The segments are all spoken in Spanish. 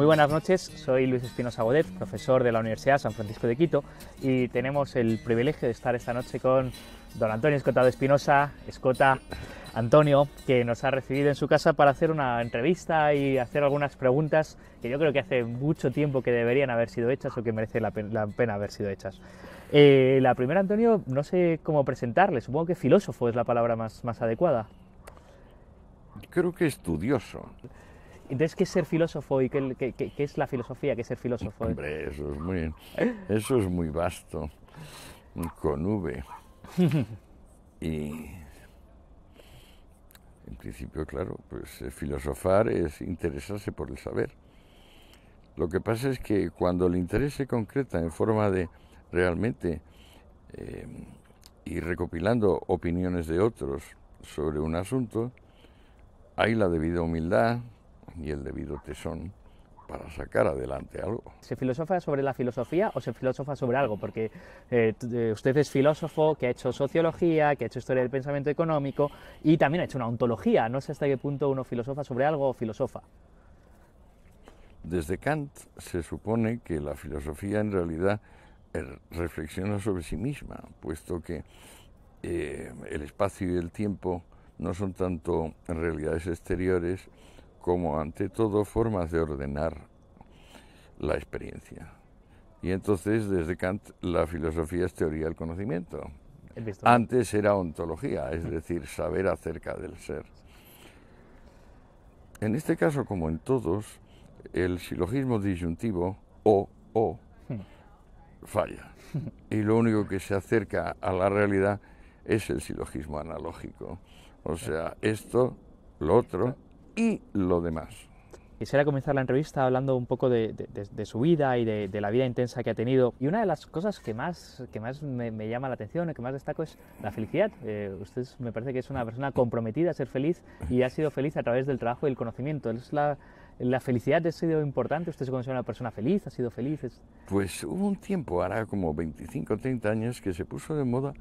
Muy buenas noches, soy Luis Espinosa Godet, profesor de la Universidad San Francisco de Quito y tenemos el privilegio de estar esta noche con don Antonio Escotado Espinosa, Escota Antonio, que nos ha recibido en su casa para hacer una entrevista y hacer algunas preguntas que yo creo que hace mucho tiempo que deberían haber sido hechas o que merece la, pena, haber sido hechas. Eh, la primera, Antonio, no sé cómo presentarle, supongo que filósofo es la palabra más, más adecuada. Creo que estudioso. Entonces, ¿qué es ser filósofo y qué, es la filosofía? que es ser filósofo? Hombre, eso es muy, eso es muy vasto, con V. y en principio, claro, pues eh, filosofar es interesarse por el saber. Lo que pasa es que cuando el interés se concreta en forma de realmente eh, y recopilando opiniones de otros sobre un asunto, hay la debida humildad, y el debido tesón para sacar adelante algo. ¿Se filosofa sobre la filosofía o se filosofa sobre algo? Porque eh, eh, usted es filósofo que ha hecho sociología, que ha hecho historia del pensamiento económico y también ha hecho una ontología. No sé hasta qué punto uno filosofa sobre algo o filosofa. Desde Kant se supone que la filosofía en realidad eh, reflexiona sobre sí misma, puesto que el espacio y el tiempo no son tanto realidades exteriores, como ante todo formas de ordenar la experiencia. Y entonces desde Kant la filosofía es teoría del conocimiento. Antes era ontología, es decir, saber acerca del ser. En este caso, como en todos, el silogismo disyuntivo o o falla. Y lo único que se acerca a la realidad es el silogismo analógico. O sea, esto, lo otro, y lo demás. Quisiera comenzar la entrevista hablando un poco de, su vida y de, la vida intensa que ha tenido. Y una de las cosas que más, que más me, llama la atención, que más destaco, es la felicidad. Eh, usted me parece que es una persona comprometida a ser feliz y ha sido feliz a través del trabajo y el conocimiento. Es la, la felicidad ha sido importante. ¿Usted se considera una persona feliz? ¿Ha sido feliz? Pues hubo un tiempo, ahora como 25 o 30 años, que se puso de moda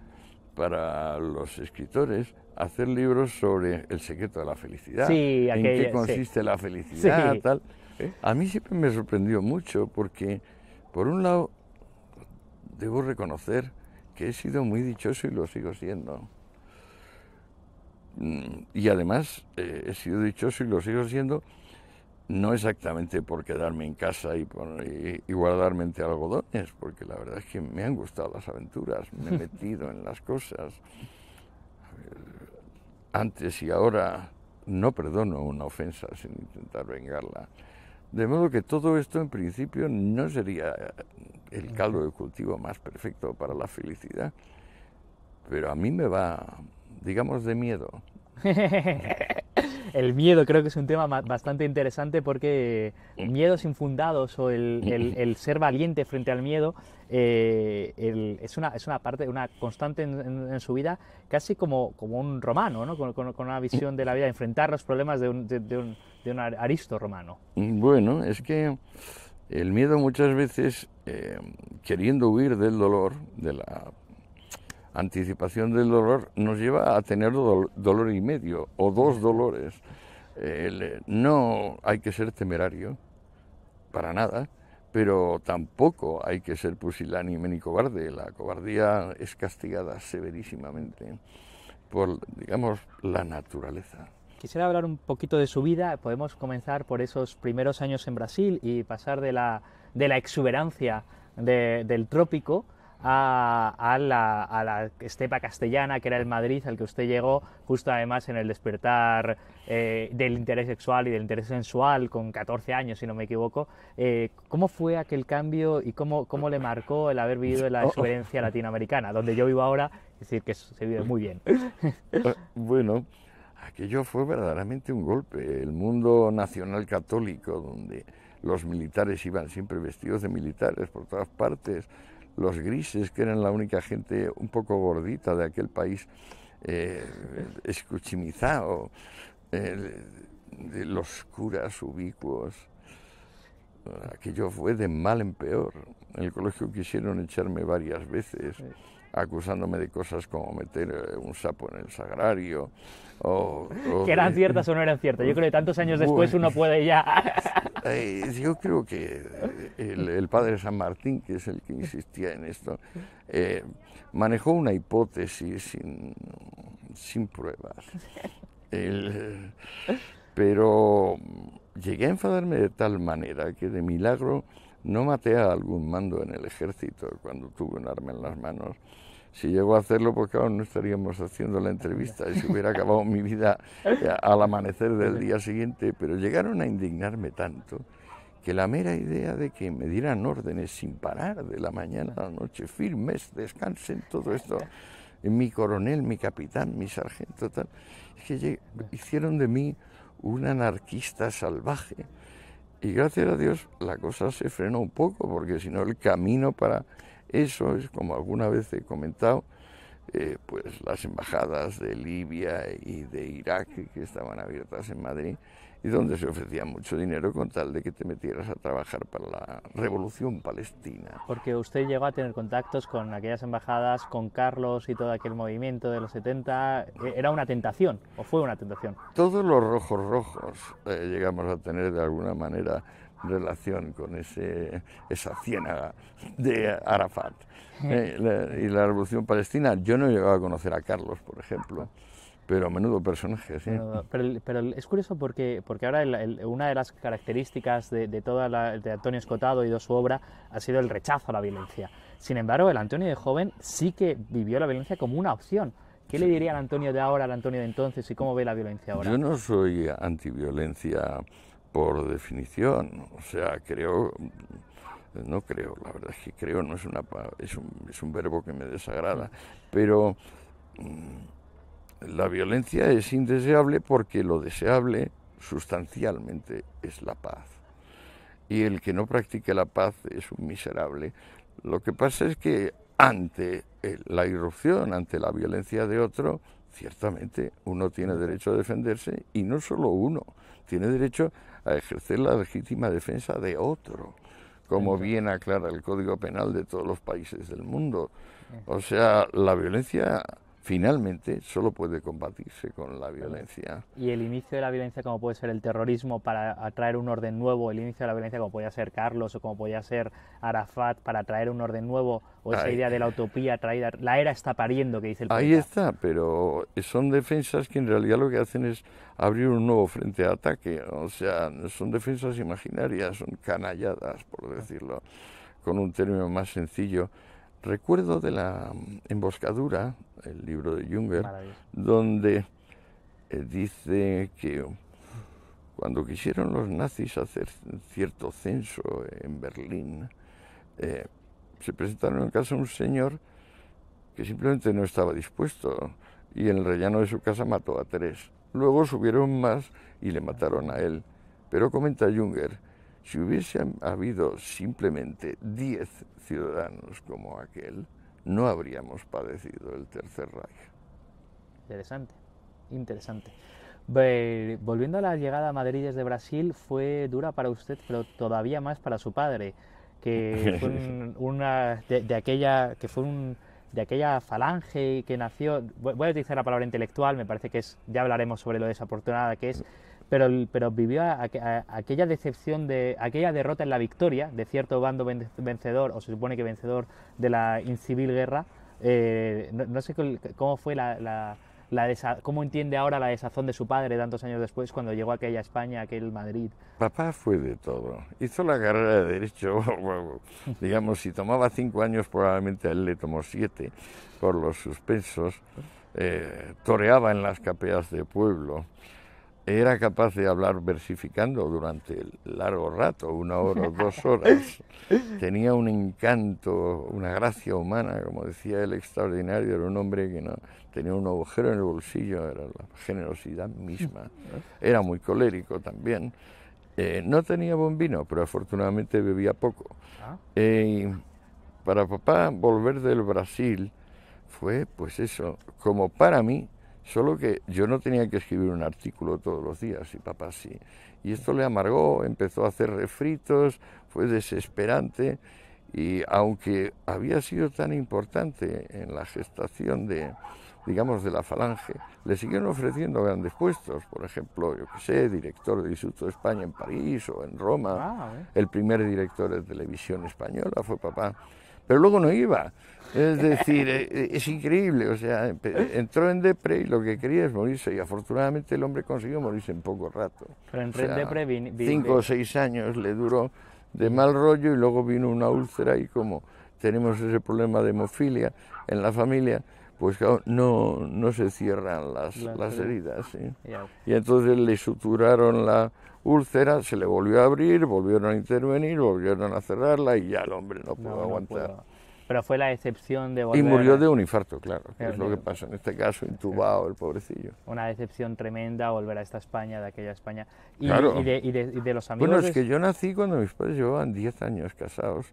para los escritores hacer libros sobre el secreto de la felicidad, en qué consiste la felicidad, tal. ¿Eh? A mí siempre me sorprendió mucho porque, por un lado, debo reconocer que he sido muy dichoso y lo sigo siendo. Mm, y además eh, he sido dichoso y lo sigo siendo no exactamente por quedarme en casa y, guardarme algodones, porque la verdad es que me han gustado las aventuras, me he metido en las cosas. Antes y ahora no perdono una ofensa sin intentar vengarla. De modo que todo esto en principio no sería el caldo de cultivo más perfecto para la felicidad, pero a mí me va, digamos, de miedo. el miedo creo que es un tema bastante interesante porque miedos infundados o el, ser valiente frente al miedo eh, es, una, es una parte, una constante en, su vida, casi como, un romano, ¿no? con, una visión de la vida, enfrentar los problemas de un, de, aristo romano. Bueno, es que el miedo muchas veces, eh, queriendo huir del dolor, de la anticipación del dolor nos lleva a tener dolor y medio o dos dolores. Eh, no hay que ser temerario, para nada, pero tampoco hay que ser pusilánime ni cobarde. La cobardía es castigada severísimamente por, digamos, la naturaleza. Quisiera hablar un poquito de su vida. Podemos comenzar por esos primeros años en Brasil y pasar de la, exuberancia del trópico a, la, estepa castellana, que era el Madrid, al que usted llegó justo además en el despertar eh, del interés sexual y del interés sensual, con 14 años, si no me equivoco. Eh, ¿Cómo fue aquel cambio y cómo, le marcó el haber vivido la oh, oh. experiencia latinoamericana, donde yo vivo ahora? Es decir, que se vive muy bien. Ah, bueno, aquello fue verdaderamente un golpe. El mundo nacional católico, donde los militares iban siempre vestidos de militares por todas partes, los grises, que eran la única gente un poco gordita de aquel país, eh, escuchimizado, eh, de los curas ubicuos. Aquello fue de mal en peor. En el colegio quisieron echarme varias veces, acusándome de cosas como meter eh, un sapo en el sagrario, Oh, oh, que eran eh, ciertas o no eran ciertas. Yo creo que tantos años después uno puede ya... yo creo que eh, el, padre San Martín, que es el que insistía en esto, eh, manejó una hipótesis sin, sin pruebas. pero llegué a enfadarme de tal manera que de milagro no maté a algún mando en el ejército cuando tuve un arma en las manos si llego a hacerlo, porque claro, no estaríamos haciendo la entrevista, y se hubiera acabado mi vida eh, al amanecer del día siguiente, pero llegaron a indignarme tanto que la mera idea de que me dieran órdenes sin parar de la mañana a la noche, firmes, descansen, todo esto, mi coronel, mi capitán, mi sargento, tal, es que hicieron de mí un anarquista salvaje. Y gracias a Dios la cosa se frenó un poco, porque si no el camino para eso es, como alguna vez he comentado, eh, pues las embajadas de Libia y de Irak que estaban abiertas en Madrid y donde se ofrecía mucho dinero con tal de que te metieras a trabajar para la revolución palestina. Porque usted llegó a tener contactos con aquellas embajadas, con Carlos y todo aquel movimiento de los 70. Eh, ¿Era una tentación o fue una tentación? Todos los rojos rojos eh, llegamos a tener de alguna manera relación con ese, esa ciénaga de Arafat. ¿eh? y la Revolución Palestina, yo no llegaba a conocer a Carlos, por ejemplo, pero a menudo personaje, Pero, es curioso porque, porque ahora una de las características de, toda de Antonio Escotado y de su obra ha sido el rechazo a la violencia. Sin embargo, el Antonio de joven sí que vivió la violencia como una opción. ¿Qué le diría al Antonio de ahora, al Antonio de entonces y cómo ve la violencia ahora? Yo no soy antiviolencia por definición. O sea, creo, no creo, la verdad es que creo no es una es un, es un verbo que me desagrada, pero mm, la violencia es indeseable porque lo deseable sustancialmente es la paz. Y el que no practique la paz es un miserable. Lo que pasa es que ante eh, la irrupción, ante la violencia de otro, ciertamente uno tiene derecho a defenderse y no solo uno, tiene derecho a ejercer la legítima defensa de otro, como bien aclara el Código Penal de todos los países del mundo. O sea, la violencia finalmente solo puede combatirse con la violencia. Y el inicio de la violencia, como puede ser el terrorismo, para atraer un orden nuevo, el inicio de la violencia, como podía ser Carlos o como podía ser Arafat, para atraer un orden nuevo, o esa idea de la utopía traída, la era está pariendo, que dice el Ahí está, pero son defensas que en realidad lo que hacen es abrir un nuevo frente a ataque, o sea, son defensas imaginarias, son canalladas, por decirlo con un término más sencillo Recuerdo de la mm, emboscadura, el libro de Junger, donde eh, dice que cuando quisieron los nazis hacer cierto censo en Berlín, eh, se presentaron en casa un señor que simplemente no estaba dispuesto y en el rellano de su casa mató a tres. Luego subieron más y le mataron a él. Pero comenta Junger si hubiese habido simplemente 10 ciudadanos como aquel, no habríamos padecido el Tercer Reich. Interesante, interesante. Volviendo a la llegada a Madrid desde Brasil, fue dura para usted, pero todavía más para su padre, que fue una de, aquella que fue un, de aquella falange que nació. Voy a utilizar la palabra intelectual, me parece que es. Ya hablaremos sobre lo desafortunada que es pero, vivió aquella decepción, de aquella derrota en la victoria de cierto bando vencedor, o se supone que vencedor de la incivil guerra. Eh, no, sé cómo fue la, cómo entiende ahora la desazón de su padre tantos años después cuando llegó a aquella España, aquel Madrid. Papá fue de todo. Hizo la carrera de derecho, digamos, si tomaba cinco años probablemente a él le tomó siete por los suspensos. Eh, toreaba en las capeas de pueblo era capaz de hablar versificando durante largo rato, una hora o dos horas. Tenía un encanto, una gracia humana, como decía él, extraordinario. Era un hombre que no, tenía un agujero en el bolsillo, era la generosidad misma. Era muy colérico también. Eh, no tenía buen vino, pero afortunadamente bebía poco. Ah. Eh, para papá volver del Brasil fue, pues eso, como para mí, Solo que yo no tenía que escribir un artículo todos los días, y papá sí. Y esto le amargó, empezó a hacer refritos, fue desesperante, y aunque había sido tan importante en la gestación de, digamos, de la falange, le siguieron ofreciendo grandes puestos, por ejemplo, yo qué sé, director de Instituto de España en París o en Roma, eh. el primer director de televisión española fue papá pero luego no iba. Es decir, e, e, es increíble, o sea, ¿Eh? entró en depre y lo que quería es morirse y afortunadamente el hombre consiguió morirse en poco rato. Pero en depre vin, cinco o seis años le duró de mm. mal rollo y luego vino una úlcera y como tenemos ese problema de hemofilia en la familia, pues no, no se cierran las, las heridas. Y entonces le suturaron la, úlcera, se le volvió a abrir, volvieron a intervenir, volvieron a cerrarla y ya el hombre no pudo aguantar. Pero fue la excepción de volver... Y murió de un infarto, claro, que es lo que pasa en este caso, intubado el pobrecillo. Una decepción tremenda volver a esta España, de aquella España. Y, claro. y, de, los amigos... Bueno, es que yo nací cuando mis padres llevaban 10 años casados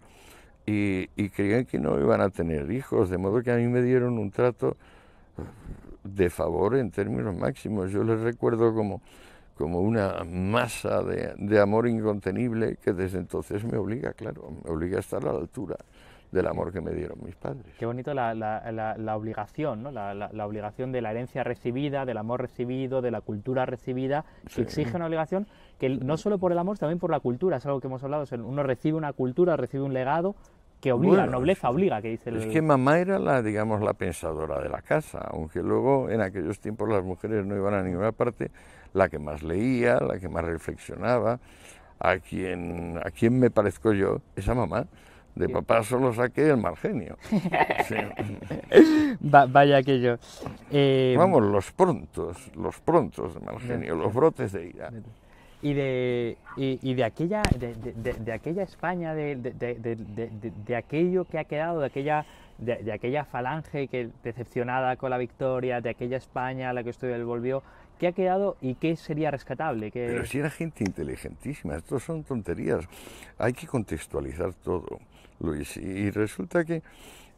y, y creían que no iban a tener hijos, de modo que a mí me dieron un trato de favor en términos máximos. Yo les recuerdo como como una masa de, de, amor incontenible que desde entonces me obliga, claro, me obliga a estar a la altura del amor que me dieron mis padres. Qué bonito la, la, obligación, ¿no? la, obligación de la herencia recibida, del amor recibido, de la cultura recibida, que exige una obligación que no solo por el amor, también por la cultura, es algo que hemos hablado, uno recibe una cultura, recibe un legado que obliga, la nobleza obliga, que dice el... Es que mamá era la, digamos, la pensadora de la casa, aunque luego en aquellos tiempos las mujeres no iban a ninguna parte, la que más leía, la que más reflexionaba, a quien, a quien me parezco yo, esa mamá. De papá solo saqué el mal genio. vaya aquello. Eh, Vamos, los prontos, los prontos de mal genio, los brotes de ira. Y de, de, aquella, de, aquella España, de, aquello que ha quedado, de aquella, de, aquella falange que, decepcionada con la victoria, de aquella España a la que usted volvió, ¿Qué ha quedado y qué sería rescatable? Pero si era gente inteligentísima, esto son tonterías. Hay que contextualizar todo, Luis. Y resulta que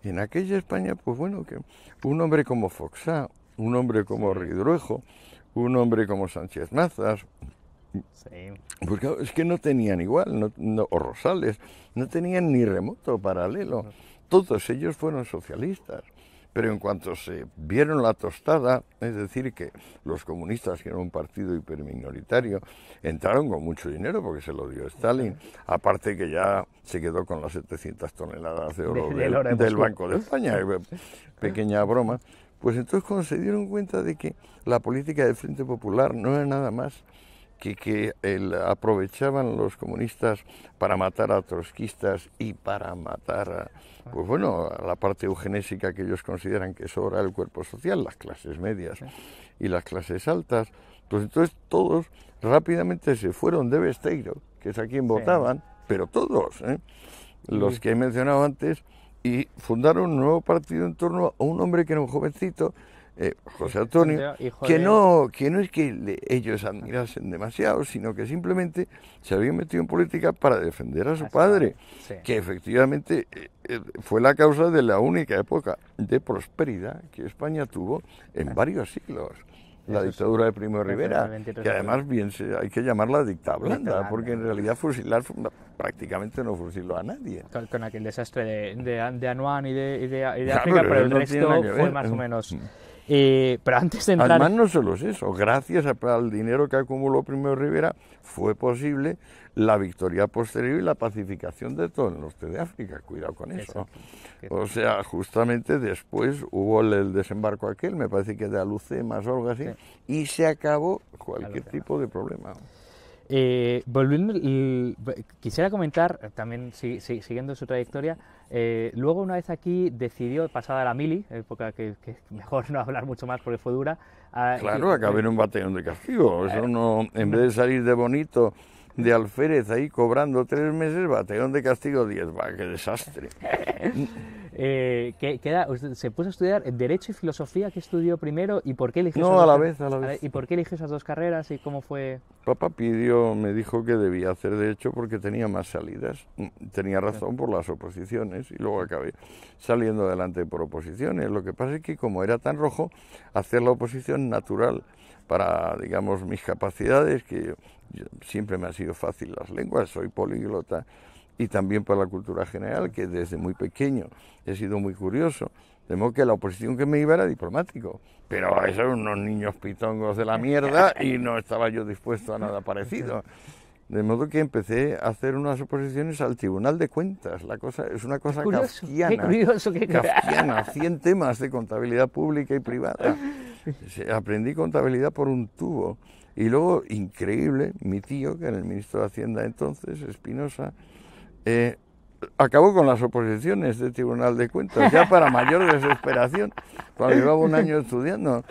en aquella España, pues bueno, que un hombre como Foxá, un hombre como Ridruejo, un hombre como Sánchez Mazas, Porque es que no tenían igual, no, o Rosales, no tenían ni remoto paralelo. Todos ellos fueron socialistas. Pero en cuanto se vieron la tostada, es decir, que los comunistas, que era un partido hiperminoritario, entraron con mucho dinero porque se lo dio Stalin, aparte que ya se quedó con las 700 toneladas de oro del Banco de España, eh, pequeña broma, pues entonces cuando se dieron cuenta de que la política del Frente Popular no era nada más que, que el, aprovechaban los comunistas para matar a trotskistas y para matar a, pues bueno, a la parte eugenésica que ellos consideran que es el cuerpo social, las clases medias y las clases altas. Pues entonces todos rápidamente se fueron de Besteiro, que es a quien votaban, pero todos, ¿eh? los que he mencionado antes, y fundaron un nuevo partido en torno a un hombre que era un jovencito, eh, José Antonio, que no, que no es que ellos admirasen demasiado, sino que simplemente se habían metido en política para defender a su padre, que efectivamente eh, eh, fue la causa de la única época de prosperidad que España tuvo en varios siglos. La dictadura de Primo Rivera, que además bien hay que llamarla dicta blanda, porque en realidad fusilar prácticamente no fusiló a nadie. Con, aquel desastre de, de, de Anuán y de, África, pero el resto fue más o menos... Mm. Eh, pero antes de entrar... Además, no solo es eso, gracias al dinero que acumuló Primero Rivera fue posible la victoria posterior y la pacificación de todo el norte de África, cuidado con eso. O sea, justamente después hubo el, desembarco aquel, me parece que de Alucemas o algo así, y se acabó cualquier tipo de problema. Eh, volviendo, y, quisiera comentar eh, también, siguiendo su trayectoria, eh, luego una vez aquí decidió, pasada la mili, época que, que, mejor no hablar mucho más porque fue dura. Ah, claro, acabé en un batallón de castigo. Eso no, en vez de salir de bonito de alférez ahí cobrando tres meses, batallón de castigo 10, va, qué desastre. Eh, se puso a estudiar Derecho y Filosofía, que estudió primero y por qué eligió esas a la dos, vez, ¿Y por qué eligió esas dos carreras y cómo fue? Papá pidió, me dijo que debía hacer Derecho porque tenía más salidas. Mm, tenía razón por las oposiciones y luego acabé saliendo adelante por oposiciones. Lo que pasa es que como era tan rojo, hacer la oposición natural para, digamos, mis capacidades, que siempre me ha sido fácil las lenguas, soy políglota, y también para la cultura general, que desde muy pequeño he sido muy curioso. De modo que la oposición que me iba era diplomático. Pero esos eran unos niños pitongos de la mierda y no estaba yo dispuesto a nada parecido. De modo que empecé a hacer unas oposiciones al Tribunal de Cuentas. La cosa es una cosa qué curioso, qué 100 temas de contabilidad pública y privada. Aprendí contabilidad por un tubo. Y luego, increíble, mi tío, que era el ministro de Hacienda entonces, Espinosa, eh, acabó con las oposiciones de Tribunal de Cuentas, ya para mayor desesperación, cuando llevaba un año estudiando.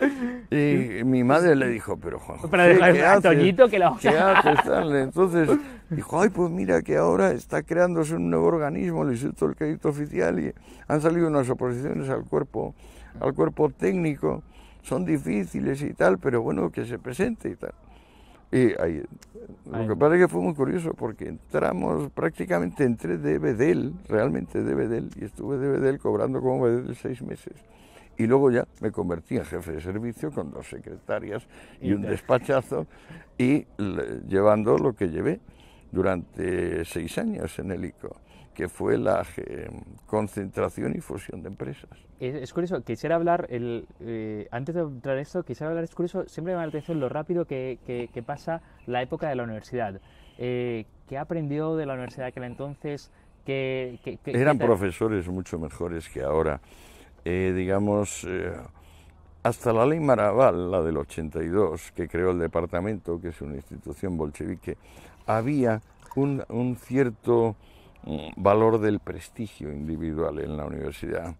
Y mi madre le dijo, pero Juan José, ¿qué que Entonces dijo, ay, pues mira que ahora está creándose un nuevo organismo, el Instituto del Crédito Oficial, y han salido unas oposiciones al cuerpo, al cuerpo técnico, son difíciles y tal, pero bueno, que se presente y tal. Y ahí, lo que pasa es que fue muy curioso porque entramos prácticamente entré de realmente de y estuve de cobrando como Bedel seis meses. Y luego ya me convertí en jefe de servicio con dos secretarias y un despachazo y llevando lo que llevé durante seis años en el ICO que fue la eh, concentración y fusión de empresas. Es, curioso, quisiera hablar, el, eh, antes de entrar en esto, quisiera hablar, es curioso, siempre me llama la lo rápido que, pasa la época de la universidad. Eh, ¿Qué aprendió de la universidad que era entonces? Que Eran profesores mucho mejores que ahora. digamos, hasta la ley Maraval, la del 82, que creó el departamento, que es una institución bolchevique, había un cierto valor del prestigio individual en la universidad.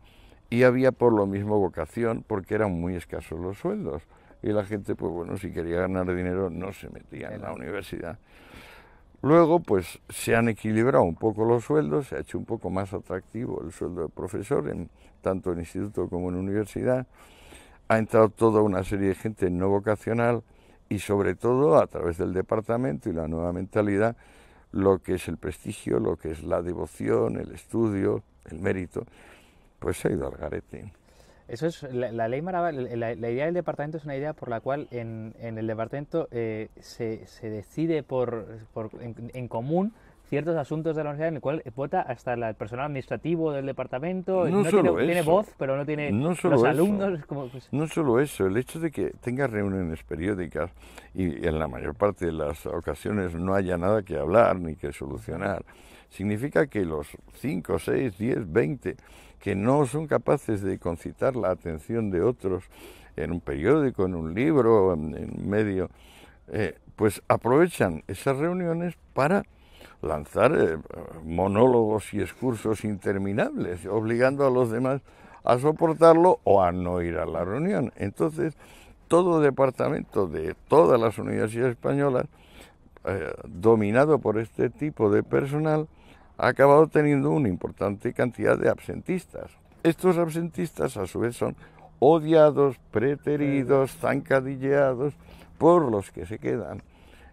Y había por lo mismo vocación, porque eran muy escasos los sueldos. Y la gente, pues bueno, si quería ganar dinero, no se metía en la universidad. Luego, pues se han equilibrado un poco los sueldos, se ha hecho un poco más atractivo el sueldo de profesor, tanto en instituto como en universidad. Ha entrado toda una serie de gente no vocacional y sobre todo a través del departamento y la nueva mentalidad, lo que es el prestigio, lo que es la devoción, el estudio, el mérito, pues se ha ido al garete. Eso es, la, ley la, idea del departamento es una idea por la cual en, el departamento eh, se, decide por, en, común ciertos asuntos de la universidad en el cual vota hasta el personal administrativo del departamento, no, tiene, tiene, voz, pero no tiene los alumnos. Pues no solo eso, el hecho de que tenga reuniones periódicas y, en la mayor parte de las ocasiones no haya nada que hablar ni que solucionar, significa que los 5, 6, 10, 20 que no son capaces de concitar la atención de otros en un periódico, en un libro, en un medio, eh, pues aprovechan esas reuniones para lanzar eh, monólogos y excursos interminables, obligando a los demás a soportarlo o a no ir a la reunión. Entonces, todo departamento de todas las universidades españolas, eh, dominado por este tipo de personal, ha acabado teniendo una importante cantidad de absentistas. Estos absentistas, a su vez, son odiados, preteridos, zancadilleados por los que se quedan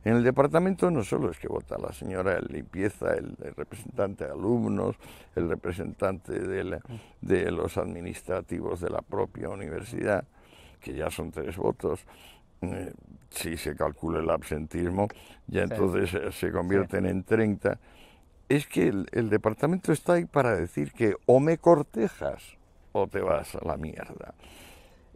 en el departamento no solo es que vota la señora de limpieza, el, representante de alumnos, el representante de, los administrativos de la propia universidad, que ya son tres votos, eh, si se calcula el absentismo, ya entonces eh, se convierten en treinta. Es que el, el, departamento está ahí para decir que o me cortejas o te vas a la mierda.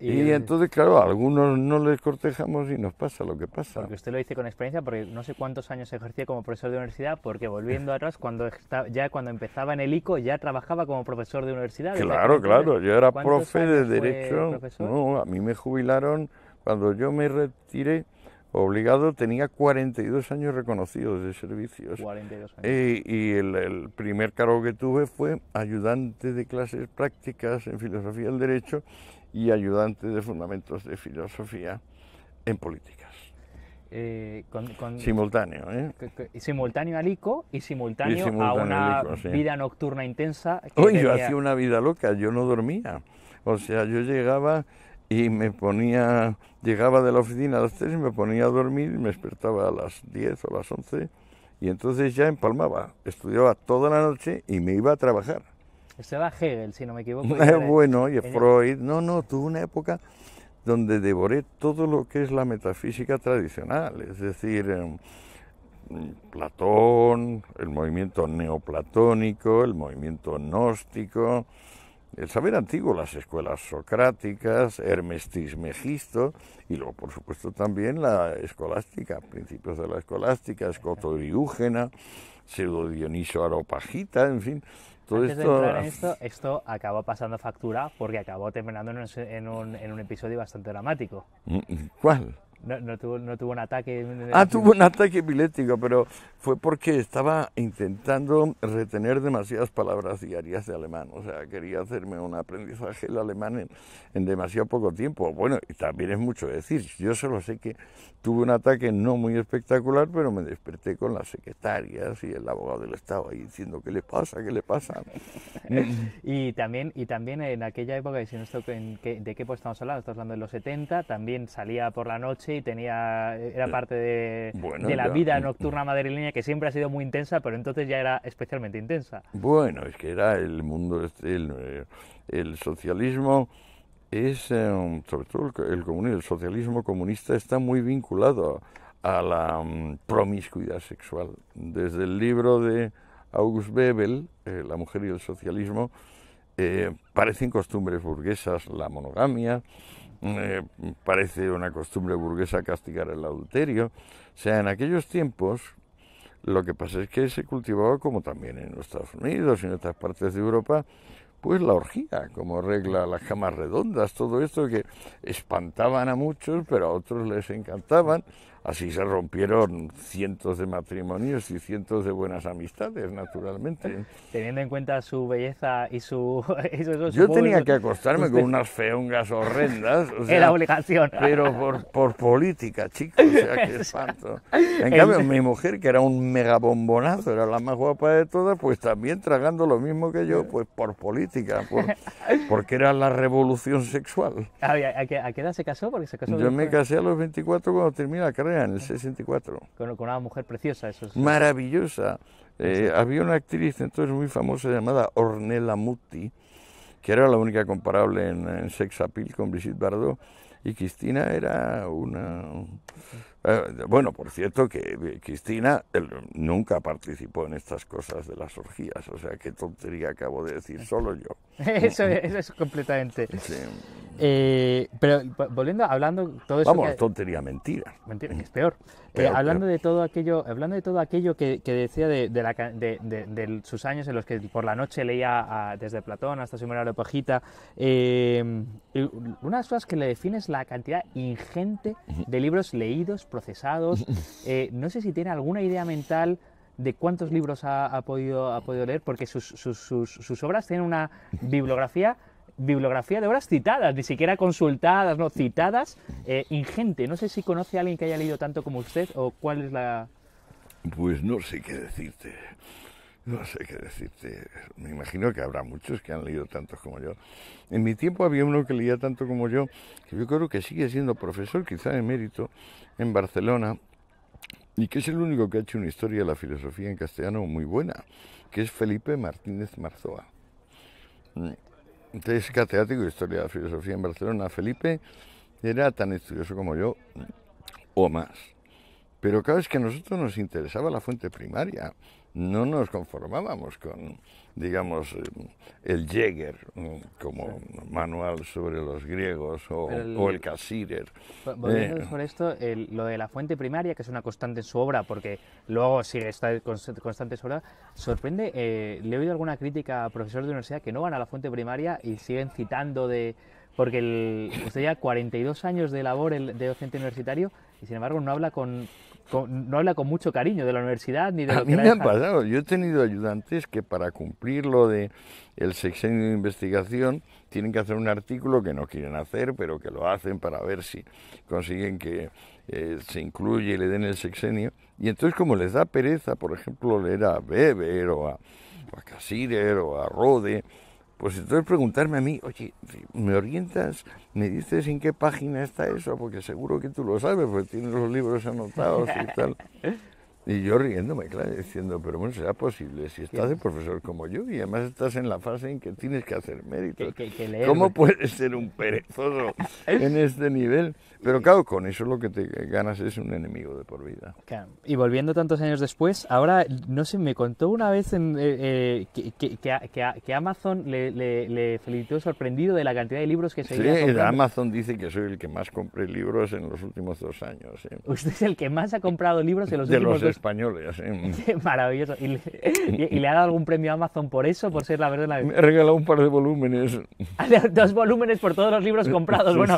Y, entonces, claro, a algunos no les cortejamos y nos pasa lo que pasa. Porque usted lo dice con experiencia, porque no sé cuántos años ejercía como profesor de universidad, porque volviendo atrás, cuando ya cuando empezaba en el ICO, ya trabajaba como profesor de universidad. Claro, claro, yo era profe de Derecho. No, a mí me jubilaron cuando yo me retiré. Obligado tenía 42 años reconocidos de servicios. 42 años. Eh, y el primer cargo que tuve fue ayudante de clases prácticas en filosofía del derecho y ayudante de fundamentos de filosofía en políticas. Eh, con, simultáneo, ¿eh? Simultáneo al ICO y simultáneo, a una vida nocturna intensa. Que yo hacía una vida loca, yo no dormía. O sea, yo llegaba y me ponía, llegaba de la oficina a las 3 y me ponía a dormir y me despertaba a las 10 o a las 11 y entonces ya empalmaba. Estudiaba toda la noche y me iba a trabajar va Hegel, si no me equivoco. bueno, y Freud. No, no, tuve una época donde devoré todo lo que es la metafísica tradicional, es decir, em, Platón, el movimiento neoplatónico, el movimiento gnóstico, el saber antiguo, las escuelas socráticas, Hermestis Trismegisto, y luego, por supuesto, también la escolástica, principios de la escolástica, Escoto Diúgena, Pseudo Dioniso Aropagita, en fin. Antes esto... de en esto, esto acabó pasando factura porque acabó terminando en un episodio bastante dramático. Mm, ¿Cuál? No, tuvo, un ataque. Ah, tuvo un ataque epiléptico, pero fue porque estaba intentando retener demasiadas palabras diarias de alemán. O sea, quería hacerme un aprendizaje del alemán en, demasiado poco tiempo. Bueno, y también es mucho decir. Yo solo sé que tuve un ataque no muy espectacular, pero me desperté con las secretarias y el abogado del Estado ahí diciendo, ¿qué le pasa? ¿Qué le pasa? y, también, y también en aquella época, si ¿de qué época estamos hablando? Estamos hablando de los 70, también salía por la noche y tenía, era eh, parte de, de la vida nocturna madrileña que siempre ha sido muy intensa, pero entonces ya era especialmente intensa. Bueno, es que era el mundo, este, el, eh, el socialismo es, eh, sobre todo el, comunismo, el socialismo comunista está muy vinculado a la mm, promiscuidad sexual. Desde el libro de August Bebel, La mujer y el socialismo, parecen costumbres burguesas la monogamia, Mm, eh, parece una costumbre burguesa castigar el adulterio. O sea, en aquellos tiempos lo que pasa es que se cultivaba, como también en los Estados Unidos y en otras partes de Europa, pues la orgía, como regla las camas redondas, todo esto que espantaban a muchos, pero a otros les encantaban, Así se rompieron cientos de matrimonios y cientos de buenas amistades, naturalmente. Teniendo en cuenta su belleza y su... Yo tenía que acostarme con unas feongas horrendas. O Era obligación. Pero por, por política, chicos, o sea, qué espanto. En cambio, mi mujer, que era un megabombonazo, era la más guapa de todas, pues también tragando lo mismo que yo, pues por política, porque era la revolución sexual. Ah, ¿A, a qué edad casó? Porque se casó Yo me casé a los 24 cuando terminé la carrera en el 64. Con, una mujer preciosa, eso es. Maravillosa. Eh, había una actriz entonces muy famosa llamada Ornella Mutti, que era la única comparable en, en Sex Appeal con Brigitte Bardot, y Cristina era una, eh, bueno, por cierto que eh, Cristina nunca participó en estas cosas de las orgías, o sea, qué tontería acabo de decir, solo yo. Mm, mm. eso, es completamente. Eh, pero volviendo, hablando todo eso... Vamos, tontería, mentira. Mentira, que es peor. Eh, hablando, de todo aquello, hablando de todo aquello que, decía de, sus años en los que por la noche leía desde Platón hasta su de Pajita, eh, una de las cosas que le define es la cantidad ingente de libros leídos, procesados. Eh, no sé si tiene alguna idea mental de cuántos libros ha, podido, ha podido leer, porque sus obras tienen una bibliografía bibliografía de obras citadas, ni siquiera consultadas, no citadas, eh, ingente. No sé si conoce a alguien que haya leído tanto como usted o cuál es la... Pues no sé qué decirte, no sé qué decirte. Me imagino que habrá muchos que han leído tantos como yo. En mi tiempo había uno que leía tanto como yo, que yo creo que sigue siendo profesor, quizá mérito, en Barcelona, y que es el único que ha hecho una historia de la filosofía en castellano muy buena, que es Felipe Martínez Marzoa que es catedrático de Historia de la Filosofía en Barcelona, Felipe era tan estudioso como yo, o más. Pero claro, es que a nosotros nos interesaba la fuente primaria no nos conformábamos con, digamos, eh, el Jäger mm, como manual sobre los griegos o el, o el eh. esto, lo de la fuente primaria, que es una constante en su obra, porque luego sigue esta constante en su obra, sorprende, eh, le he oído alguna crítica a profesores de universidad que no van a la fuente primaria y siguen citando de porque el, usted ya 42 años de labor de docente universitario y sin embargo no habla con, no habla con mucho cariño de la universidad ni de lo a mí me han pasado. Yo he tenido ayudantes que para cumplir lo de el sexenio de investigación tienen que hacer un artículo que no quieren hacer, pero que lo hacen para ver si consiguen que eh, se incluya y le den el sexenio. Y entonces como les da pereza, por ejemplo, leer a Weber o a, Casider a o a Rode, pues entonces preguntarme a mí, oye, ¿me orientas? ¿Me dices en qué página está eso? Porque seguro que tú lo sabes, porque tienes los libros anotados y tal. Y yo riéndome, claro, diciendo, pero bueno, será posible si estás de profesor como yo y además estás en la fase en que tienes que hacer mérito. ¿Cómo puedes ser un perezoso en este nivel? Pero claro, con eso lo que te ganas es un enemigo de por vida. Y volviendo tantos años después, ahora, no sé, me contó una vez en, eh, eh, que, Amazon le, felicitó sorprendido de la cantidad de libros que se Sí, Amazon dice que soy el que más compré libros en los últimos dos años. Usted es el que más ha comprado libros en los de últimos los dos... españoles. ¿eh? maravilloso. ¿Y le, ¿Y le, ha dado algún premio a Amazon por eso, por ser la verdad? La... Me ha regalado un par de volúmenes. Dos volúmenes por todos los libros comprados. bueno,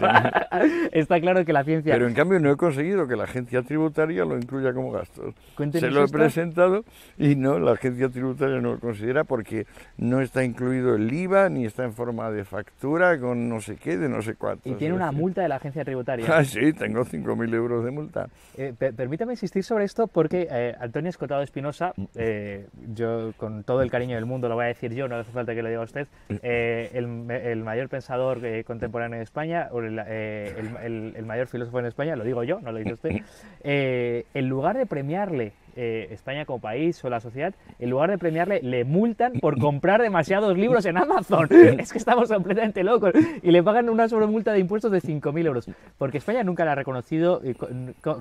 está claro que la ciencia... Pero en cambio no he conseguido que la agencia tributaria lo incluya como gasto. Se lo he presentado y no, la agencia tributaria no lo considera porque no está incluido el IVA ni está en forma de factura con no sé qué, de no sé cuánto. Y tiene una multa de la agencia tributaria. Ah, sí, tengo 5.000 euros de multa. Eh, permítame insistir sobre esto porque eh, Antonio Escotado Espinosa, eh, yo con todo el cariño del mundo lo voy a decir yo, no hace falta que lo diga usted, el, mayor pensador contemporáneo de España, el el mayor filósofo en España, lo digo yo, no lo dice usted, eh, en lugar de premiarle eh, España como país o la sociedad, en lugar de premiarle, le multan por comprar demasiados libros en Amazon. Es que estamos completamente locos. Y le pagan una sobremulta de impuestos de 5.000 euros. Porque España nunca la ha reconocido.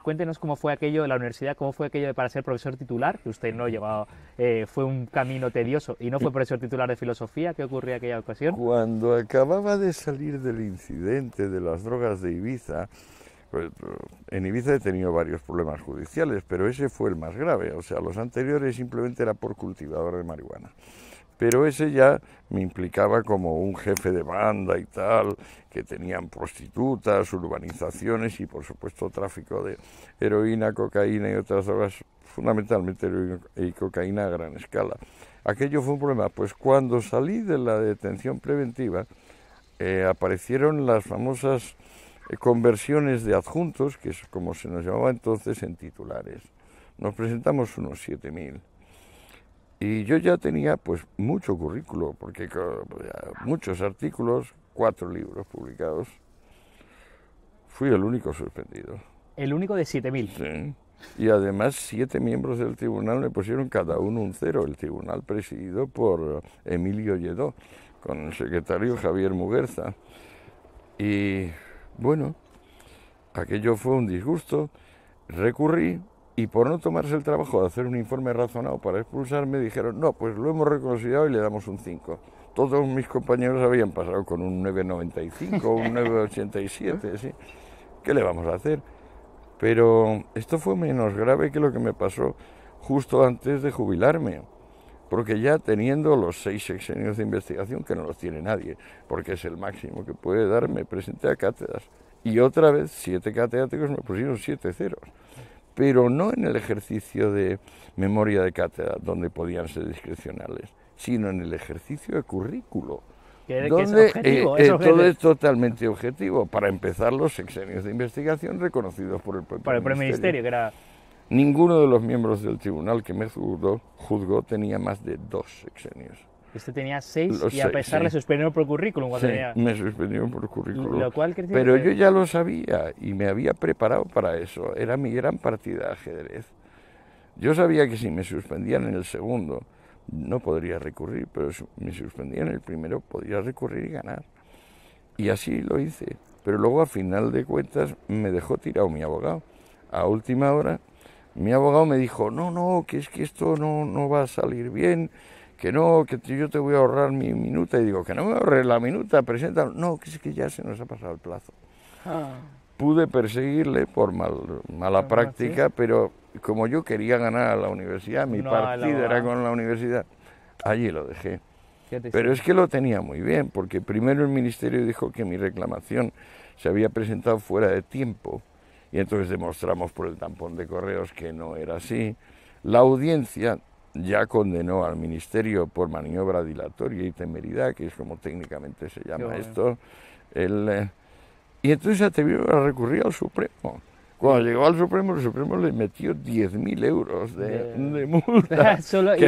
Cuéntenos cómo fue aquello de la universidad, cómo fue aquello de para ser profesor titular, que usted no llevaba, eh, fue un camino tedioso y no fue profesor titular de filosofía. ¿Qué ocurrió aquella ocasión? Cuando acababa de salir del incidente de las drogas de Ibiza, pues, en Ibiza he tenido varios problemas judiciales, pero ese fue el más grave. O sea, los anteriores simplemente era por cultivador de marihuana. Pero ese ya me implicaba como un jefe de banda y tal, que tenían prostitutas, urbanizaciones y por supuesto tráfico de heroína, cocaína y otras drogas, fundamentalmente heroína y cocaína a gran escala. Aquello fue un problema. Pues cuando salí de la detención preventiva, eh, aparecieron las famosas eh, conversiones de adjuntos, que es como se nos llamaba entonces, en titulares. Nos presentamos unos 7.000. Y yo ya tenía pues mucho currículo, porque pues, muchos artículos, cuatro libros publicados. Fui el único suspendido. El único de 7.000. Sí. Y además siete miembros del tribunal me pusieron cada uno un cero, el tribunal presidido por Emilio Lledó, con el secretario Javier Muguerza. Y bueno, aquello fue un disgusto, recurrí y por no tomarse el trabajo de hacer un informe razonado para expulsarme, dijeron, no, pues lo hemos reconsiderado y le damos un 5. Todos mis compañeros habían pasado con un 9,95, un 9,87, ¿sí? ¿Qué le vamos a hacer? Pero esto fue menos grave que lo que me pasó justo antes de jubilarme porque ya teniendo los seis sexenios de investigación, que no los tiene nadie, porque es el máximo que puede dar, me presenté a cátedras. Y otra vez, siete catedráticos me pusieron siete ceros, pero no en el ejercicio de memoria de cátedra, donde podían ser discrecionales, sino en el ejercicio de currículo. donde eh, eh, todo es totalmente objetivo. Para empezar, los sexenios de investigación reconocidos por el propio Para el ministerio, ministerio que era Ninguno de los miembros del tribunal que me juzgó, tenía más de dos sexenios. Este tenía seis y a pesar le suspendieron por currículum. sí, me suspendieron por currículum. Pero yo ya lo sabía y me había preparado para eso. Era mi gran partida de ajedrez. Yo sabía que si me suspendían en el segundo no podría recurrir, pero si me suspendían en el primero podría recurrir y ganar. Y así lo hice. Pero luego a final de cuentas me dejó tirado mi abogado. A última hora mi abogado me dijo, no, no, que es que esto no, no va a salir bien, que no, que yo te voy a ahorrar mi minuta. Y digo, que no me ahorre la minuta, presenta. No, que es que ya se nos ha pasado el plazo. Ah. Pude perseguirle por mala ah, práctica, pero como yo quería ganar a la universidad, mi partida era con la universidad, allí lo dejé. Pero es que lo tenía muy bien, porque primero el ministerio dijo que mi reclamación se había presentado fuera de tiempo y entonces demostramos por el tampón de correos que no era así. La audiencia ya condenó al ministerio por maniobra dilatoria y temeridad, que es como técnicamente se llama esto, el, eh, y entonces se atrevió a recurrir al Supremo. Cuando llegó al Supremo, el Supremo le metió 10.000 euros de, multa que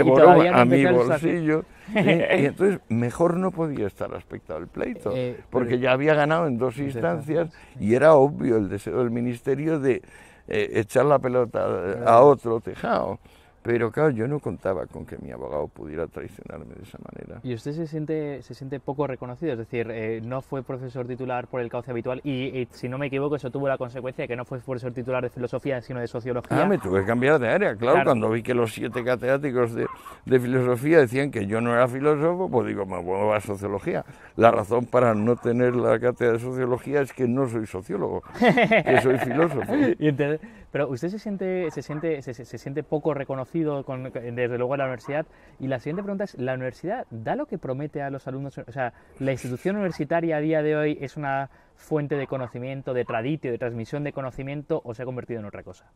a mi bolsillo. Y, entonces, mejor no podía estar aspectado el pleito, eh, porque ya había ganado en dos instancias y era obvio el deseo del Ministerio de eh, echar la pelota a otro tejado. Pero claro, yo no contaba con que mi abogado pudiera traicionarme de esa manera. ¿Y usted se siente, se siente poco reconocido? Es decir, eh, no fue profesor titular por el cauce habitual y, si no me equivoco, eso tuvo la consecuencia de que no fue profesor titular de filosofía, sino de sociología. Ah, me tuve que cambiar de área, claro. Cuando vi que los siete catedráticos de, de, filosofía decían que yo no era filósofo, pues digo, me voy a sociología. La razón para no tener la cátedra de sociología es que no soy sociólogo, que soy filósofo. y entonces pero usted se siente, se siente, se, siente poco reconocido desde luego en la universidad. Y la siguiente pregunta es, ¿la universidad da lo que promete a los alumnos? O sea, ¿la institución universitaria a día de hoy es una fuente de conocimiento, de traditio, de transmisión de conocimiento o se ha convertido en otra cosa?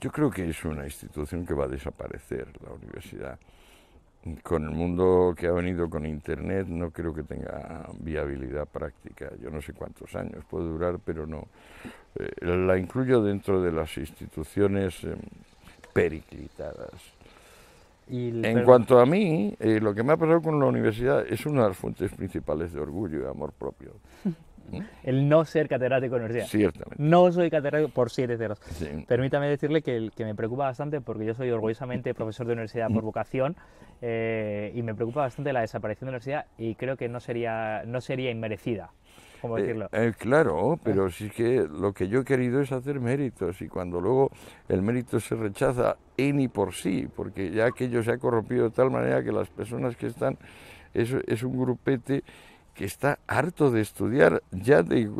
Yo creo que es una institución que va a desaparecer, la universidad con el mundo que ha venido con Internet no creo que tenga viabilidad práctica. Yo no sé cuántos años puede durar, pero no. Eh, la incluyo dentro de las instituciones eh, periclitadas. en cuanto a mí, eh, lo que me ha pasado con la universidad es una de las fuentes principales de orgullo y amor propio. ¿Mm? El no ser catedrático de universidad. Ciertamente. No soy catedrático por siete ceros. Permítame decirle que, que, me preocupa bastante, porque yo soy orgullosamente profesor de universidad por mm. vocación, eh, y me preocupa bastante la desaparición de la universidad, y creo que no sería, no sería inmerecida. ¿Cómo eh, decirlo? Eh, claro, ah. pero sí que lo que yo he querido es hacer méritos y cuando luego el mérito se rechaza en y por sí, porque ya aquello se ha corrompido de tal manera que las personas que están, eso es un grupete que está harto de estudiar ya de,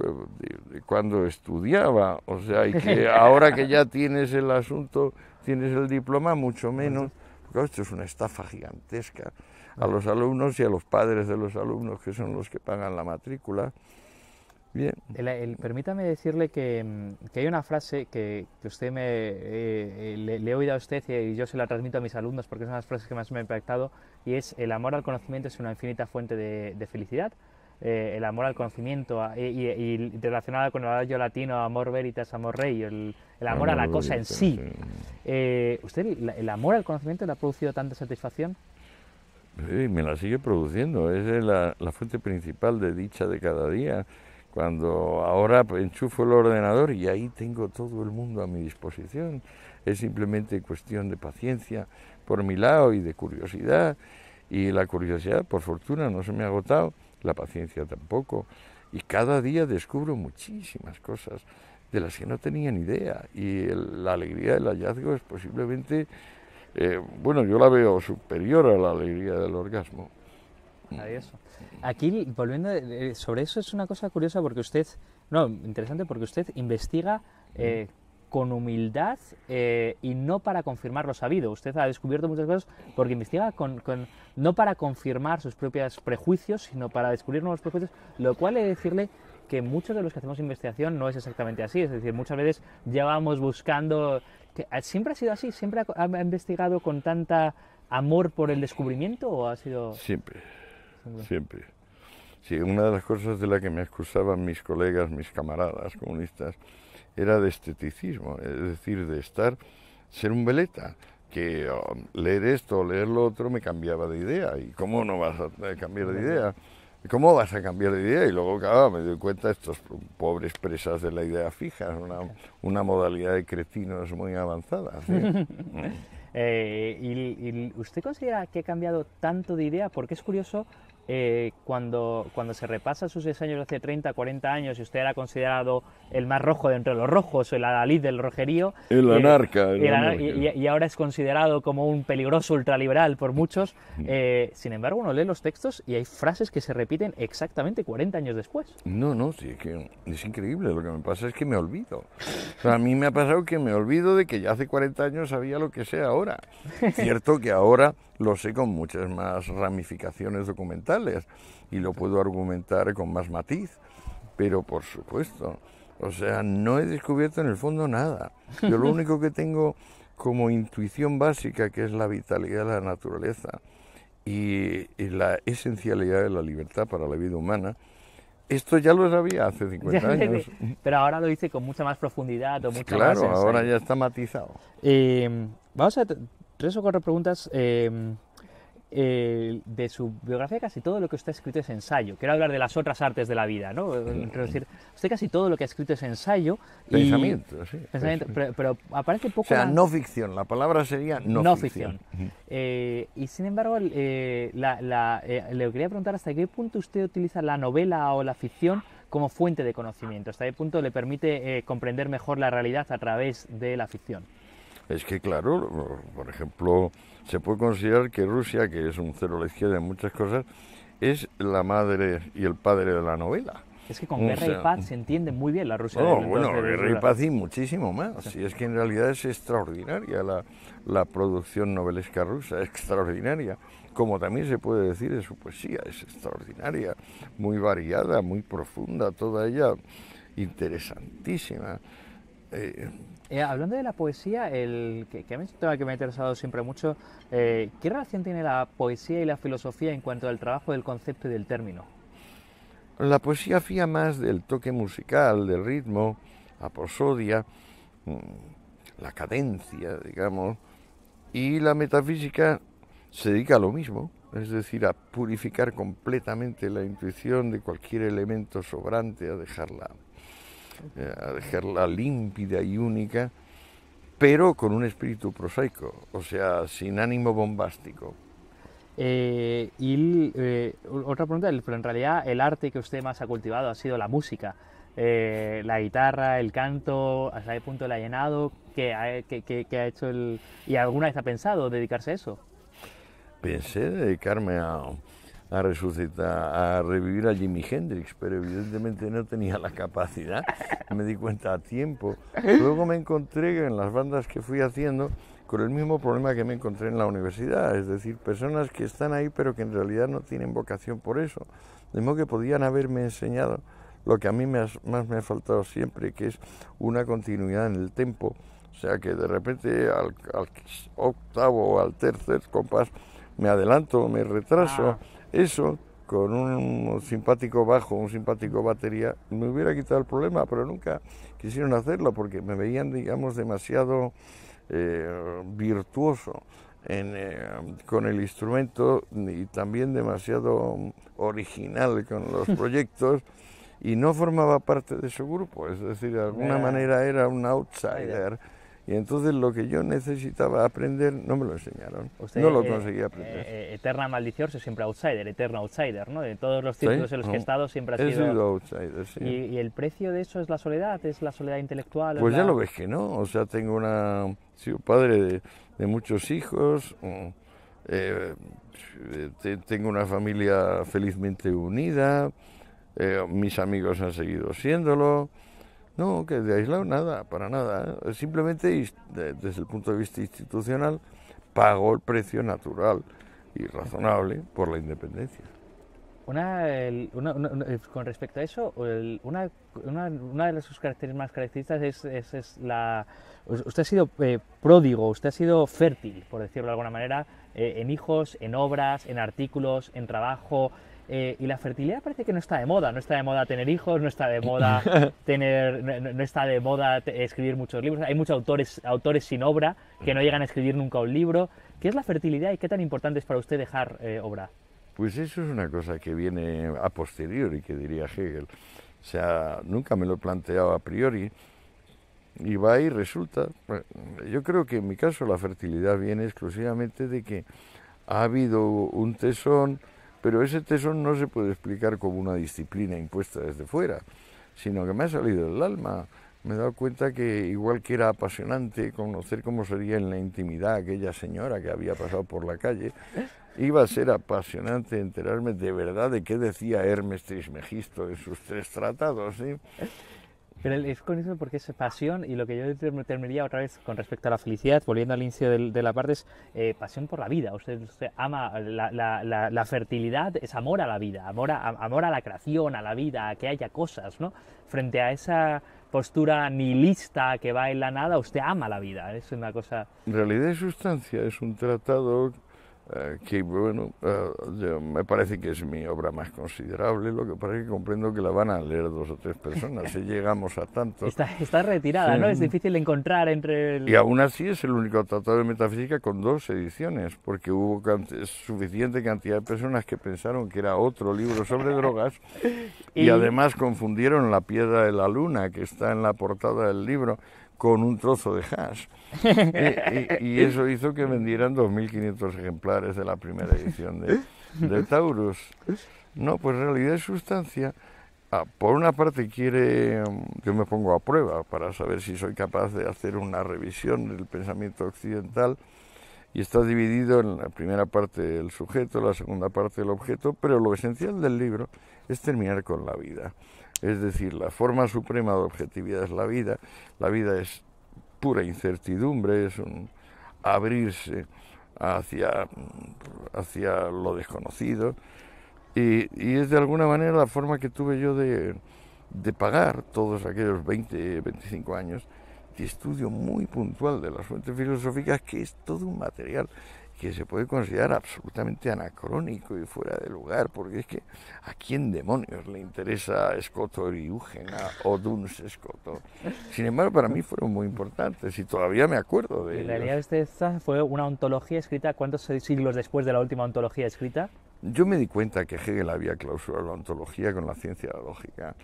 cuando estudiaba, o sea, y que ahora que ya tienes el asunto, tienes el diploma, mucho menos, porque esto es una estafa gigantesca a los alumnos y a los padres de los alumnos, que son los que pagan la matrícula. Bien. permítame decirle que, mm, que, hay una frase que, que usted me, eh, eh, le, he oído a usted y yo se la transmito a mis alumnos porque es una de las frases que más me ha impactado, y es el amor al conocimiento es una infinita fuente de, felicidad. Eh, el amor al conocimiento y, relacionado con el adagio latino amor veritas, amor rey, el, amor, a la cosa en sí. Eh, ¿Usted el amor al conocimiento le ha producido tanta satisfacción? Sí, me la sigue produciendo, es la, la, fuente principal de dicha de cada día. Cuando ahora enchufo el ordenador y ahí tengo todo el mundo a mi disposición es simplemente cuestión de paciencia por mi lado y de curiosidad. Y la curiosidad, por fortuna, no se me ha agotado, la paciencia tampoco. Y cada día descubro muchísimas cosas de las que no tenía ni idea. Y la alegría del hallazgo es posiblemente, eh, bueno, yo la veo superior a la alegría del orgasmo. Aquí, volviendo eh, sobre eso, es una cosa curiosa porque usted, no, interesante porque usted investiga eh, con humildad eh, y no para confirmar lo sabido. Usted ha descubierto muchas cosas porque investiga con, no para confirmar sus propios prejuicios, sino para descubrir nuevos prejuicios, lo cual es decirle que muchos de los que hacemos investigación no es exactamente así. Es decir, muchas veces llevamos buscando... Que, ah, ¿Siempre ha sido así? ¿Siempre ha, investigado con tanta amor por el descubrimiento o ha sido...? Siempre, siempre. siempre. Sí, una de las cosas de la que me excusaban mis colegas, mis camaradas comunistas, era de esteticismo, es decir, de estar, ser un veleta, que oh, leer esto o leer lo otro me cambiaba de idea. ¿Y cómo no vas a cambiar de idea? ¿Cómo vas a cambiar de idea? Y luego, me doy cuenta, estos pobres presas de la idea fija, una, modalidad de cretinos muy avanzada. Eh, y, y, usted considera que ha cambiado tanto de idea? Porque es curioso, eh, cuando, cuando se repasa sus diseños de hace 30, 40 años y usted era considerado el más rojo de entre los rojos, el adalid del rojerío. El eh, anarca. Y, ahora es considerado como un peligroso ultraliberal por muchos. Mm. Eh, sin embargo, uno lee los textos y hay frases que se repiten exactamente 40 años después. No, no, sí, es, que es increíble. Lo que me pasa es que me olvido. a mí me ha pasado que me olvido de que ya hace 40 años sabía lo que sé ahora. Cierto que ahora lo sé con muchas más ramificaciones documentales y lo puedo argumentar con más matiz, pero por supuesto, o sea, no he descubierto en el fondo nada. Yo lo único que tengo como intuición básica, que es la vitalidad de la naturaleza y, la esencialidad de la libertad para la vida humana, esto ya lo sabía hace 50 años. Pero ahora lo dice con mucha más profundidad o mucha claro, ahora ya está matizado. Eh, vamos a tres o cuatro preguntas em, eh, de su biografía. Casi todo lo que usted ha escrito es ensayo. Quiero hablar de las otras artes de la vida, ¿no? Eh, mm. usted casi todo lo que ha escrito es ensayo. pensamiento, sí. Pensamiento, pero, aparece poco. O sea, no ficción, la palabra sería no, no ficción. Eh, y sin embargo, le quería preguntar hasta qué punto usted utiliza la novela o la ficción como fuente de conocimiento. Hasta qué punto le permite comprender mejor la realidad a través de la ficción es que, claro, por ejemplo, se puede considerar que Rusia, que es un cero a la izquierda en muchas cosas, es la madre y el padre de la novela. Es que con guerra y paz se entiende muy bien la Rusia. No, bueno, guerra y paz y muchísimo más. Y es que en realidad es extraordinaria la, producción novelesca rusa, extraordinaria. Como también se puede decir de su poesía, es extraordinaria, muy variada, muy profunda, toda ella interesantísima. Eh, eh, hablando de la poesía, el, que, a mí es un tema que me ha interesado siempre mucho, eh, ¿qué relación tiene la poesía y la filosofía en cuanto al trabajo del concepto y del término? La poesía fía más del toque musical, del ritmo, la prosodia, mm, la cadencia, digamos, y la metafísica se dedica a lo mismo, es decir, a purificar completamente la intuición de cualquier elemento sobrante, a dejarla eh, a dejarla límpida y única, pero con un espíritu prosaico, o sea, sin ánimo bombástico. Eh, y eh, otra pregunta, pero en realidad el arte que usted más ha cultivado ha sido la música, la guitarra, el canto, hasta qué punto le ha llenado, que ha hecho el... ¿Y alguna vez ha pensado dedicarse a eso? Pensé dedicarme a, a resucitar, a revivir a Jimi Hendrix, pero evidentemente no tenía la capacidad, me di cuenta a tiempo. Luego me encontré en las bandas que fui haciendo con el mismo problema que me encontré en la universidad, es decir, personas que están ahí pero que en realidad no tienen vocación por eso, de modo que podían haberme enseñado lo que a mí más me ha faltado siempre, que es una continuidad en el tempo, o sea que de repente al, octavo o al tercer compás me adelanto, me retraso. Ah. Eso, con un simpático bajo, un simpático batería, me hubiera quitado el problema, pero nunca quisieron hacerlo porque me veían, digamos, demasiado eh, virtuoso. Eh, con el instrumento y también demasiado original con los proyectos y no formaba parte de su grupo, es decir, de alguna manera era un outsider. Y entonces lo que yo necesitaba aprender no me lo enseñaron. no lo conseguí eh, aprender. Eh, eh, eterna maldición, siempre outsider, eterno outsider, ¿no? De todos los tiempos en los que he estado siempre ha he sido... outsider, sí. ¿Y, el precio de eso es la soledad? ¿Es la soledad intelectual? Pues ya lo ves que no. O sea, tengo una... padre de, muchos hijos. Mm, tengo una familia felizmente unida. mis amigos han seguido siéndolo. No, que de aislado nada, para nada. ¿eh? Simplemente desde el punto de vista institucional pagó el precio natural y razonable por la independencia. Una, eh, con respecto a eso, una, de sus características más características es, la... Usted ha sido eh, pródigo, usted ha sido fértil, por decirlo de alguna manera, en hijos, en obras, en artículos, en trabajo, eh, y la fertilidad parece que no está de moda. No está de moda tener hijos, no está de moda tener, no, está de moda escribir muchos libros. Hay muchos autores, autores sin obra que no llegan a escribir nunca un libro. ¿Qué es la fertilidad y qué tan importante es para usted dejar eh, obra? Pues eso es una cosa que viene a posteriori, que diría Hegel. O sea, nunca me lo he planteado a priori. Y va y resulta, yo creo que en mi caso la fertilidad viene exclusivamente de que ha habido un tesón, pero ese tesón no se puede explicar como una disciplina impuesta desde fuera, sino que me ha salido del alma. Me he dado cuenta que igual que era apasionante conocer cómo sería en la intimidad aquella señora que había pasado por la calle, iba a ser apasionante enterarme de verdad de qué decía Hermes Trismegisto en sus tres tratados. Pero es eso porque es pasión y lo que yo terminaría otra vez con respecto a la felicidad, volviendo al inicio de, la parte, es eh, pasión por la vida. Usted, ama la, fertilidad, es amor a la vida, amor a, amor a la creación, a la vida, a que haya cosas, ¿no? Frente a esa postura nihilista que va en la nada, usted ama la vida. Es una cosa... En realidad es sustancia, es un tratado que eh, bueno, eh, me parece que es mi obra más considerable, lo que pasa que comprendo que la van a leer dos o tres personas, si llegamos a tantos. Está, retirada, ¿no? Es difícil encontrar entre... Y aún así es el único tratado de metafísica con dos ediciones, porque hubo suficiente cantidad de personas que pensaron que era otro libro sobre drogas y además confundieron la piedra de la luna que está en la portada del libro con un trozo de hash. y, eso hizo que vendieran 2.500 ejemplares de la primera edición de, Taurus. No, pues realidad es sustancia. Ah, por una parte quiere, mm, yo me pongo a prueba para saber si soy capaz de hacer una revisión del pensamiento occidental y está dividido en la primera parte el sujeto, la segunda parte el objeto, pero lo esencial del libro es terminar con la vida. Es decir, la forma suprema de objetividad es la vida. La vida es pura incertidumbre, es un abrirse hacia, hacia lo desconocido. Y, es de alguna manera la forma que tuve yo de, de pagar todos aquellos 20, 25 años de estudio muy puntual de las fuentes filosóficas, que es todo un material que se puede considerar absolutamente anacrónico y fuera de lugar, porque es que a quién demonios le interesa Scott Ugena, o Duns Scott. Sin embargo, para mí fueron muy importantes y todavía me acuerdo de En realidad, esta fue una ontología escrita, ¿cuántos siglos después de la última ontología escrita? Yo me di cuenta que Hegel había clausurado la ontología con la ciencia de la lógica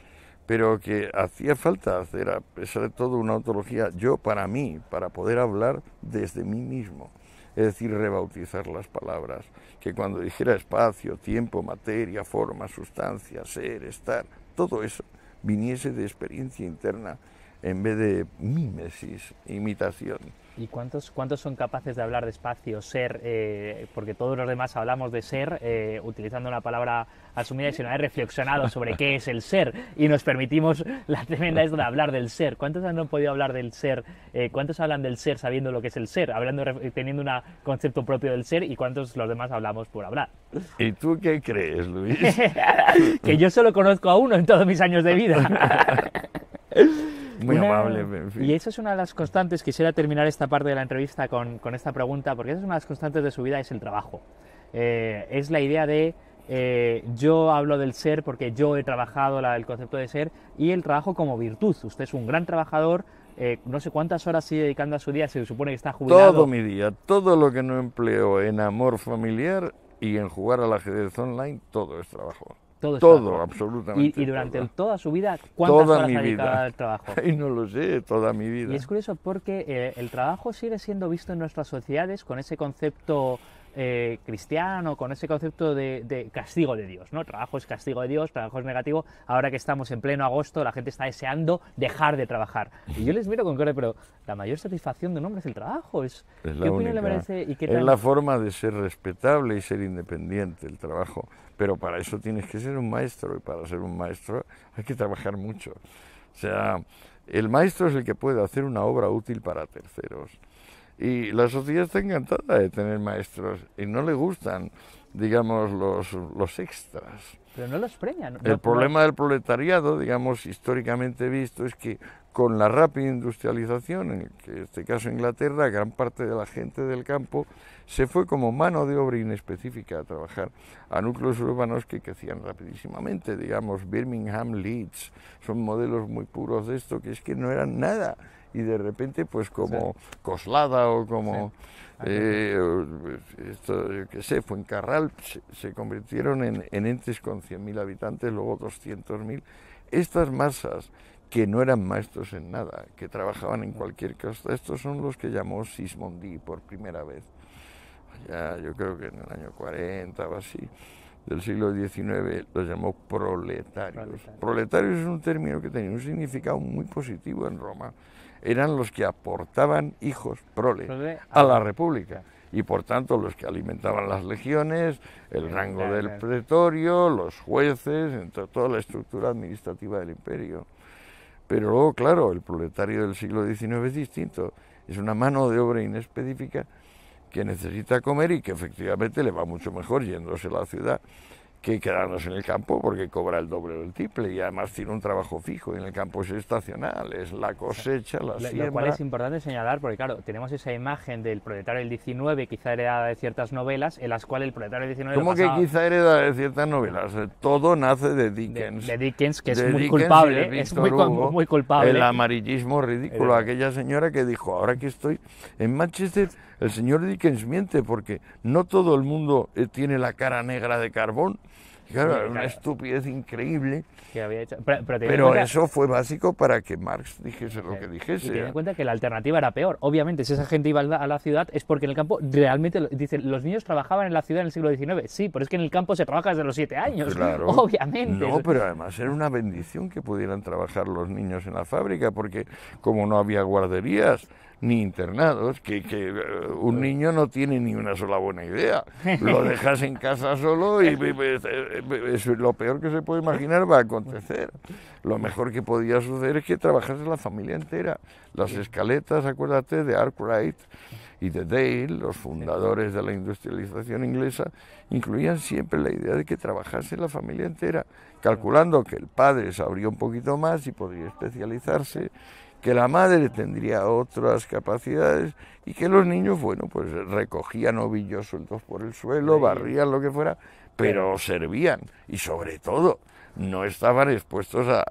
pero que hacía falta hacer, a pesar de todo, una ontología yo para mí, para poder hablar desde mí mismo es decir, rebautizar las palabras, que cuando dijera espacio, tiempo, materia, forma, sustancia, ser, estar, todo eso viniese de experiencia interna en vez de mímesis, imitación. ¿Y cuántos, cuántos son capaces de hablar despacio, ser? Eh, porque todos los demás hablamos de ser eh, utilizando una palabra asumida y sin haber reflexionado sobre qué es el ser y nos permitimos la tremenda es de hablar del ser. ¿Cuántos han podido hablar del ser? Eh, ¿Cuántos hablan del ser sabiendo lo que es el ser, hablando, teniendo un concepto propio del ser y cuántos los demás hablamos por hablar? ¿Y tú qué crees, Luis? que yo solo conozco a uno en todos mis años de vida. Muy amable. En fin. Y esa es una de las constantes, quisiera terminar esta parte de la entrevista con, con esta pregunta, porque esa es una de las constantes de su vida, es el trabajo. Eh, es la idea de eh, yo hablo del ser porque yo he trabajado la, el concepto de ser y el trabajo como virtud. Usted es un gran trabajador, eh, no sé cuántas horas sigue dedicando a su día, se supone que está jubilado. Todo mi día, todo lo que no empleo en amor familiar y en jugar al ajedrez online, todo es trabajo. Todo, absolutamente. Y, durante toda su vida, ¿cuántas horas ha dedicado al trabajo? Y no lo sé, toda mi vida. Y es curioso porque eh, el trabajo sigue siendo visto en nuestras sociedades con ese concepto eh, cristiano, con ese concepto de, castigo de Dios, ¿no? Trabajo es castigo de Dios, trabajo es negativo. Ahora que estamos en pleno agosto, la gente está deseando dejar de trabajar. Y yo les miro con cara, pero la mayor satisfacción de un hombre es el trabajo. Es, ¿Qué le merece? es la forma de ser respetable y ser independiente, el trabajo pero para eso tienes que ser un maestro y para ser un maestro hay que trabajar mucho. O sea, el maestro es el que puede hacer una obra útil para terceros. Y la sociedad está encantada de tener maestros y no le gustan, digamos, los, extras. Pero no los premian. el problema del proletariado, digamos, históricamente visto, es que con la rápida industrialización, en, este caso Inglaterra, gran parte de la gente del campo se fue como mano de obra inespecífica a trabajar a núcleos urbanos que crecían rapidísimamente, digamos Birmingham, Leeds, son modelos muy puros de esto, que es que no eran nada, y de repente pues como Coslada o como, eh, esto, yo qué sé, Fuencarral, se, se convirtieron en, en entes con 100.000 habitantes, luego 200.000. Estas masas que no eran maestros en nada, que trabajaban en cualquier cosa. Estos son los que llamó Sismondi por primera vez, ya yo creo que en el año 40 o así, del siglo XIX, los llamó proletarios. Proletarios es un término que tenía un significado muy positivo en Roma. Eran los que aportaban hijos prole a la República y por tanto los que alimentaban las legiones, el rango del pretorio, los jueces, toda la estructura administrativa del imperio. Pero luego, claro, el proletario del siglo XIX es distinto. Es una mano de obra inespecífica que necesita comer y que efectivamente le va mucho mejor yéndose a la ciudad que quedarnos en el campo porque cobra el doble o el triple y además tiene un trabajo fijo y en el campo es estacional, es la cosecha, la siembra. Lo cual es importante señalar porque claro, tenemos esa imagen del proletario del 19 quizá heredada de ciertas novelas en las cuales el proletario del 19 ¿Cómo que quizá heredada de ciertas novelas? Eh, todo nace de Dickens. De, Dickens, que es muy culpable, es muy, muy, culpable. El amarillismo ridículo, aquella señora que dijo, ahora que estoy en Manchester el señor Dickens miente porque no todo el mundo eh, tiene la cara negra de carbón. Claro, una estupidez increíble. Pero, eso fue básico para que Marx dijese lo eh, que dijese. Y en cuenta que la alternativa era peor. Obviamente, si esa gente iba a la ciudad es porque en el campo realmente, dicen, los niños trabajaban en la ciudad en el siglo XIX. Sí, pero es que en el campo se trabaja desde los siete años. Claro. Obviamente. No, pero además era una bendición que pudieran trabajar los niños en la fábrica porque como no había guarderías, ni internados, que, eh, un niño no tiene ni una sola buena idea. Lo dejas en casa solo y eh, eh, es lo peor que se puede imaginar va a acontecer. Lo mejor que podía suceder es que trabajase la familia entera. Las escaletas, acuérdate, de Arkwright y de Dale, los fundadores de la industrialización inglesa, incluían siempre la idea de que trabajase la familia entera, calculando que el padre sabría un poquito más y podría especializarse que la madre tendría otras capacidades y que los niños, bueno, pues recogían ovillos sueltos por el suelo, barrían lo que fuera, pero servían y sobre todo no estaban expuestos a,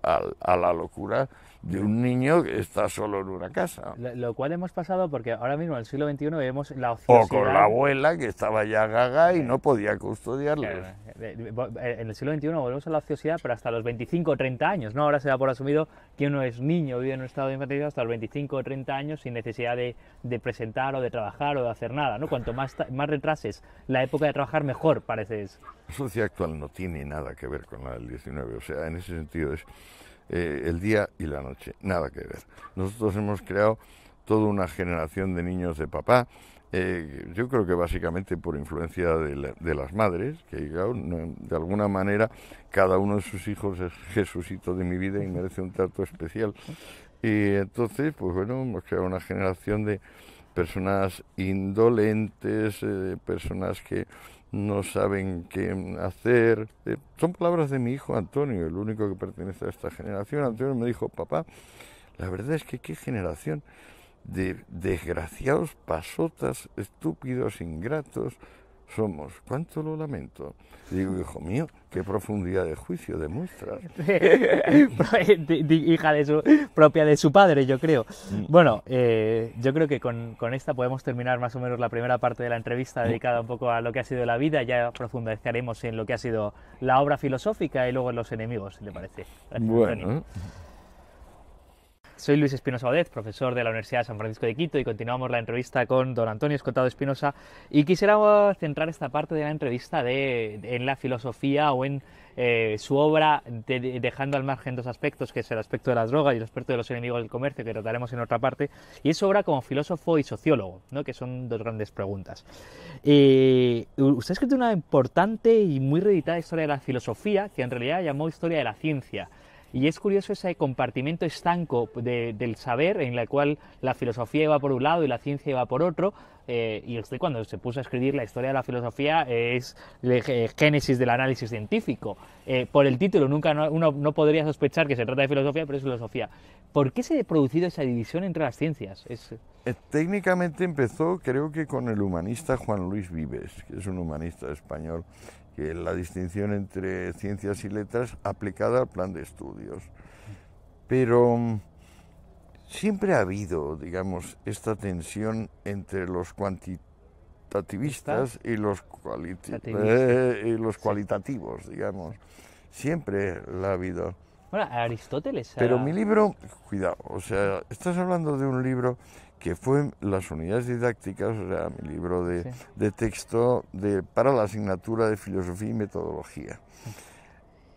a la locura de un niño que está solo en una casa. Lo, cual hemos pasado porque ahora mismo en el siglo XXI vemos la ociosidad... O con la abuela que estaba ya gaga y no podía custodiarla. Eh, eh, en el siglo XXI volvemos a la ociosidad, pero hasta los 25 o 30 años, ¿no? Ahora se da por asumido que uno es niño, vive en un estado de infantilidad hasta los 25 o 30 años sin necesidad de, presentar o de trabajar o de hacer nada, ¿no? Cuanto más, más retrases la época de trabajar, mejor, parece La sociedad actual no tiene nada que ver con la del 19, o sea, en ese sentido es eh, el día y la noche, nada que ver. Nosotros hemos creado toda una generación de niños de papá, eh, yo creo que básicamente por influencia de, las madres, que de alguna manera cada uno de sus hijos es Jesucito de mi vida y merece un trato especial. Y entonces, pues bueno, hemos creado una generación de personas indolentes, eh, de personas que no saben qué hacer. Eh, son palabras de mi hijo Antonio, el único que pertenece a esta generación. Antonio me dijo, papá, la verdad es que qué generación de desgraciados pasotas, estúpidos, ingratos, somos. ¿Cuánto lo lamento? digo, hijo mío, qué profundidad de juicio demuestra. Pues, hija de propia de su padre, yo creo. Mm. Bueno, eh, yo creo que con, con, esta podemos terminar más o menos la primera parte de la entrevista mm. dedicada un poco a lo que ha sido la vida. Ya profundizaremos en lo que ha sido la obra filosófica y luego en los enemigos, si le parece. bueno. Soy Luis Espinosa Odez, profesor de la Universidad de San Francisco de Quito y continuamos la entrevista con don Antonio Escotado Espinosa y quisiera centrar esta parte de la entrevista en la filosofía o en eh, su obra dejando al margen dos aspectos, que es el aspecto de las drogas y el aspecto de los enemigos del comercio, que trataremos en otra parte, y es su obra como filósofo y sociólogo, ¿no? que son dos grandes preguntas. Eh, usted ha escrito una importante y muy reeditada historia de la filosofía, que en realidad llamó historia de la ciencia. Y es curioso ese compartimento estanco del saber en el cual la filosofía iba por un lado y la ciencia iba por otro. Eh, y usted cuando se puso a escribir la historia de la filosofía eh, es el eh, génesis del análisis científico. por el título nunca uno no podría sospechar que se trata de filosofía, pero es filosofía. ¿Por qué se ha producido esa división entre las ciencias? Es... Técnicamente empezó creo que con el humanista Juan Luis Vives, que es un humanista español, que la distinción entre ciencias y letras aplicada al plan de estudios. Pero mm, siempre ha habido, digamos, esta tensión entre los cuantitativistas y los, eh, y los cualitativos, digamos. Siempre la ha habido. Bueno, Aristóteles. Pero mi libro, cuidado, o sea, estás hablando de un libro que fue las unidades didácticas, o sea, mi libro de, texto de, para la asignatura de filosofía y metodología.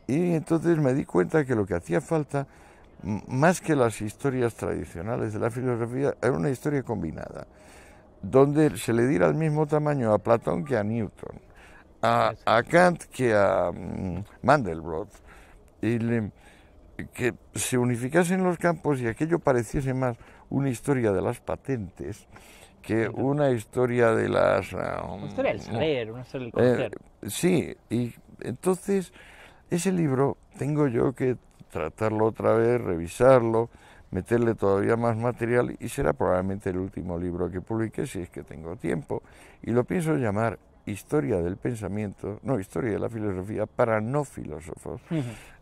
Y entonces me di cuenta que lo que hacía falta, más que las historias tradicionales de la filosofía, era una historia combinada, donde se le diera el mismo tamaño a Platón que a Newton, a, Kant que a mm, Mandelbrot, y que se unificasen los campos y aquello pareciese más una historia de las patentes que una historia de las... Ah, una historia del mm, saber, una historia del eh, conocer. sí, y entonces ese libro tengo yo que tratarlo otra vez, revisarlo, meterle todavía más material y será probablemente el último libro que publique si es que tengo tiempo. Y lo pienso llamar Historia del Pensamiento, no, Historia de la Filosofía para no filósofos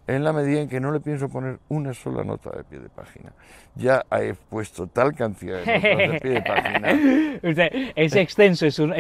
en la medida en que no le pienso poner una sola nota de pie de página. Ya he puesto tal cantidad de notas de pie de página. es extenso, es un,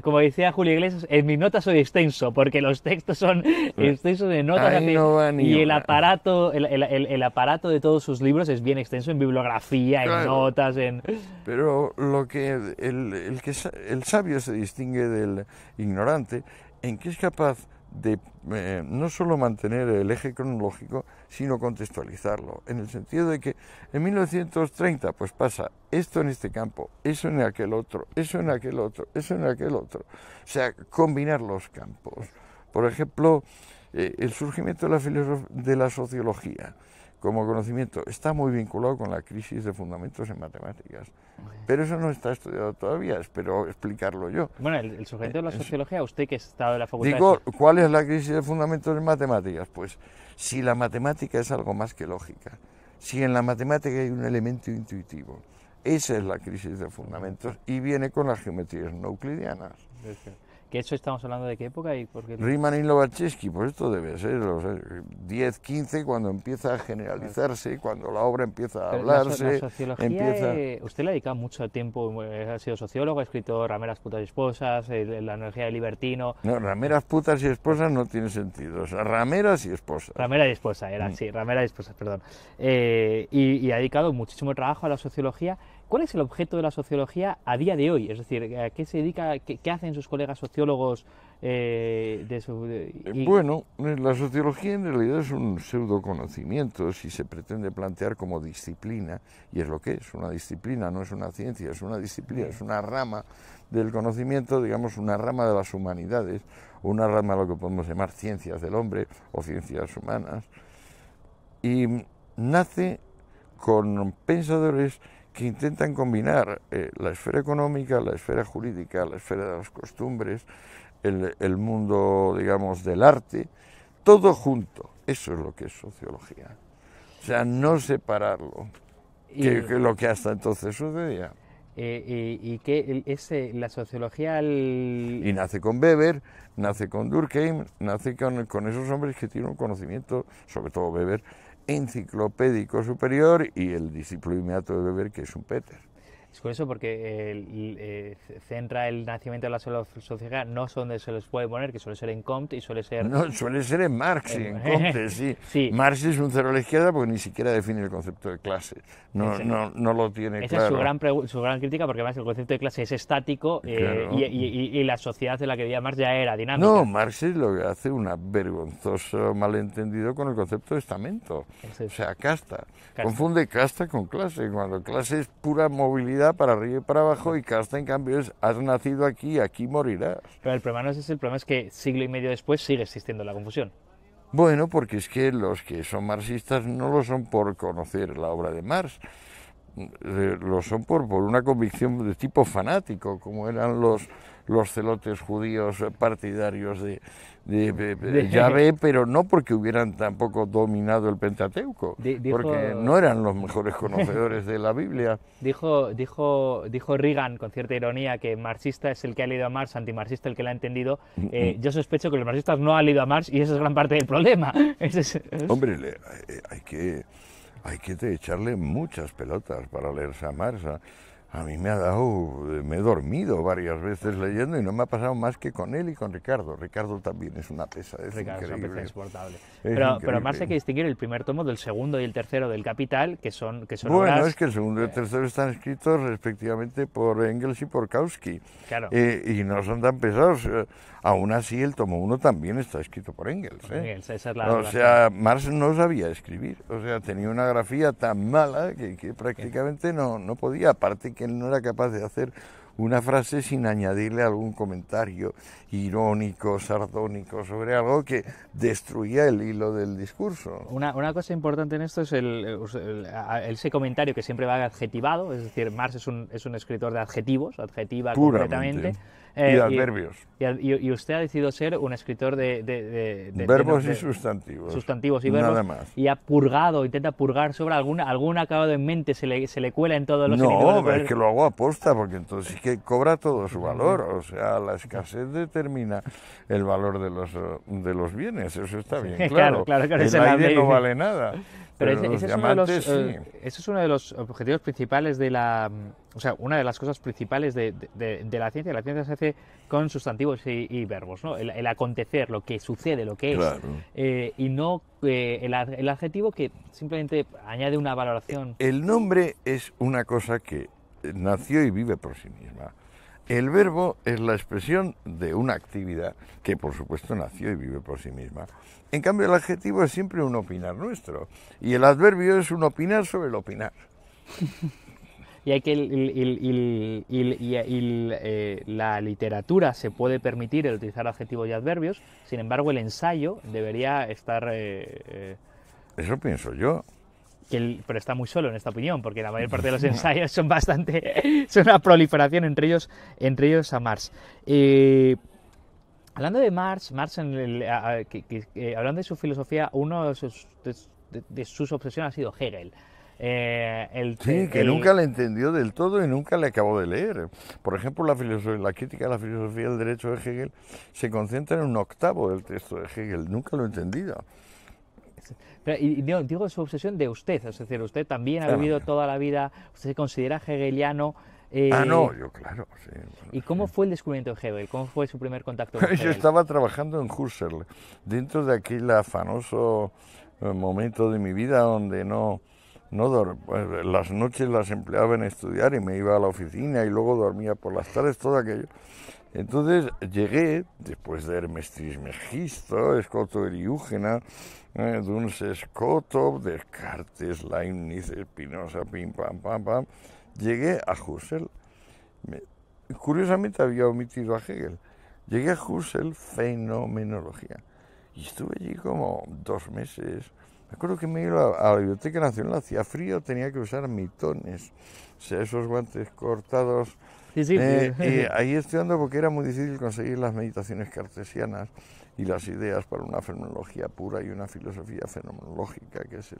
como decía Julio Iglesias, en mis notas soy extenso, porque los textos son extenso de notas. y el aparato, el, el, aparato de todos sus libros es bien extenso en bibliografía, en notas, en... Pero lo que el, que el sabio se distingue del ignorante en que es capaz de eh, no solo mantener el eje cronológico, sino contextualizarlo, en el sentido de que en 1930 pues pasa esto en este campo, eso en aquel otro, eso en aquel otro, eso en aquel otro. O sea, combinar los campos. Por ejemplo, eh, el surgimiento de la, de la sociología como conocimiento está muy vinculado con la crisis de fundamentos en matemáticas. Pero eso no está estudiado todavía, espero explicarlo yo. Bueno, el, sujeto de la eh, sociología, usted que estado de la facultad... Digo, ¿cuál es la crisis de fundamentos en matemáticas? Pues si la matemática es algo más que lógica, si en la matemática hay un elemento intuitivo, esa es la crisis de fundamentos y viene con las geometrías no euclidianas. ¿Que eso estamos hablando de qué época? y por qué... Riemann y pues esto debe ser los 10, 15, cuando empieza a generalizarse, cuando la obra empieza a hablarse. empieza... usted le ha dedicado mucho tiempo, eh, ha sido sociólogo, ha escrito Rameras, Putas y Esposas, La energía de Libertino. No, Rameras, Putas y Esposas no tiene sentido, Rameras y Esposas. Rameras y Esposas, era, mm. así. sí, Rameras y Esposas, perdón. Eh, y ha dedicado muchísimo trabajo a la sociología. ¿Cuál es el objeto de la sociología a día de hoy? Es decir, ¿a qué se dedica, qué, hacen sus colegas sociólogos? Eh, de su, eh, Bueno, eh, la sociología en realidad es un pseudoconocimiento, si se pretende plantear como disciplina, y es lo que es, una disciplina, no es una ciencia, es una disciplina, es una rama del conocimiento, digamos, una rama de las humanidades, una rama de lo que podemos llamar ciencias del hombre o ciencias humanas, y nace con pensadores que intentan combinar eh, la esfera económica, la esfera jurídica, la esfera de las costumbres, el, mundo, digamos, del arte, todo junto. Eso es lo que es sociología. O sea, no separarlo, y, que, lo que hasta entonces sucedía. Eh, eh, y, que es la sociología... Y nace con Weber, nace con Durkheim, nace con esos hombres que tienen un conocimiento, sobre todo Weber, enciclopédico superior y el discípulo inmediato de Weber, que es un Peter. Es eso porque eh, centra el nacimiento de la sociedad no es donde se les puede poner, que suele ser en Comte y suele ser... No, suele ser en Marx y en Comte, sí. Marx es un cero a la izquierda porque ni siquiera define el concepto de clase, no, no, no lo tiene claro. Esa es su gran, su gran crítica porque además el concepto de clase es estático eh, y, la sociedad de la que vivía Marx ya era dinámica. No, Marx es lo que hace un vergonzoso malentendido con el concepto de estamento, o sea, casta. Confunde casta con clase, cuando clase es pura movilidad para arriba y para abajo y Casta en cambio es has nacido aquí, y aquí morirás. Pero el problema no es ese, el problema es que siglo y medio después sigue existiendo la confusión. Bueno, porque es que los que son marxistas no lo son por conocer la obra de Marx, eh, lo son por, por una convicción de tipo fanático, como eran los los celotes judíos partidarios de, de, pero no porque hubieran tampoco dominado el Pentateuco, porque no eran los mejores conocedores de la Biblia. Dijo, dijo, dijo Reagan, con cierta ironía, que marxista es el que ha leído a Marx, antimarxista el que la ha entendido. Eh, yo sospecho que los marxistas no han leído a Marx y esa es gran parte del problema. Hombre, eh, hay que, hay que echarle muchas pelotas para leerse a Marx. ¿ah? a mí me ha dado, eh, me he dormido varias veces leyendo y no me ha pasado más que con él y con Ricardo. Ricardo también es una pesa, es increíble. Pero, pero, más hay que distinguir el primer tomo del segundo y el tercero del Capital, que son que son Bueno, es que el segundo y el tercero están escritos respectivamente por Engels y por Kautsky. Claro. Eh, y no son tan pesados. Eh, aún así, el tomo uno también está escrito por Engels. Engels esa es la o sea, Marx no sabía escribir. O sea, tenía una grafía tan mala que, que prácticamente no, no podía. Aparte que él no era capaz de hacer una frase sin añadirle algún comentario irónico, sardónico, sobre algo que destruía el hilo del discurso. Una, cosa importante en esto es el, ese comentario que siempre va adjetivado, es decir, Marx es un, es un escritor de adjetivos, adjetiva completamente eh, y adverbios. Y, usted ha decidido ser un escritor de... Verbos y sustantivos. Sustantivos y verbos. Y ha purgado, intenta purgar sobre alguna, algún acabado en mente, se le, se le cuela en todos los... No, es que lo hago aposta, porque entonces es que cobra todo su valor. O sea, la escasez determina el valor de los, de los bienes, eso está bien claro. claro, claro, claro el aire no vale nada. Pero, ese, es uno de los, objetivos principales de la. O sea, una de las cosas principales de, la ciencia. La ciencia se hace con sustantivos y, verbos, ¿no? El, acontecer, lo que sucede, lo que es. Eh, y no eh, el, adjetivo que simplemente añade una valoración. El nombre es una cosa que eh, nació y vive por sí misma. El verbo es la expresión de una actividad que por supuesto nació y vive por sí misma. En cambio, el adjetivo es siempre un opinar nuestro y el adverbio es un opinar sobre el opinar. y hay que eh, la literatura se puede permitir el utilizar adjetivos y adverbios, sin embargo el ensayo debería estar... Eh, eh, Eso pienso yo que pero está muy solo en esta opinión, porque la mayor parte de los ensayos son bastante, son una proliferación entre ellos, entre ellos a Marx. Eh, hablando de Marx, Marx en el, eh, hablando de su filosofía, uno de sus, de, obsesiones ha sido Hegel. Eh, el, sí, que nunca le entendió del todo y nunca le acabó de leer. Por ejemplo, la, la crítica de la filosofía del derecho de Hegel se concentra en un octavo del texto de Hegel, nunca lo entendido. Pero, y, digo su obsesión de usted, es decir, usted también ha vivido toda la vida, usted se considera hegeliano. ah, no, eh, yo claro, sí. ¿Y cómo fue el descubrimiento de Hegel? ¿Cómo fue su primer contacto con Yo estaba trabajando en Husserl, dentro de aquel afanoso eh, momento de mi vida donde no, no dormía. Pues, las noches las empleaba en estudiar y me iba a la oficina y luego dormía por las tardes, todo aquello. Entonces llegué, después de Hermes Trismegisto, Escoto eh, de eh, Duns Descartes, Leibniz, Espinosa, pim, pam, pam, pam, llegué a Husserl. curiosamente había omitido a Hegel. Llegué a Husserl, fenomenología. Y estuve allí como dos meses. Me acuerdo que me iba a, a la Biblioteca Nacional, hacía frío, tenía que usar mitones. O sea, esos guantes cortados eh, y ahí estudiando porque era muy difícil conseguir las meditaciones cartesianas y las ideas para una fenomenología pura y una filosofía fenomenológica, que es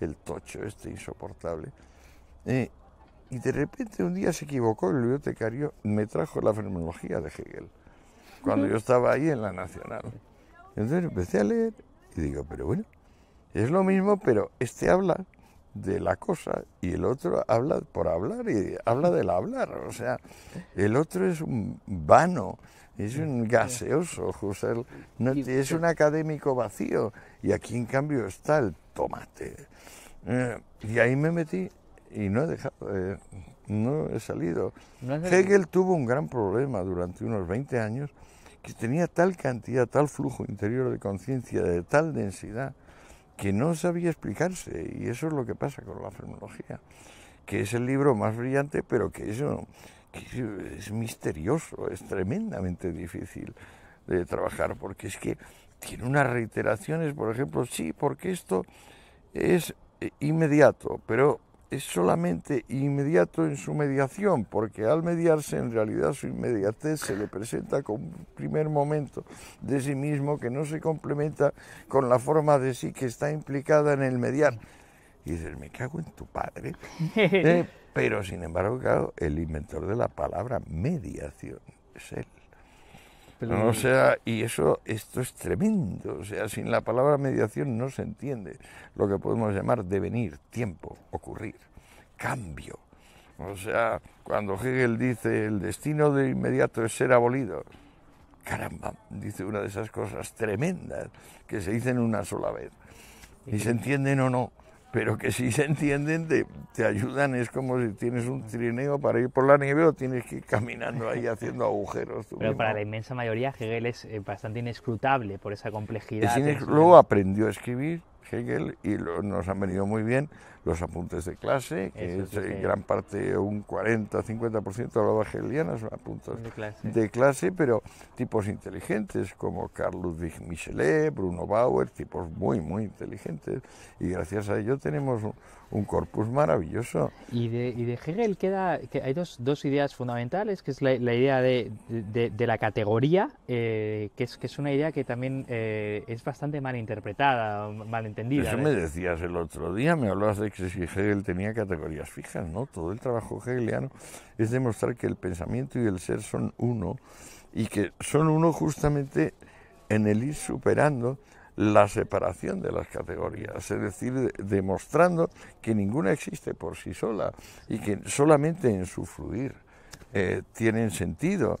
el, tocho este insoportable. Eh, y de repente un día se equivocó el bibliotecario, me trajo la fenomenología de Hegel, cuando yo estaba ahí en la Nacional. Entonces empecé a leer y digo, pero bueno, es lo mismo, pero este habla de la cosa y el otro habla por hablar y habla del hablar. O sea, el otro es un vano, es un gaseoso, José, es un académico vacío. Y aquí en cambio está el tomate. Eh, y ahí me metí y no he dejado, eh, no he salido. Hegel tuvo un gran problema durante unos 20 años que tenía tal cantidad, tal flujo interior de conciencia de tal densidad que no sabía explicarse, y eso es lo que pasa con la fenomenología, que es el libro más brillante, pero que es misterioso, es tremendamente difícil de trabajar, porque es que tiene unas reiteraciones, por ejemplo, sí, porque esto es eh, inmediato, pero es solamente inmediato en su mediación, porque al mediarse en realidad su inmediatez se le presenta como un primer momento de sí mismo que no se complementa con la forma de sí que está implicada en el mediar. Y dices, me cago en tu padre. Eh, pero sin embargo, claro, el inventor de la palabra mediación es él sea, y eso, esto es tremendo. O sea, sin la palabra mediación no se entiende lo que podemos llamar devenir, tiempo, ocurrir, cambio. O sea, cuando Hegel dice el destino de inmediato es ser abolido, caramba, dice una de esas cosas tremendas que se dicen una sola vez. Y se entienden o no pero que si se entienden, te, te, ayudan, es como si tienes un trineo para ir por la nieve o tienes que ir caminando ahí haciendo agujeros. pero para la inmensa mayoría Hegel es eh, bastante inescrutable por esa complejidad. Luego aprendió a escribir, Hegel y nos han venido muy bien los apuntes de clase, que es eh, gran parte, un 40-50% de la hegeliana son apuntes de clase. pero tipos inteligentes como Carlos Ludwig Michelet, Bruno Bauer, tipos muy, muy inteligentes, y gracias a ello tenemos un corpus maravilloso. Y de, Hegel queda, hay dos, ideas fundamentales, que es la, idea de, la categoría, eh, que, es, una idea que también eh, es bastante mal interpretada, mal entendida. Eso ¿eh? me decías el otro día, me hablabas de que Hegel tenía categorías fijas, ¿no? Todo el trabajo hegeliano es demostrar que el pensamiento y el ser son uno, y que son uno justamente en el ir superando la separación de las categorías, es decir, demostrando que ninguna existe por sí sola y que solamente en su fluir eh, tienen sentido.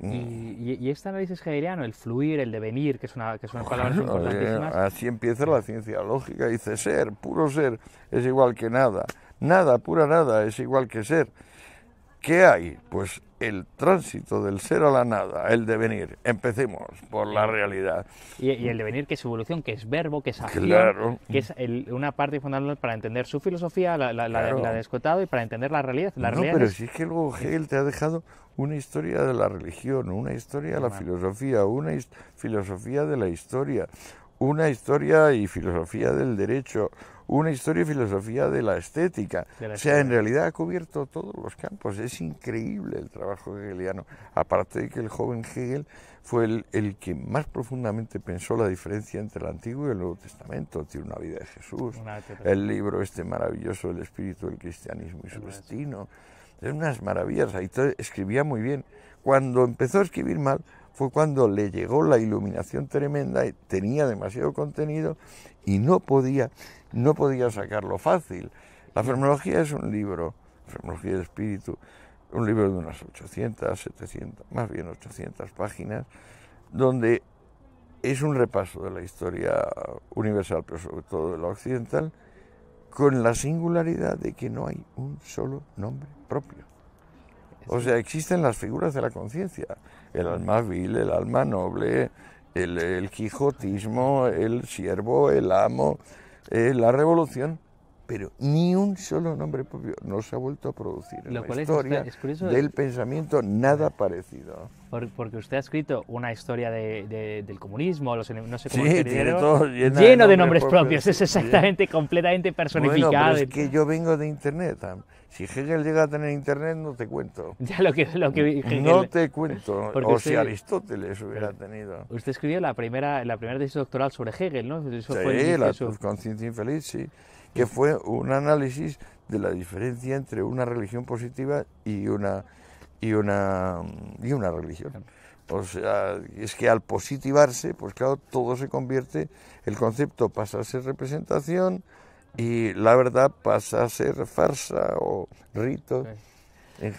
Y, esta mm. este análisis hegeliano, el fluir, el devenir, que, es una, que son palabras eh, así empieza la ciencia lógica, dice ser, puro ser es igual que nada, nada, pura nada es igual que ser. ¿Qué hay? Pues el tránsito del ser a la nada, el devenir. Empecemos por la realidad. Y, el devenir que es evolución, que es verbo, que es acción, que es una parte fundamental para entender su filosofía, la, la, de Escotado, y para entender la realidad. La no, pero si es que luego Hegel te ha dejado una historia de la religión, una historia de la filosofía, una filosofía de la historia, una historia y filosofía del derecho, una historia y filosofía de la estética. o sea, en realidad ha cubierto todos los campos. Es increíble el trabajo hegeliano. Aparte de que el joven Hegel fue el, que más profundamente pensó la diferencia entre el Antiguo y el Nuevo Testamento. Tiene una vida de Jesús, el libro este maravilloso, El espíritu del cristianismo y su destino. Es unas maravillas. escribía muy bien. Cuando empezó a escribir mal, fue cuando le llegó la iluminación tremenda, tenía demasiado contenido y no podía no podía sacarlo fácil. La Fenomenología es un libro, Fenomenología del Espíritu, un libro de unas 800, 700, más bien 800 páginas, donde es un repaso de la historia universal, pero sobre todo de la occidental, con la singularidad de que no hay un solo nombre propio. O sea, existen las figuras de la conciencia, el alma vil, el alma noble, el, el quijotismo, el siervo, el amo, eh, la revolución pero ni un solo nombre propio no se ha vuelto a producir en Lo cual la historia del ¿eh? pensamiento nada parecido. porque usted ha escrito una historia de, del comunismo, no sé cómo sí, tiene lleno de nombres, propios, es exactamente, completamente personificado. es que yo vengo de Internet. Si Hegel llega a tener Internet, no te cuento. Ya lo lo No te cuento, o si Aristóteles hubiera tenido. Usted escribió la primera, la primera tesis doctoral sobre Hegel, ¿no? sí, fue la su... infeliz, sí que fue un análisis de la diferencia entre una religión positiva y una, y una, y una religión. O sea, es que al positivarse, pues claro, todo se convierte, el concepto pasa a ser representación y la verdad pasa a ser farsa o rito.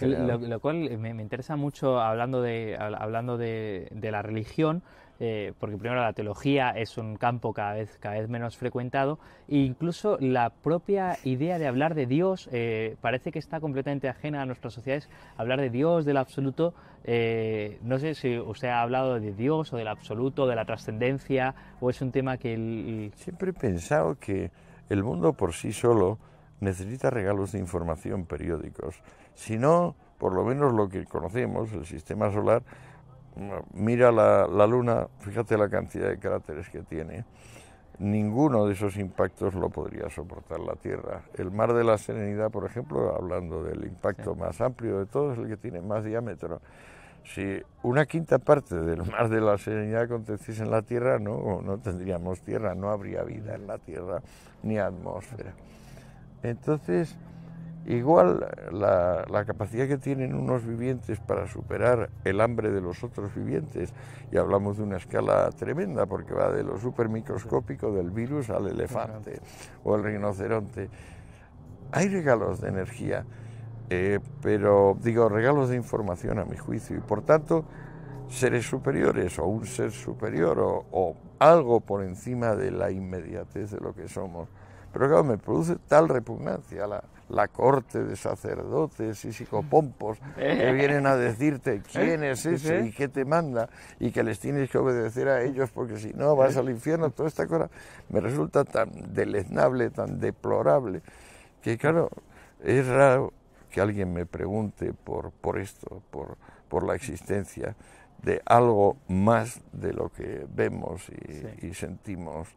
Lo, cual me, me, interesa mucho hablando de, hablando de, de la religión, eh, porque primero la teología es un campo cada vez, cada vez menos frecuentado, e incluso la propia idea de hablar de Dios eh, parece que está completamente ajena a nuestras sociedades. Hablar de Dios, del absoluto, eh, no sé si usted ha hablado de Dios o del absoluto, de la trascendencia, o es un tema que... Siempre he pensado que el mundo por sí solo necesita regalos de información periódicos, si no, por lo menos lo que conocemos, el sistema solar, Mira la, luna, fíjate la cantidad de cráteres que tiene. Ninguno de esos impactos lo podría soportar la Tierra. El Mar de la Serenidad, por ejemplo, hablando del impacto más amplio de todos, el que tiene más diámetro. Si una quinta parte del mar de la serenidad aconteciese en la Tierra, no, no tendríamos Tierra, no habría vida en la Tierra, ni atmósfera. Entonces, Igual la, capacidad que tienen unos vivientes para superar el hambre de los otros vivientes, y hablamos de una escala tremenda porque va de lo supermicroscópico del virus al elefante o al rinoceronte. Hay regalos de energía, eh, pero digo, regalos de información a mi juicio, y por tanto, seres superiores o un ser superior o, o algo por encima de la inmediatez de lo que somos. Pero claro, me produce tal repugnancia la la corte de sacerdotes y psicopompos que eh. vienen a decirte quién es ese y qué te manda y que les tienes que obedecer a ellos porque si no vas eh. al infierno, toda esta cosa me resulta tan deleznable, tan deplorable, que claro, es raro que alguien me pregunte por, por esto, por, por la existencia de algo más de lo que vemos y, y sentimos,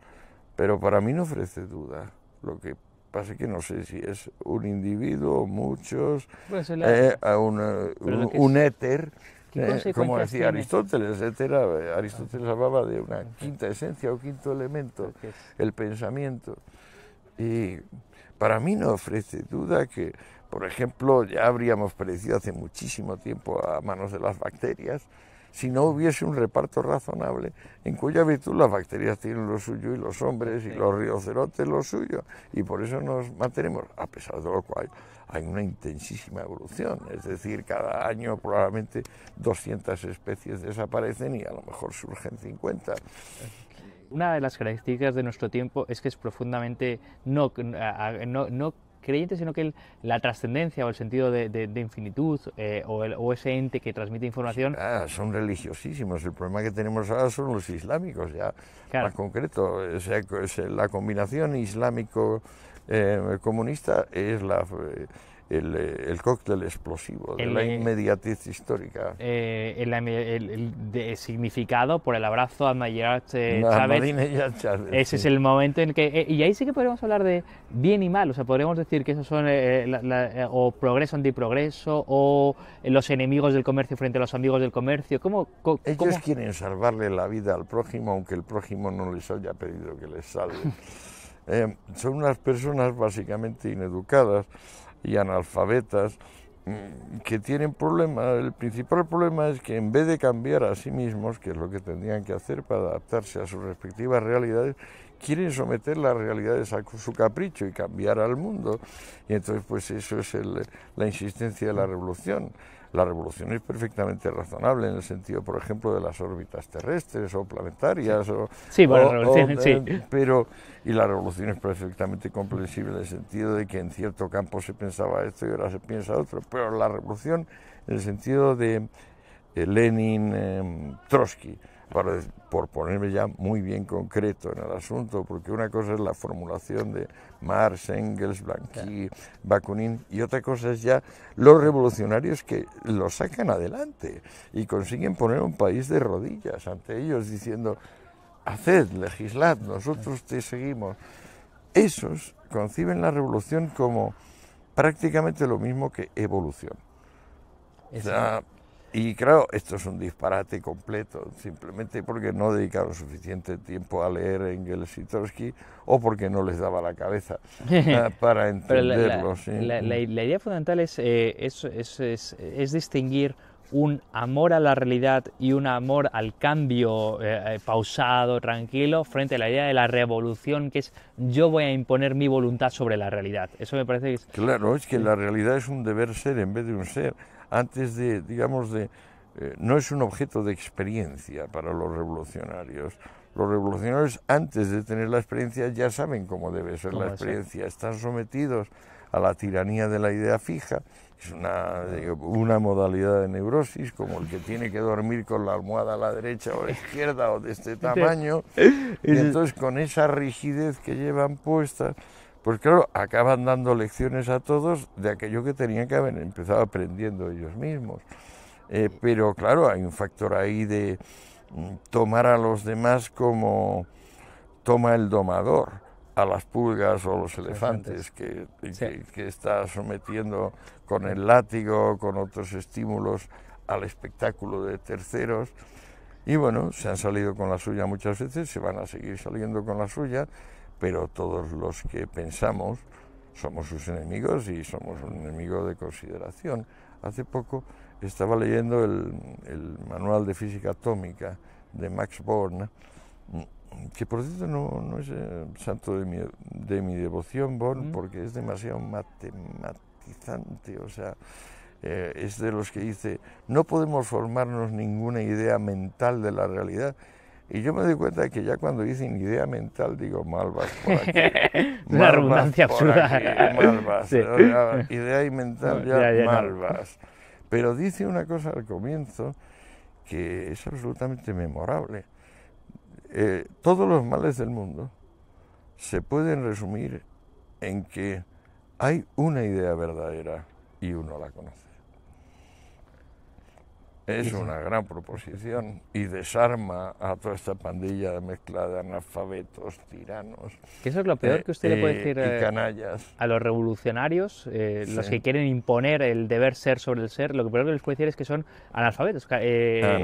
pero para mí no ofrece duda lo que Pasa que no sé si es un individuo, muchos, eh, un, eh, éter. Eh, como decía Aristóteles, etcétera. Aristóteles ah. hablaba de una quinta esencia o quinto elemento, el pensamiento. Y para mí no ofrece duda que, por ejemplo, ya habríamos perecido hace muchísimo tiempo a manos de las bacterias, si no hubiese un reparto razonable, en cuya virtud las bacterias tienen lo suyo y los hombres y los rinocerontes lo suyo, y por eso nos mantenemos, a pesar de lo cual hay una intensísima evolución, es decir, cada año probablemente 200 especies desaparecen y a lo mejor surgen 50 una de las características de nuestro tiempo es que es profundamente no, no, no creyente, sino que la trascendencia o el sentido de, infinitud eh, o, el, o, ese ente que transmite información. Ah, son religiosísimos. El problema que tenemos ahora son los islámicos, ya más concreto. la combinación islámico-comunista eh, es la. Eh, eh, el, cóctel explosivo de la eh, inmediatez histórica. Eh, el, significado por el abrazo a Maillard Chávez. Ese es el momento en que. y ahí sí que podemos hablar de bien y mal. O sea, podríamos decir que esos son la, o progreso, antiprogreso, o los enemigos del comercio frente a los amigos del comercio. ¿Cómo, Ellos quieren salvarle la vida al prójimo, aunque el prójimo no les haya pedido que les salve. son unas personas básicamente ineducadas y analfabetas mm, que tienen problemas. El principal problema es que en vez de cambiar a sí mismos, que es lo que tendrían que hacer para adaptarse a sus respectivas realidades, quieren someter las realidades a su capricho y cambiar al mundo. Y entonces, pues eso es la insistencia de la revolución. La revolución es perfectamente razonable en el sentido, por ejemplo, de las órbitas terrestres o planetarias. O, sí, bueno, sí. Eh, pero, y la revolución es perfectamente comprensible en el sentido de que en cierto campo se pensaba esto y ahora se piensa otro. Pero la revolución en el sentido de eh, Lenin, eh, Trotsky, para, por ponerme ya muy bien concreto en el asunto, porque una cosa es la formulación de Marx, Engels, Blanqui, Bakunin, y otra cosa es ya los revolucionarios que lo sacan adelante y consiguen poner un país de rodillas ante ellos diciendo, haced, legislad, nosotros te seguimos. Esos conciben la revolución como prácticamente lo mismo que evolución. Y claro, esto es un disparate completo, simplemente porque no dedicaron suficiente tiempo a leer Engels y Trotsky o porque no les daba la cabeza ah, para entenderlo. la, idea fundamental eh, es, es, es, es, distinguir un amor a la realidad y un amor al cambio eh, pausado, tranquilo, frente a la idea de la revolución, que es yo voy a imponer mi voluntad sobre la realidad. Eso me parece que es... Claro, es que la realidad es un deber ser en vez de un ser antes de, digamos, de... Eh, no es un objeto de experiencia para los revolucionarios. Los revolucionarios antes de tener la experiencia ya saben cómo debe ser la experiencia. Están sometidos a la tiranía de la idea fija. Es una, una modalidad de neurosis, como el que tiene que dormir con la almohada a la derecha o a la izquierda o de este tamaño. Y entonces con esa rigidez que llevan puesta, pues claro, acaban dando lecciones a todos de aquello que tenían que haber empezado aprendiendo ellos mismos. Eh, pero claro, hay un factor ahí de mm, tomar a los demás como toma el domador a las pulgas o los elefantes que, que, que está sometiendo con el látigo, con otros estímulos al espectáculo de terceros. Y bueno, se han salido con la suya muchas veces, se van a seguir saliendo con la suya pero todos los que pensamos somos sus enemigos y somos un enemigo de consideración. Hace poco estaba leyendo el, manual de física atómica de Max Born, que por cierto no, es eh, santo de mi, devoción, Born, porque es demasiado matematizante, o sea, eh, es de los que dice, no podemos formarnos ninguna idea mental de la realidad, y yo me doy cuenta de que ya cuando dicen idea mental, digo, malvas por aquí. Una redundancia absurda. Idea y mental, ya, malvas. Pero dice una cosa al comienzo que es absolutamente memorable. Eh, todos los males del mundo se pueden resumir en que hay una idea verdadera y uno la conoce. Es una gran proposición y desarma a toda esta pandilla de mezcla de analfabetos, tiranos. Que eso es lo peor eh, que usted le puede eh, decir eh, a los revolucionarios, los que quieren imponer el deber ser sobre el ser, lo que peor que les puede decir es que son analfabetos,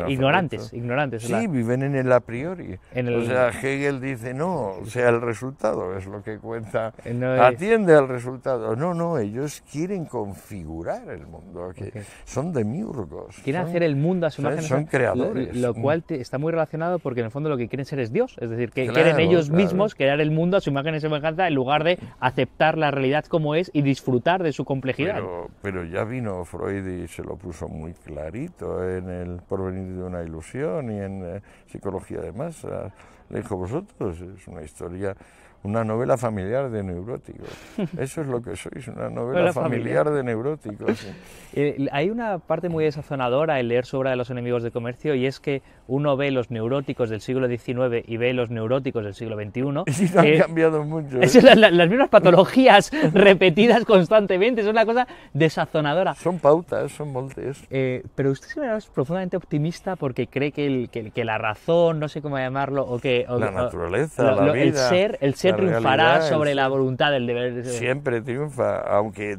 ignorantes. ignorantes sí, viven en el a priori. O sea, Hegel dice, no, sea, el resultado es lo que cuenta. Atiende al resultado. No, no, ellos quieren configurar el mundo. Que Son demiurgos. Quieren hacer el el mundo a su imagen. Son creadores. Lo, mm. cual está muy relacionado porque en el fondo lo que quieren ser es Dios. Es decir, que quieren ellos mismos crear el mundo a su imagen y semejanza en lugar de aceptar la realidad como es y disfrutar de su complejidad. Pero, ya vino Freud y se lo puso muy clarito en el porvenir de una ilusión y en eh, psicología de masas. Le dijo, vosotros, es una historia una novela familiar de neuróticos. Eso es lo que sois, una novela familiar, de neuróticos. Eh, hay una parte muy desazonadora en leer su obra de los enemigos de comercio y es que uno ve los neuróticos del siglo XIX y ve los neuróticos del siglo XXI. Y han eh, cambiado mucho. Es ¿eh? las mismas patologías repetidas constantemente, es una cosa desazonadora. Son pautas, son moldes. pero usted se me profundamente optimista porque cree que, el, que, la razón, no sé cómo llamarlo, o que... la naturaleza, la vida. El ser, el ser triunfará sobre la voluntad del deber. Siempre triunfa, aunque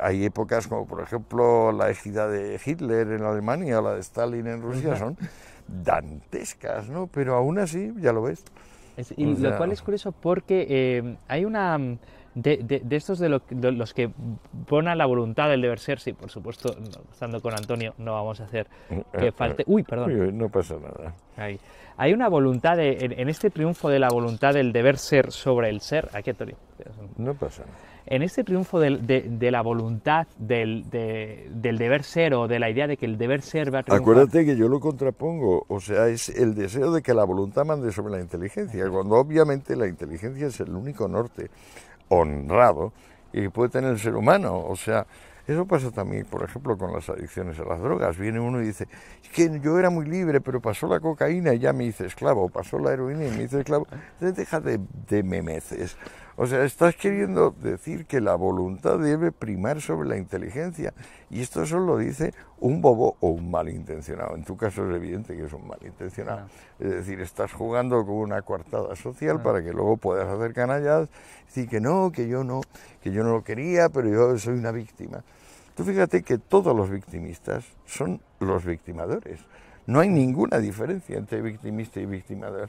hay épocas como por ejemplo la ejida de Hitler en Alemania, la de Stalin en Rusia, son dantescas, ¿no? Pero aún así, ya lo ves. y lo cual es curioso porque eh, hay una de, de, estos de, los que pone la voluntad del deber ser, sí, por supuesto, estando con Antonio no vamos a hacer que eh, eh, falte... Uy, perdón. no pasa nada. Hay una voluntad, en, este triunfo de la voluntad del deber ser sobre el ser, aquí Antonio. No pasa nada. En este triunfo de, la voluntad del, del deber ser o de la idea de que el deber ser va a Acuérdate que yo lo contrapongo, o sea, es el deseo de que la voluntad mande sobre la inteligencia, cuando obviamente la inteligencia es el único norte honrado y puede tener el ser humano. O sea, eso pasa también, por ejemplo, con las adicciones a las drogas. Viene uno y dice, es que yo era muy libre, pero pasó la cocaína y ya me hice esclavo, pasó la heroína y me hice esclavo. Entonces deja de, de memeces. O sea, estás queriendo decir que la voluntad debe primar sobre la inteligencia. Y esto solo dice un bobo o un malintencionado. En tu caso es evidente que es un malintencionado. Es decir, estás jugando con una coartada social para que luego puedas hacer canallas y decir que no, que yo no, que yo no lo quería, pero yo soy una víctima. Tú fíjate que todos los victimistas son los victimadores. No hay ninguna diferencia entre victimista y victimador.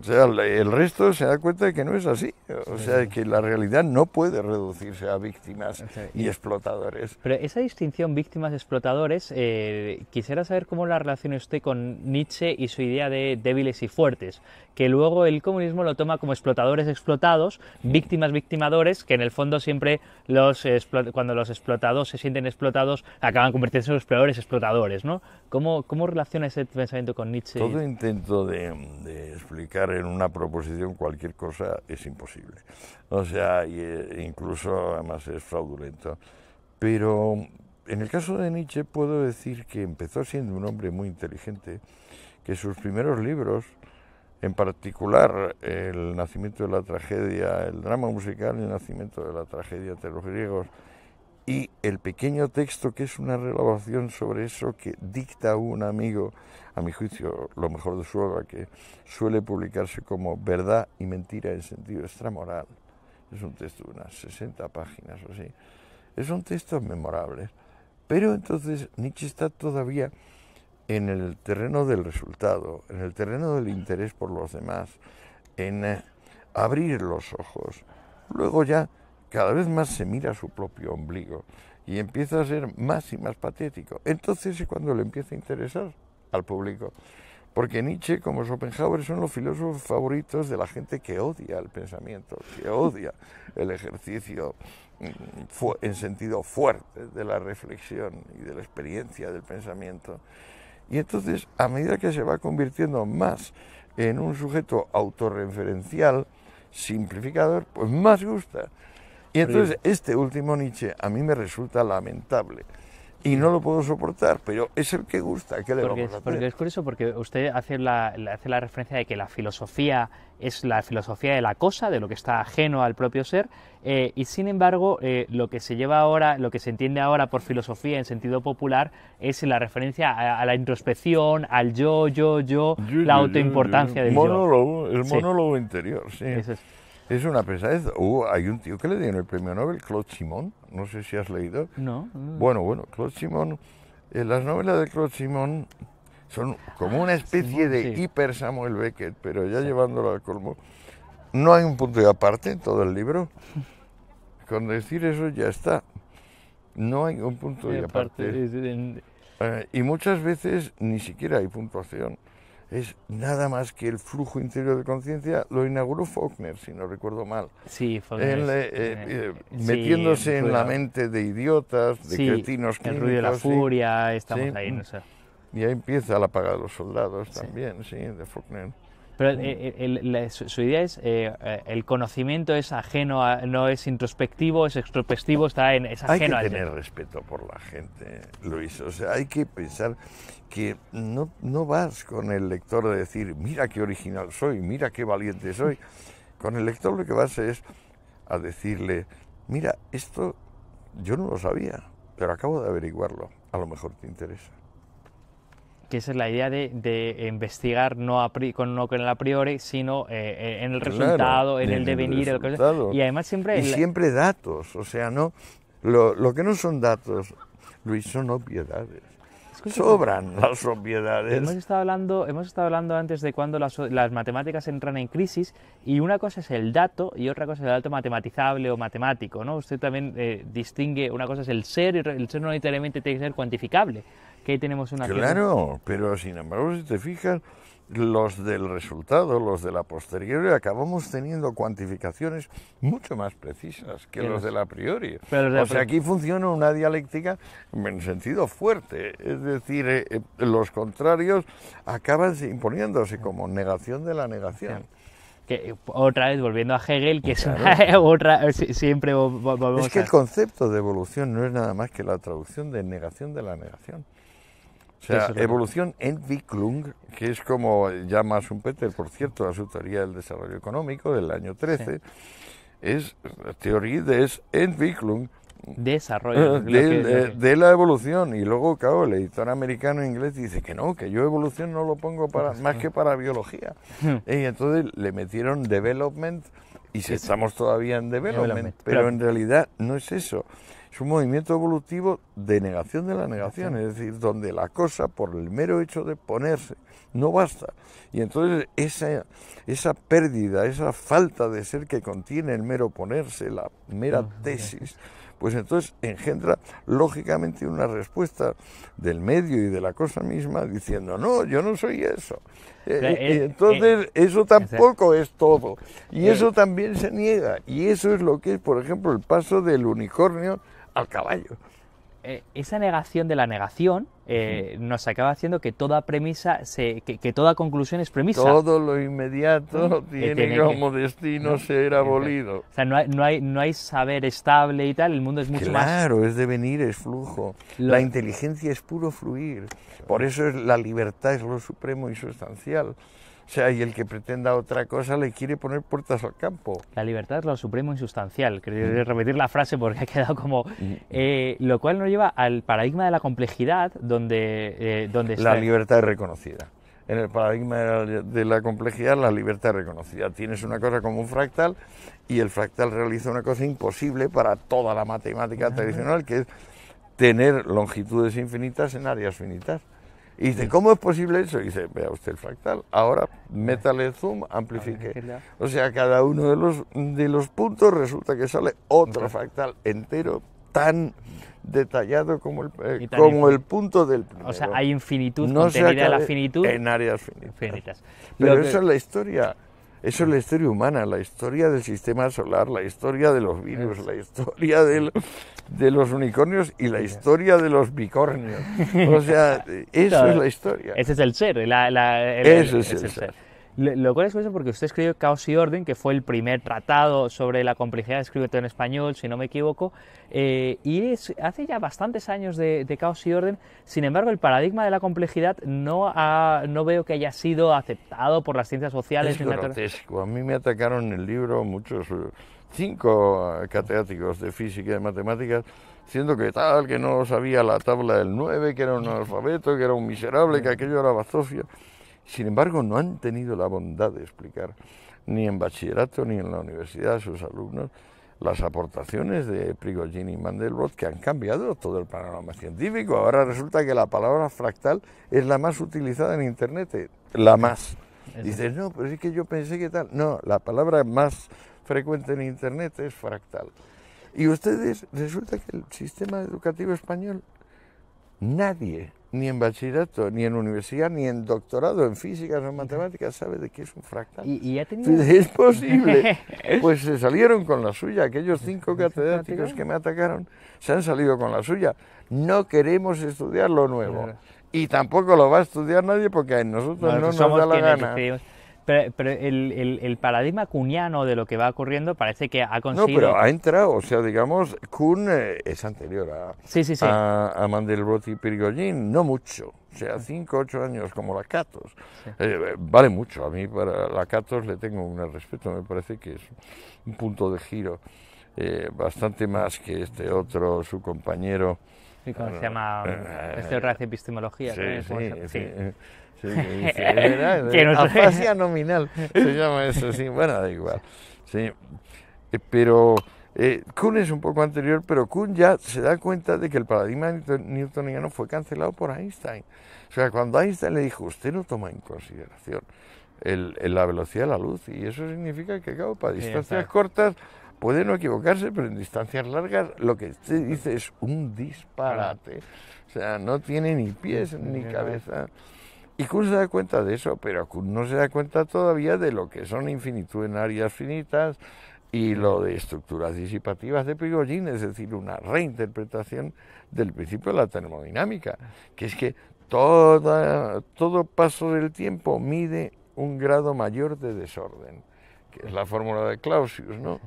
O sea, el resto se da cuenta de que no es así. O sea, que la realidad no puede reducirse a víctimas y explotadores. Pero esa distinción víctimas-explotadores, eh, quisiera saber cómo la relaciona usted con Nietzsche y su idea de débiles y fuertes que luego el comunismo lo toma como explotadores explotados, víctimas victimadores, que en el fondo siempre los cuando los explotados se sienten explotados acaban convirtiéndose en explotadores explotadores. ¿no? ¿Cómo, ¿Cómo relaciona ese pensamiento con Nietzsche? Todo intento de, de explicar en una proposición cualquier cosa es imposible. O sea, eh, incluso además es fraudulento. Pero en el caso de Nietzsche puedo decir que empezó siendo un hombre muy inteligente, que sus primeros libros en particular el nacimiento de la tragedia, el drama musical el nacimiento de la tragedia de los griegos, y el pequeño texto que es una revelación sobre eso que dicta un amigo, a mi juicio lo mejor de su obra, que suele publicarse como verdad y mentira en sentido extramoral. Es un texto de unas 60 páginas o así. Es un texto memorable. Pero entonces Nietzsche está todavía en el terreno del resultado, en el terreno del interés por los demás, en eh, abrir los ojos. Luego ya cada vez más se mira su propio ombligo y empieza a ser más y más patético. Entonces es cuando le empieza a interesar al público. Porque Nietzsche, como Schopenhauer, son los filósofos favoritos de la gente que odia el pensamiento, que odia el ejercicio mm, en sentido fuerte de la reflexión y de la experiencia del pensamiento. Y entonces, a medida que se va convirtiendo más en un sujeto autorreferencial, simplificador, pues más gusta. Y entonces, este último Nietzsche a mí me resulta lamentable y no lo puedo soportar, pero es el que gusta, que le gusta vamos Porque es curioso, porque usted hace la, hace la referencia de que la filosofía es la filosofía de la cosa, de lo que está ajeno al propio ser, eh, y sin embargo, eh, lo que se lleva ahora, lo que se entiende ahora por filosofía en sentido popular, es la referencia a, la introspección, al yo, yo, yo, la autoimportancia del monólogo, yo. El monólogo interior, sí. Es una pesadez. Uh, oh, hay un tío que le dieron el premio Nobel, Claude Simon, no sé si has leído. No. Bueno, bueno, Claude Simon, eh, las novelas de Claude Simon son como una especie de hiper Samuel Beckett, pero ya llevándolo al colmo. No hay un punto de aparte en todo el libro. Con decir eso ya está. No hay un punto de aparte. Eh, y muchas veces ni siquiera hay puntuación es nada más que el flujo interior de conciencia, lo inauguró Faulkner, si no recuerdo mal. Sí, Faulkner. Eh, eh, eh, metiéndose en la mente de idiotas, de cretinos que El ruido de la furia, estamos ahí, no sé. Y ahí empieza la paga de los soldados también, sí, de Faulkner. Pero su idea es, el conocimiento es ajeno, no es introspectivo, es extrospectivo, está en, es ajeno. Hay que tener respeto por la gente, Luis, o sea, hay que pensar que no, no vas con el lector a decir, mira qué original soy, mira qué valiente soy. Con el lector lo que vas es a decirle, mira, esto yo no lo sabía, pero acabo de averiguarlo, a lo mejor te interesa. Que esa es la idea de, investigar no, con, no con el a priori, sino eh, eh, en el resultado, en, el devenir. y además siempre... Y siempre datos, o sea, no lo, lo que no son datos, Luis, son obviedades. Sobran las obviedades. Hemos estado hablando, hemos estado hablando antes de cuando las, las, matemáticas entran en crisis y una cosa es el dato y otra cosa es el dato matematizable o matemático. ¿no? Usted también eh, distingue, una cosa es el ser y el ser no necesariamente tiene que ser cuantificable. Que ahí tenemos una... Claro, pero sin embargo, si te fijas, los del resultado, los de la posterior, acabamos teniendo cuantificaciones mucho más precisas que los de la priori. o sea, aquí funciona una dialéctica en sentido fuerte, es decir, eh, eh, los contrarios acaban imponiéndose como negación de la negación. Que, eh, otra vez volviendo a Hegel, que es otra, siempre volvemos Es que el concepto de evolución no es nada más que la traducción de negación de la negación. O sea, Evolución Entwicklung, que es como llama peter por cierto, a su teoría del desarrollo económico del año 13, es teoría de Entwicklung. Desarrollo. De, la evolución. Y luego, claro, el editor americano inglés dice que no, que yo evolución no lo pongo para más que para biología. Hmm. y entonces le metieron development y si estamos todavía en development, pero en realidad no es eso. Es un movimiento evolutivo de negación de la negación, es decir, donde la cosa, por el mero hecho de ponerse, no basta. Y entonces esa, esa pérdida, esa falta de ser que contiene el mero ponerse, la mera tesis, pues entonces engendra lógicamente una respuesta del medio y de la cosa misma diciendo, no, yo no soy eso. Eh, y entonces eh, eso tampoco es todo. Y eh, eso también se niega. Y eso es lo que es, por ejemplo, el paso del unicornio al caballo. Eh, esa negación de la negación eh, nos acaba haciendo que toda premisa, que, toda conclusión es premisa. Todo lo inmediato eh, tiene, como destino ser abolido. O sea, no hay, saber estable y tal, el mundo es mucho más... Claro, es devenir, es flujo. La inteligencia es puro fluir. Por eso es, la libertad es lo supremo y sustancial. O sea, y el que pretenda otra cosa le quiere poner puertas al campo. La libertad es lo supremo insustancial. Quiero mm. repetir la frase porque ha quedado como... Mm. Eh, lo cual nos lleva al paradigma de la complejidad donde... Eh, donde la libertad es reconocida. En el paradigma de la, de la complejidad, la libertad es reconocida. Tienes una cosa como un fractal y el fractal realiza una cosa imposible para toda la matemática tradicional, que es tener longitudes infinitas en áreas finitas. Y dice, ¿cómo es posible eso? Y dice, vea usted el fractal, ahora métale zoom, amplifique. O sea, cada uno de los, de los puntos resulta que sale otro fractal entero tan detallado como el, eh, como el punto del primero. O sea, hay infinitud no contenida en la finitud. En áreas finitas. Pero eso esa es la historia eso es la historia humana, la historia del sistema solar, la historia de los virus, la historia de los unicornios y la historia de los bicornios. O sea, eso es la historia. Ese es el ser. La, es, ser. Lo cual es curioso porque usted escribió Caos y Orden, que fue el primer tratado sobre la complejidad todo en español, si no me equivoco, eh, y hace ya bastantes años de, Caos y Orden, sin embargo el paradigma de la complejidad no, no veo que haya sido aceptado por las ciencias sociales. Es grotesco, a mí me atacaron en el libro muchos, cinco catedráticos de física y de matemáticas, siendo que tal, que no sabía la tabla del 9, que era un alfabeto, que era un miserable, que aquello era bazofia. Sin embargo, no han tenido la bondad de explicar, ni en bachillerato ni en la universidad, a sus alumnos, las aportaciones de Prigogine y Mandelbrot que han cambiado todo el panorama científico. Ahora resulta que la palabra fractal es la más utilizada en Internet, eh, la más. Dices, no, pero es que yo pensé que tal. No, la palabra más frecuente en Internet es fractal. Y ustedes, resulta que el sistema educativo español, nadie ni en bachillerato, ni en universidad, ni en doctorado en física o en matemáticas sabe de qué es un fractal. ¿Y, ya tenía... Pues, es posible. Pues se salieron con la suya. Aquellos cinco catedráticos que me atacaron se han salido con la suya. No queremos estudiar lo nuevo. Y tampoco lo va a estudiar nadie porque a nosotros no nos da la gana. Pero, el, el, paradigma cuniano de lo que va ocurriendo parece que ha conseguido... No, pero ha entrado, o sea, digamos, Kuhn eh, es anterior a, sí, a, Mandelbrot y Pirgollín, no mucho, o sea, 5 8 años como Lacatos. Eh, vale mucho, a mí para Lacatos le tengo un respeto, me parece que es un punto de giro eh, bastante más que este otro, su compañero... cómo se eh, llama? este otro hace epistemología. sí nominal se llama eso, sí. Bueno, da igual. Eh, pero eh, Kuhn es un poco anterior, pero Kuhn ya se da cuenta de que el paradigma newtoniano fue cancelado por Einstein. O sea, cuando Einstein le dijo, usted no toma en consideración el, la velocidad de la luz, y eso significa que, para distancias cortas puede no equivocarse, pero en distancias largas lo que usted dice es un disparate. O sea, no tiene ni pies ni cabeza. Y Kuhn se da cuenta de eso, pero Kuhn no se da cuenta todavía de lo que son infinitud en áreas finitas y lo de estructuras disipativas de Prigogine, es decir, una reinterpretación del principio de la termodinámica, que es que todo paso del tiempo mide un grado mayor de desorden, que es la fórmula de Clausius, ¿no?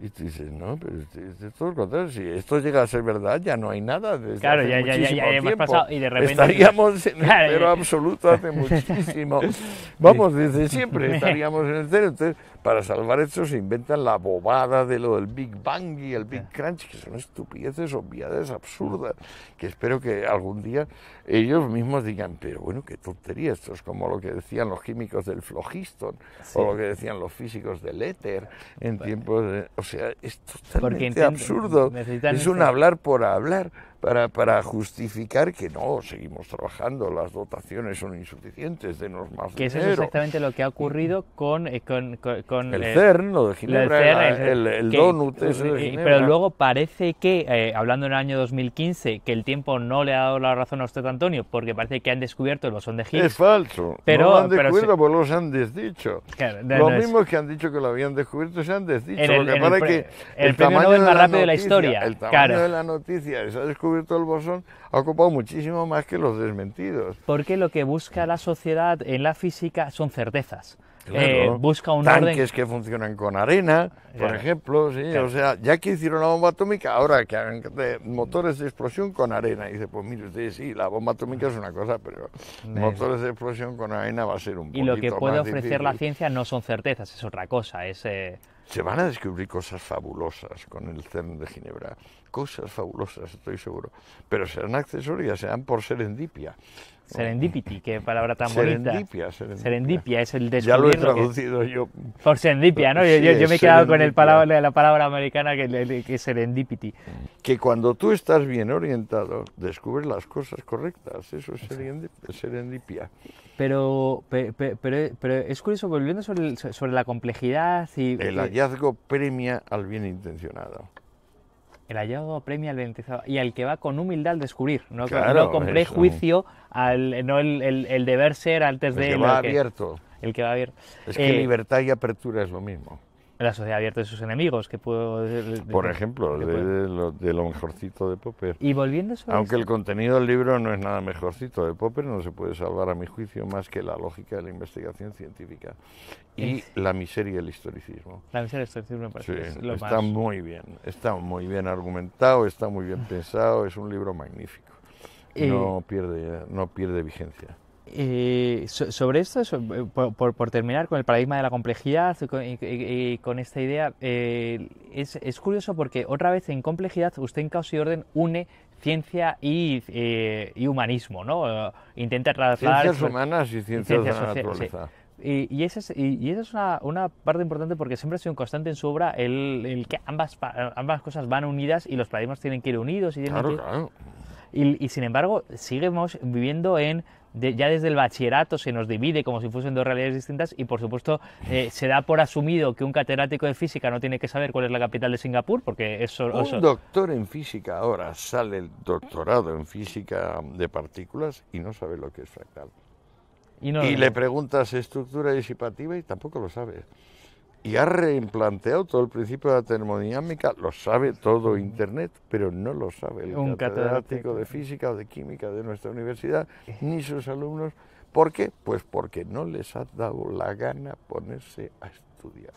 Y tú dices, no, pero esto, todo lo Si esto llega a ser verdad, ya no hay nada. Desde claro, ya, ya, ya, ya, hemos pasado y de repente. Estaríamos en el cero absoluto hace muchísimo. Vamos, desde siempre estaríamos en el cero. Entonces, para salvar esto se inventan la bobada de lo del Big Bang y el Big Crunch, que son estupideces, obviadas, absurdas, que espero que algún día ellos mismos digan, pero bueno, qué tontería, esto es como lo que decían los químicos del flogiston o lo que decían los físicos del éter en tiempos de... O sea, es totalmente absurdo. Es un hablar por hablar para, justificar que no, seguimos trabajando, las dotaciones son insuficientes, denos más que eso es exactamente lo que ha ocurrido eh, con... con, con, el eh, CERN, lo de Ginebra, el, el, donut Pero luego parece que, eh, hablando en el año 2015, que el tiempo no le ha dado la razón a usted, Antonio, porque parece que han descubierto el bosón de Higgs. Es falso, pero, no lo han descubierto, pues los han desdicho. los mismos que han dicho que lo habían descubierto se han desdicho. el, lo que el, más rápido de la historia. El tamaño de la noticia, esa descubrimiento el bosón ha ocupado muchísimo más que los desmentidos. Porque lo que busca la sociedad en la física son certezas. Eh, busca un tanques que funcionan con arena, por ejemplo, o sea, ya que hicieron la bomba atómica, ahora que hagan motores de explosión con arena, y dice, pues mire usted, sí, la bomba atómica es una cosa, pero motores de explosión con arena va a ser un Y lo que puede ofrecer la ciencia no son certezas, es otra cosa, es... Eh, Se van a descubrir cosas fabulosas con el CERN de Ginebra cosas fabulosas, estoy seguro. Pero serán accesorias, serán por serendipia. Serendipity, qué palabra tan bonita. Serendipia, serendipia. es el descubrir. Ya lo he traducido yo. Por serendipia, ¿no? yo, yo, me he quedado con el la palabra americana que, es serendipity. Que cuando tú estás bien orientado, descubres las cosas correctas. Eso es serendipia. Pero, pero, pero, es curioso, volviendo sobre, sobre la complejidad y... El hallazgo premia al bien intencionado el hallado premia al ventizado y al que va con humildad al descubrir, no, no con prejuicio, al, no el, el, deber ser antes de... el que va abierto. El que va abierto. Es que eh, libertad y apertura es lo mismo. La sociedad abierta de sus enemigos, que puedo... Por ejemplo, de, lo, mejorcito de Popper. Y volviendo sobre Aunque el contenido del libro no es nada mejorcito de Popper, no se puede salvar a mi juicio más que la lógica de la investigación científica y la miseria del historicismo. La miseria del historicismo me parece sí, lo está muy bien, está muy bien argumentado, está muy bien pensado, es un libro magnífico. No pierde, no pierde vigencia. Eh, sobre esto, eh, por, terminar con el paradigma de la complejidad y con, esta idea, eh, es, curioso porque otra vez en complejidad usted en caos y orden une ciencia y, humanismo, ¿no? Intenta trasladar... Ciencias humanas y ciencias, sociales Y, esa es, una, parte importante porque siempre ha sido un constante en su obra el, que ambas, ambas cosas van unidas y los paradigmas tienen que ir unidos. Y, tienen que Claro. y, sin embargo, seguimos viviendo en ya desde el bachillerato se nos divide como si fuesen dos realidades distintas y por supuesto eh, se da por asumido que un catedrático de física no tiene que saber cuál es la capital de Singapur porque eso... Un doctor en física ahora sale el doctorado en física de partículas y no sabe lo que es fractal. Y, le preguntas estructura disipativa y tampoco lo sabe y ha reimplanteado todo el principio de la termodinámica, lo sabe todo Internet, pero no lo sabe el Un catedrático de física o de química de nuestra universidad, eh. ni sus alumnos. ¿Por qué? Pues porque no les ha dado la gana ponerse a estudiar.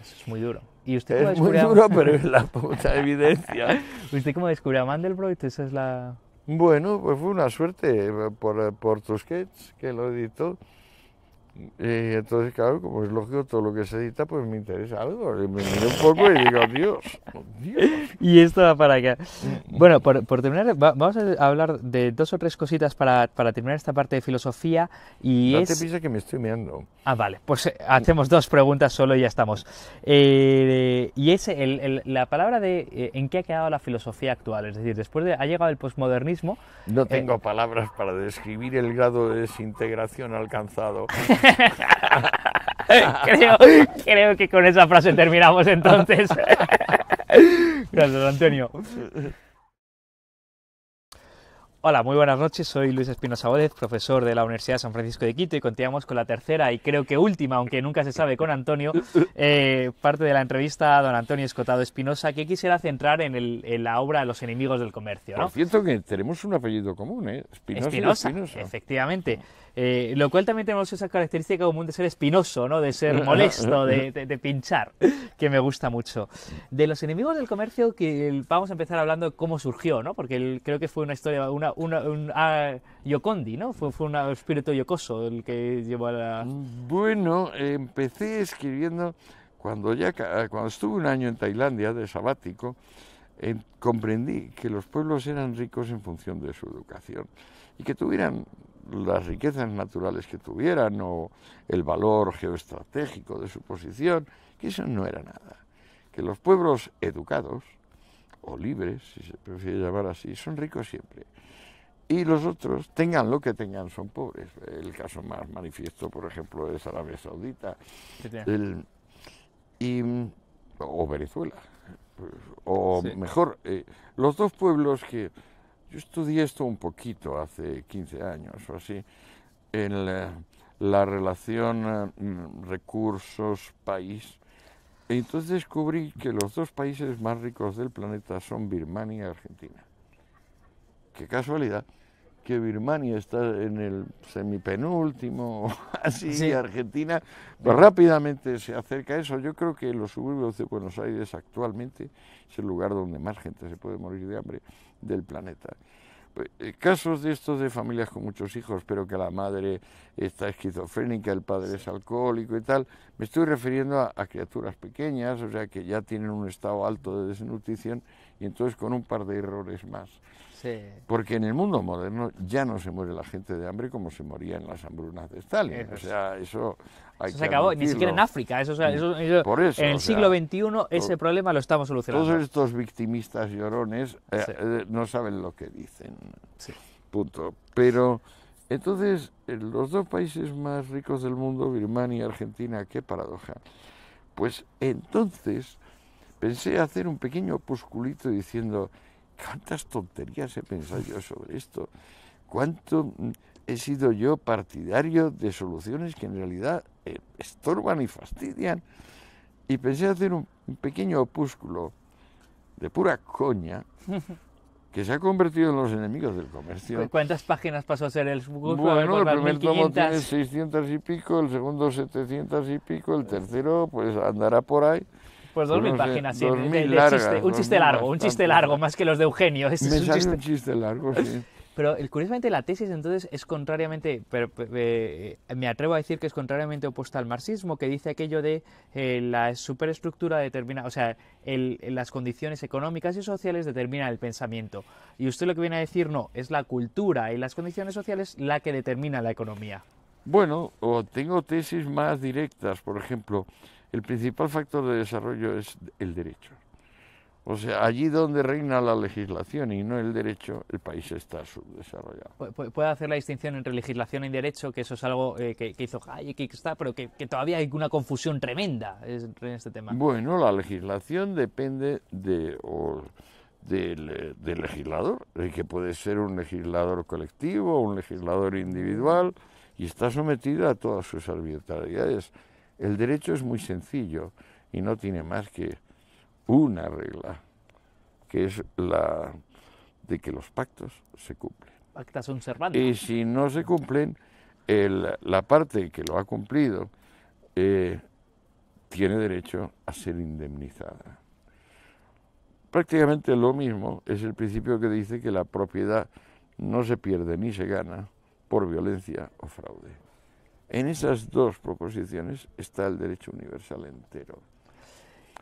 Eso es muy duro. ¿Y usted es muy duro, pero es la puta evidencia. ¿Usted cómo descubrió a Mandelbrot? Esa es la... Bueno, pues fue una suerte eh, por, eh, por Tusquets, que lo editó eh, entonces, claro, como es lógico, todo lo que se edita, pues me interesa algo. Me miré un poco y digo, Dios, Y esto va para acá. Mm, mm. Bueno, por, terminar, vamos a hablar de dos o tres cositas para, para terminar esta parte de filosofía. Y no te pienses que me estoy mirando. Ah, vale, pues eh, hacemos dos preguntas solo y ya estamos. Eh, y es la palabra de en qué ha quedado la filosofía actual. Es decir, después de. ha llegado el posmodernismo. No tengo palabras para describir el grado de desintegración alcanzado. creo, que con esa frase terminamos entonces. Gracias, Antonio. Hola, muy buenas noches. Soy Luis Espinosa Bódez, profesor de la Universidad de San Francisco de Quito y continuamos con la tercera y creo que última, aunque nunca se sabe, con Antonio, eh, parte de la entrevista a don Antonio Escotado Espinosa, que quisiera centrar en, la obra Los enemigos del comercio. ¿no? cierto que tenemos un apellido común, ¿eh? Espinosa, Espinosa. efectivamente. Eh, lo cual también tenemos esa característica común de ser espinoso, ¿no? de ser molesto, de, pinchar, que me gusta mucho. De los enemigos del comercio, que vamos a empezar hablando de cómo surgió, ¿no? porque creo que fue una historia, un, a, ah, ¿no? fue, fue un espíritu yocoso el que llevó a la... Bueno, empecé escribiendo cuando, ya, ah, cuando estuve un año en Tailandia de sabático. comprendí que los pueblos eran ricos en función de su educación y que tuvieran las riquezas naturales que tuvieran o el valor geoestratégico de su posición, que eso no era nada. Que los pueblos educados, o libres, si se prefiere llamar así, son ricos siempre. Y los otros, tengan lo que tengan, son pobres. El caso más manifiesto, por ejemplo, es Arabia Saudita o Venezuela. Pues, o mejor, eh, los dos pueblos que yo estudié esto un poquito hace 15 años o así, en la, relación eh, mm, recursos-país. Y Entonces descubrí que los dos países más ricos del planeta son Birmania y Argentina. Qué casualidad que Birmania está en el semipenúltimo, así, y Argentina pues rápidamente se acerca a eso. Yo creo que los suburbios de Buenos Aires actualmente es el lugar donde más gente se puede morir de hambre del planeta. Pues, eh, casos de estos de familias con muchos hijos, pero que la madre está esquizofrénica, el padre es alcohólico y tal, me estoy refiriendo a, criaturas pequeñas, o sea, que ya tienen un estado alto de desnutrición y entonces con un par de errores más. Porque en el mundo moderno ya no se muere la gente de hambre como se moría en las hambrunas de Stalin. O sea, eso se acabó, ni siquiera en África. en el siglo XXI ese problema lo estamos solucionando. Todos estos victimistas llorones eh, eh, no saben lo que dicen. Punto. Pero entonces, los dos países más ricos del mundo, Birmania y Argentina, qué paradoja. Pues entonces pensé hacer un pequeño opusculito diciendo, ¿cuántas tonterías he pensado yo sobre esto? ¿Cuánto he sido yo partidario de soluciones que en realidad eh, estorban y fastidian. Y pensé hacer un, pequeño opúsculo de pura coña que se ha convertido en los enemigos del comercio. ¿Cuántas páginas pasó a ser el Google? Bueno, el primer tiene 600 y pico, el segundo 700 y pico, el eh. tercero pues andará por ahí. Pues dos pues páginas, sí. un chiste largo, un chiste largo, más que los de Eugenio. chiste. un chiste largo, sí. Pero curiosamente la tesis entonces es contrariamente, eh, me atrevo a decir que es contrariamente opuesta al marxismo, que dice aquello de eh, la superestructura determina, o sea, las condiciones económicas y sociales determinan el pensamiento. Y usted lo que viene a decir no, es la cultura y las condiciones sociales la que determina la economía. Bueno, tengo tesis más directas, por ejemplo, el principal factor de desarrollo es el derecho. O sea, allí donde reina la legislación y no el derecho, el país está subdesarrollado. Puede hacer la distinción entre legislación y derecho, que eso es algo eh, que, hizo Hayek y que está, pero que, todavía hay una confusión tremenda en este tema. Bueno, la legislación depende de, eh, del, legislador, que puede ser un legislador colectivo, un legislador individual, y está sometida a todas sus arbitrariedades. El derecho es muy sencillo y no tiene más que una regla, que es la de que los pactos se cumplen. Y si no se cumplen, la parte que lo ha cumplido eh, tiene derecho a ser indemnizada. Prácticamente lo mismo es el principio que dice que la propiedad no se pierde ni se gana por violencia o fraude. En esas dos proposiciones está el derecho universal entero.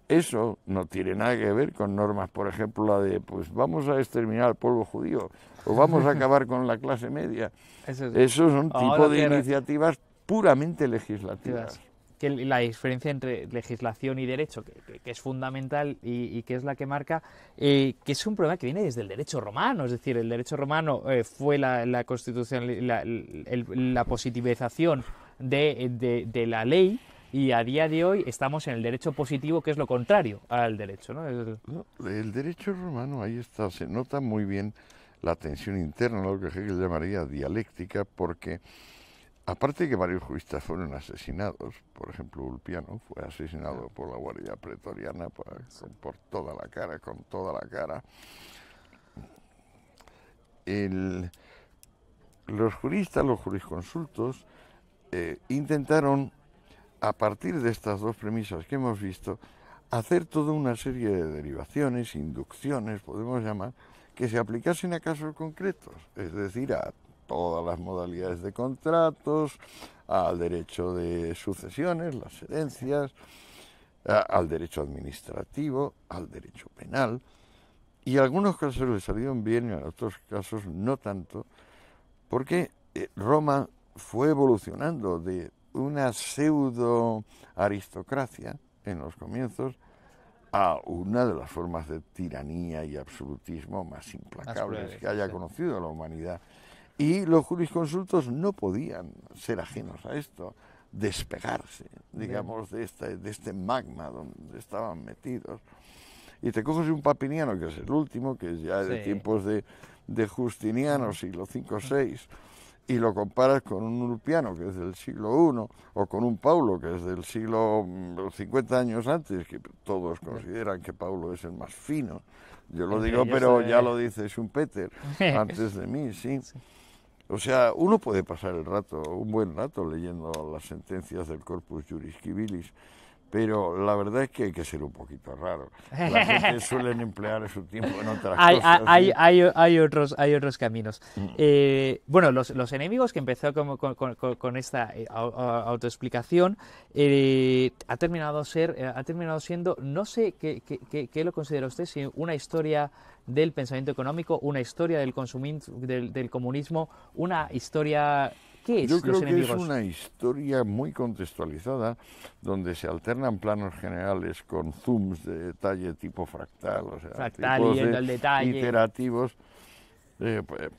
Eso no tiene nada que ver con normas, por ejemplo, la de, pues vamos a exterminar al pueblo judío o vamos a acabar con la clase media. Eso, es un oh, tipo de iniciativas puramente legislativas. Que la diferencia entre legislación y derecho, que, es fundamental y, que es la que marca, eh, que es un problema que viene desde el derecho romano, es decir, el derecho romano eh, fue la, constitución, la, positivización de la ley, y a día de hoy estamos en el derecho positivo, que es lo contrario al derecho. ¿no? El... derecho romano, ahí está, se nota muy bien la tensión interna, lo que Hegel llamaría dialéctica, porque aparte de que varios juristas fueron asesinados, por ejemplo Ulpiano fue asesinado por la Guardia Pretoriana por, por toda la cara, con toda la cara, los juristas, los jurisconsultos, eh, intentaron a partir de estas dos premisas que hemos visto, hacer toda una serie de derivaciones, inducciones, podemos llamar, que se aplicasen a casos concretos, es decir, a todas las modalidades de contratos, al derecho de sucesiones, las herencias, al derecho administrativo, al derecho penal. Y algunos casos le salieron bien, y en otros casos no tanto, porque eh, Roma fue evolucionando de una pseudo aristocracia en los comienzos a una de las formas de tiranía y absolutismo más implacables que haya conocido la humanidad. Y los jurisconsultos no podían ser ajenos a esto, despegarse, digamos, de, este, de este magma donde estaban metidos. Y te coges un papiniano, que es el último, que es ya de tiempos de, de Justiniano, siglo V o VI, y lo comparas con un Ulpiano que es del siglo I o con un Paulo que es del siglo 50 mm, años antes, que todos consideran que Paulo es el más fino. Yo lo digo, pero ya eh, lo dice peter antes de mí, sí. O sea, uno puede pasar el rato, un buen rato, leyendo las sentencias del Corpus Juris Civilis pero la verdad es que hay que ser un poquito raro. La gente suelen emplear su tiempo en otras hay, cosas. Hay, hay, otros, hay otros caminos. Mm. Eh, bueno, los, enemigos que empezó con, esta eh, autoexplicación eh, ha, terminado siendo, no sé qué, lo considera usted, si una historia del pensamiento económico, una historia del, del, del comunismo, una historia yo creo que es una historia muy contextualizada donde se alternan planos generales con zooms de detalle tipo fractal, o sea, de, iterativos, eh, eh,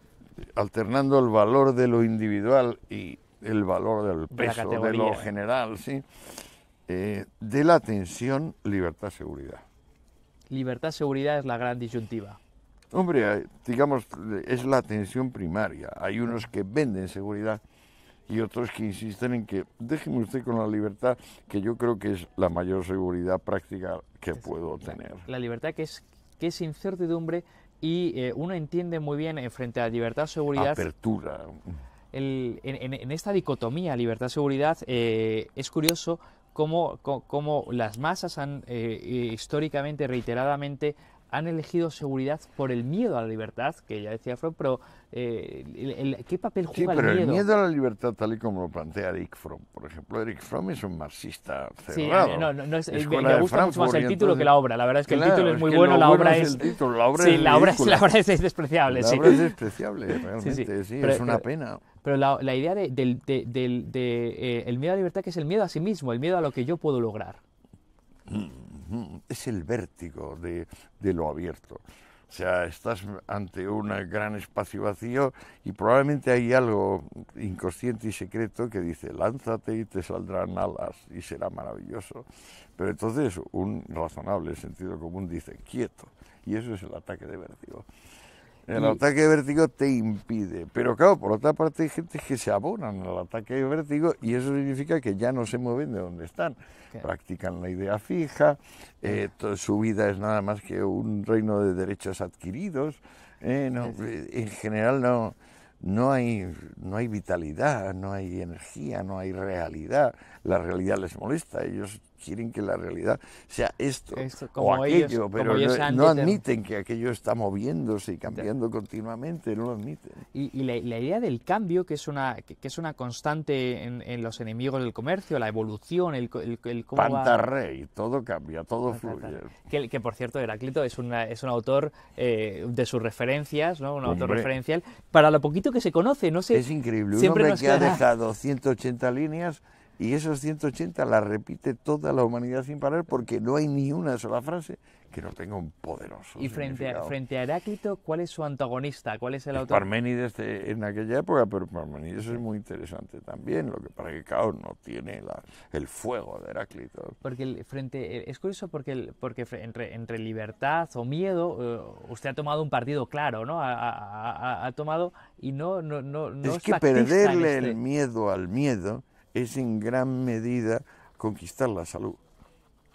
alternando el valor de lo individual y el valor del peso, de, lo general, sí, eh, de la tensión libertad-seguridad. Libertad-seguridad es la gran disyuntiva. Hombre, digamos, es la tensión primaria. Hay unos que venden seguridad y otros que insisten en que déjeme usted con la libertad, que yo creo que es la mayor seguridad práctica que puedo tener. La libertad que es, que incertidumbre y eh, uno entiende muy bien en eh, frente a libertad, seguridad... Apertura. en, esta dicotomía libertad-seguridad eh, es curioso cómo, cómo, las masas han históricamente, reiteradamente, han elegido seguridad por el miedo a la libertad, que ya decía Fromm, pero eh, ¿qué papel juega sí, pero el miedo? a la libertad, tal y como lo plantea Eric Fromm, por ejemplo, Eric Fromm es un marxista cerrado. Sí, no, no, no es, eh, me, me, gusta mucho más el título que la obra. La verdad es que el título es muy bueno, la, obra es, es la obra sí, es. la obra es, la obra es despreciable. La obra es despreciable, realmente, sí, es una pena. Pero la, la idea del de, de, de eh, miedo a la libertad, que es el miedo a sí mismo, el miedo a lo que yo puedo lograr. Mm es el vértigo de, lo abierto. O sea, estás ante un gran espacio vacío y probablemente hay algo inconsciente y secreto que dice, lánzate y te saldrán alas y será maravilloso. Pero entonces un razonable sentido común dice, quieto. Y eso es el ataque de vértigo. El ataque de vértigo te impide. Pero claro, por otra parte hay gente que se abonan al ataque de vértigo y eso significa que ya no se mueven de donde están. Practican la idea fija, eh, su vida es nada más que un reino de derechos adquiridos. Eh, eh, en general no, no, hay, no hay vitalidad, no hay energía, no hay realidad. La realidad les molesta, ellos quieren que la realidad sea esto, como o aquello, pero no, admiten que aquello está moviéndose y cambiando continuamente, no lo admiten. Y, la, idea del cambio, que es una, que, es una constante en, los enemigos del comercio, la evolución, el, el, cómo todo cambia, todo fluye. Que, por cierto, Heráclito es, una, es un autor eh, de sus referencias, ¿no? un autor referencial, para lo poquito que se conoce, no sé. Es increíble, un hombre que ha dejado 180 líneas y esos 180 las repite toda la humanidad sin parar porque no hay ni una sola frase que no tenga un poderoso. Y frente a, frente a Heráclito, ¿cuál es su antagonista? ¿Cuál es el autor? Parménides en aquella época, pero Parménides es muy interesante también, lo que para que Caos no tiene el fuego de Heráclito. Porque frente, eh, es curioso porque, porque entre, entre, libertad o miedo, eh, usted ha tomado un partido claro, ¿no? Ha, tomado y no, no, no, no es, que perderle este el miedo al miedo es en gran medida conquistar la salud.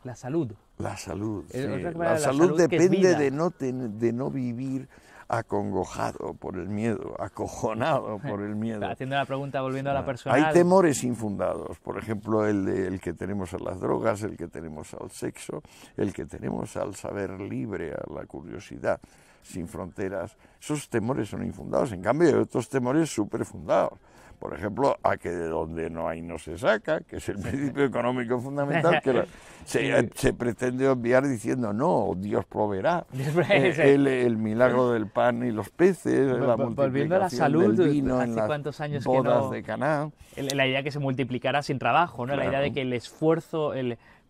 La salud. La salud. Eh, la, salud, depende de no, de no vivir acongojado por el miedo, acojonado por el miedo. Haciendo la pregunta, volviendo a la ah, persona. Hay temores infundados, por ejemplo, el, de, el, que tenemos a las drogas, el que tenemos al sexo, el que tenemos al saber libre, a la curiosidad sin fronteras. Esos temores son infundados, en cambio hay otros temores súper fundados por ejemplo, a que de donde no hay no se saca, que es el principio económico fundamental que se, pretende obviar diciendo, no, Dios proveerá. Eh, el, milagro del pan y los peces, la Volviendo la salud, del vino las cuántos años bodas de Caná. La idea que se multiplicara sin trabajo, ¿no? La idea de que el esfuerzo,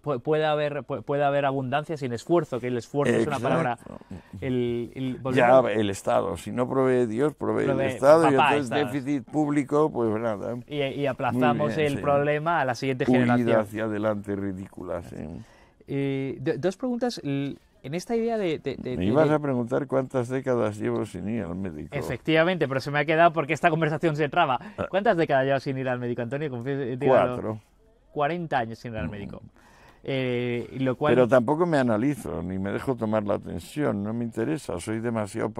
puede haber puede haber abundancia sin esfuerzo, que el esfuerzo es una palabra. El, ya el Estado, si no provee Dios, provee, el Estado y entonces déficit público, pues nada. Y, aplazamos el problema a la siguiente generación. hacia adelante ridícula, ¿eh? dos preguntas. En esta idea de... me ibas a preguntar cuántas décadas llevo sin ir al médico. Efectivamente, pero se me ha quedado porque esta conversación se traba. Ah. ¿Cuántas décadas llevo sin ir al médico, Antonio? Cuatro. 40 años sin ir al médico. Eh, Pero tampoco me analizo, ni me dejo tomar la atención, no me interesa, soy demasiado,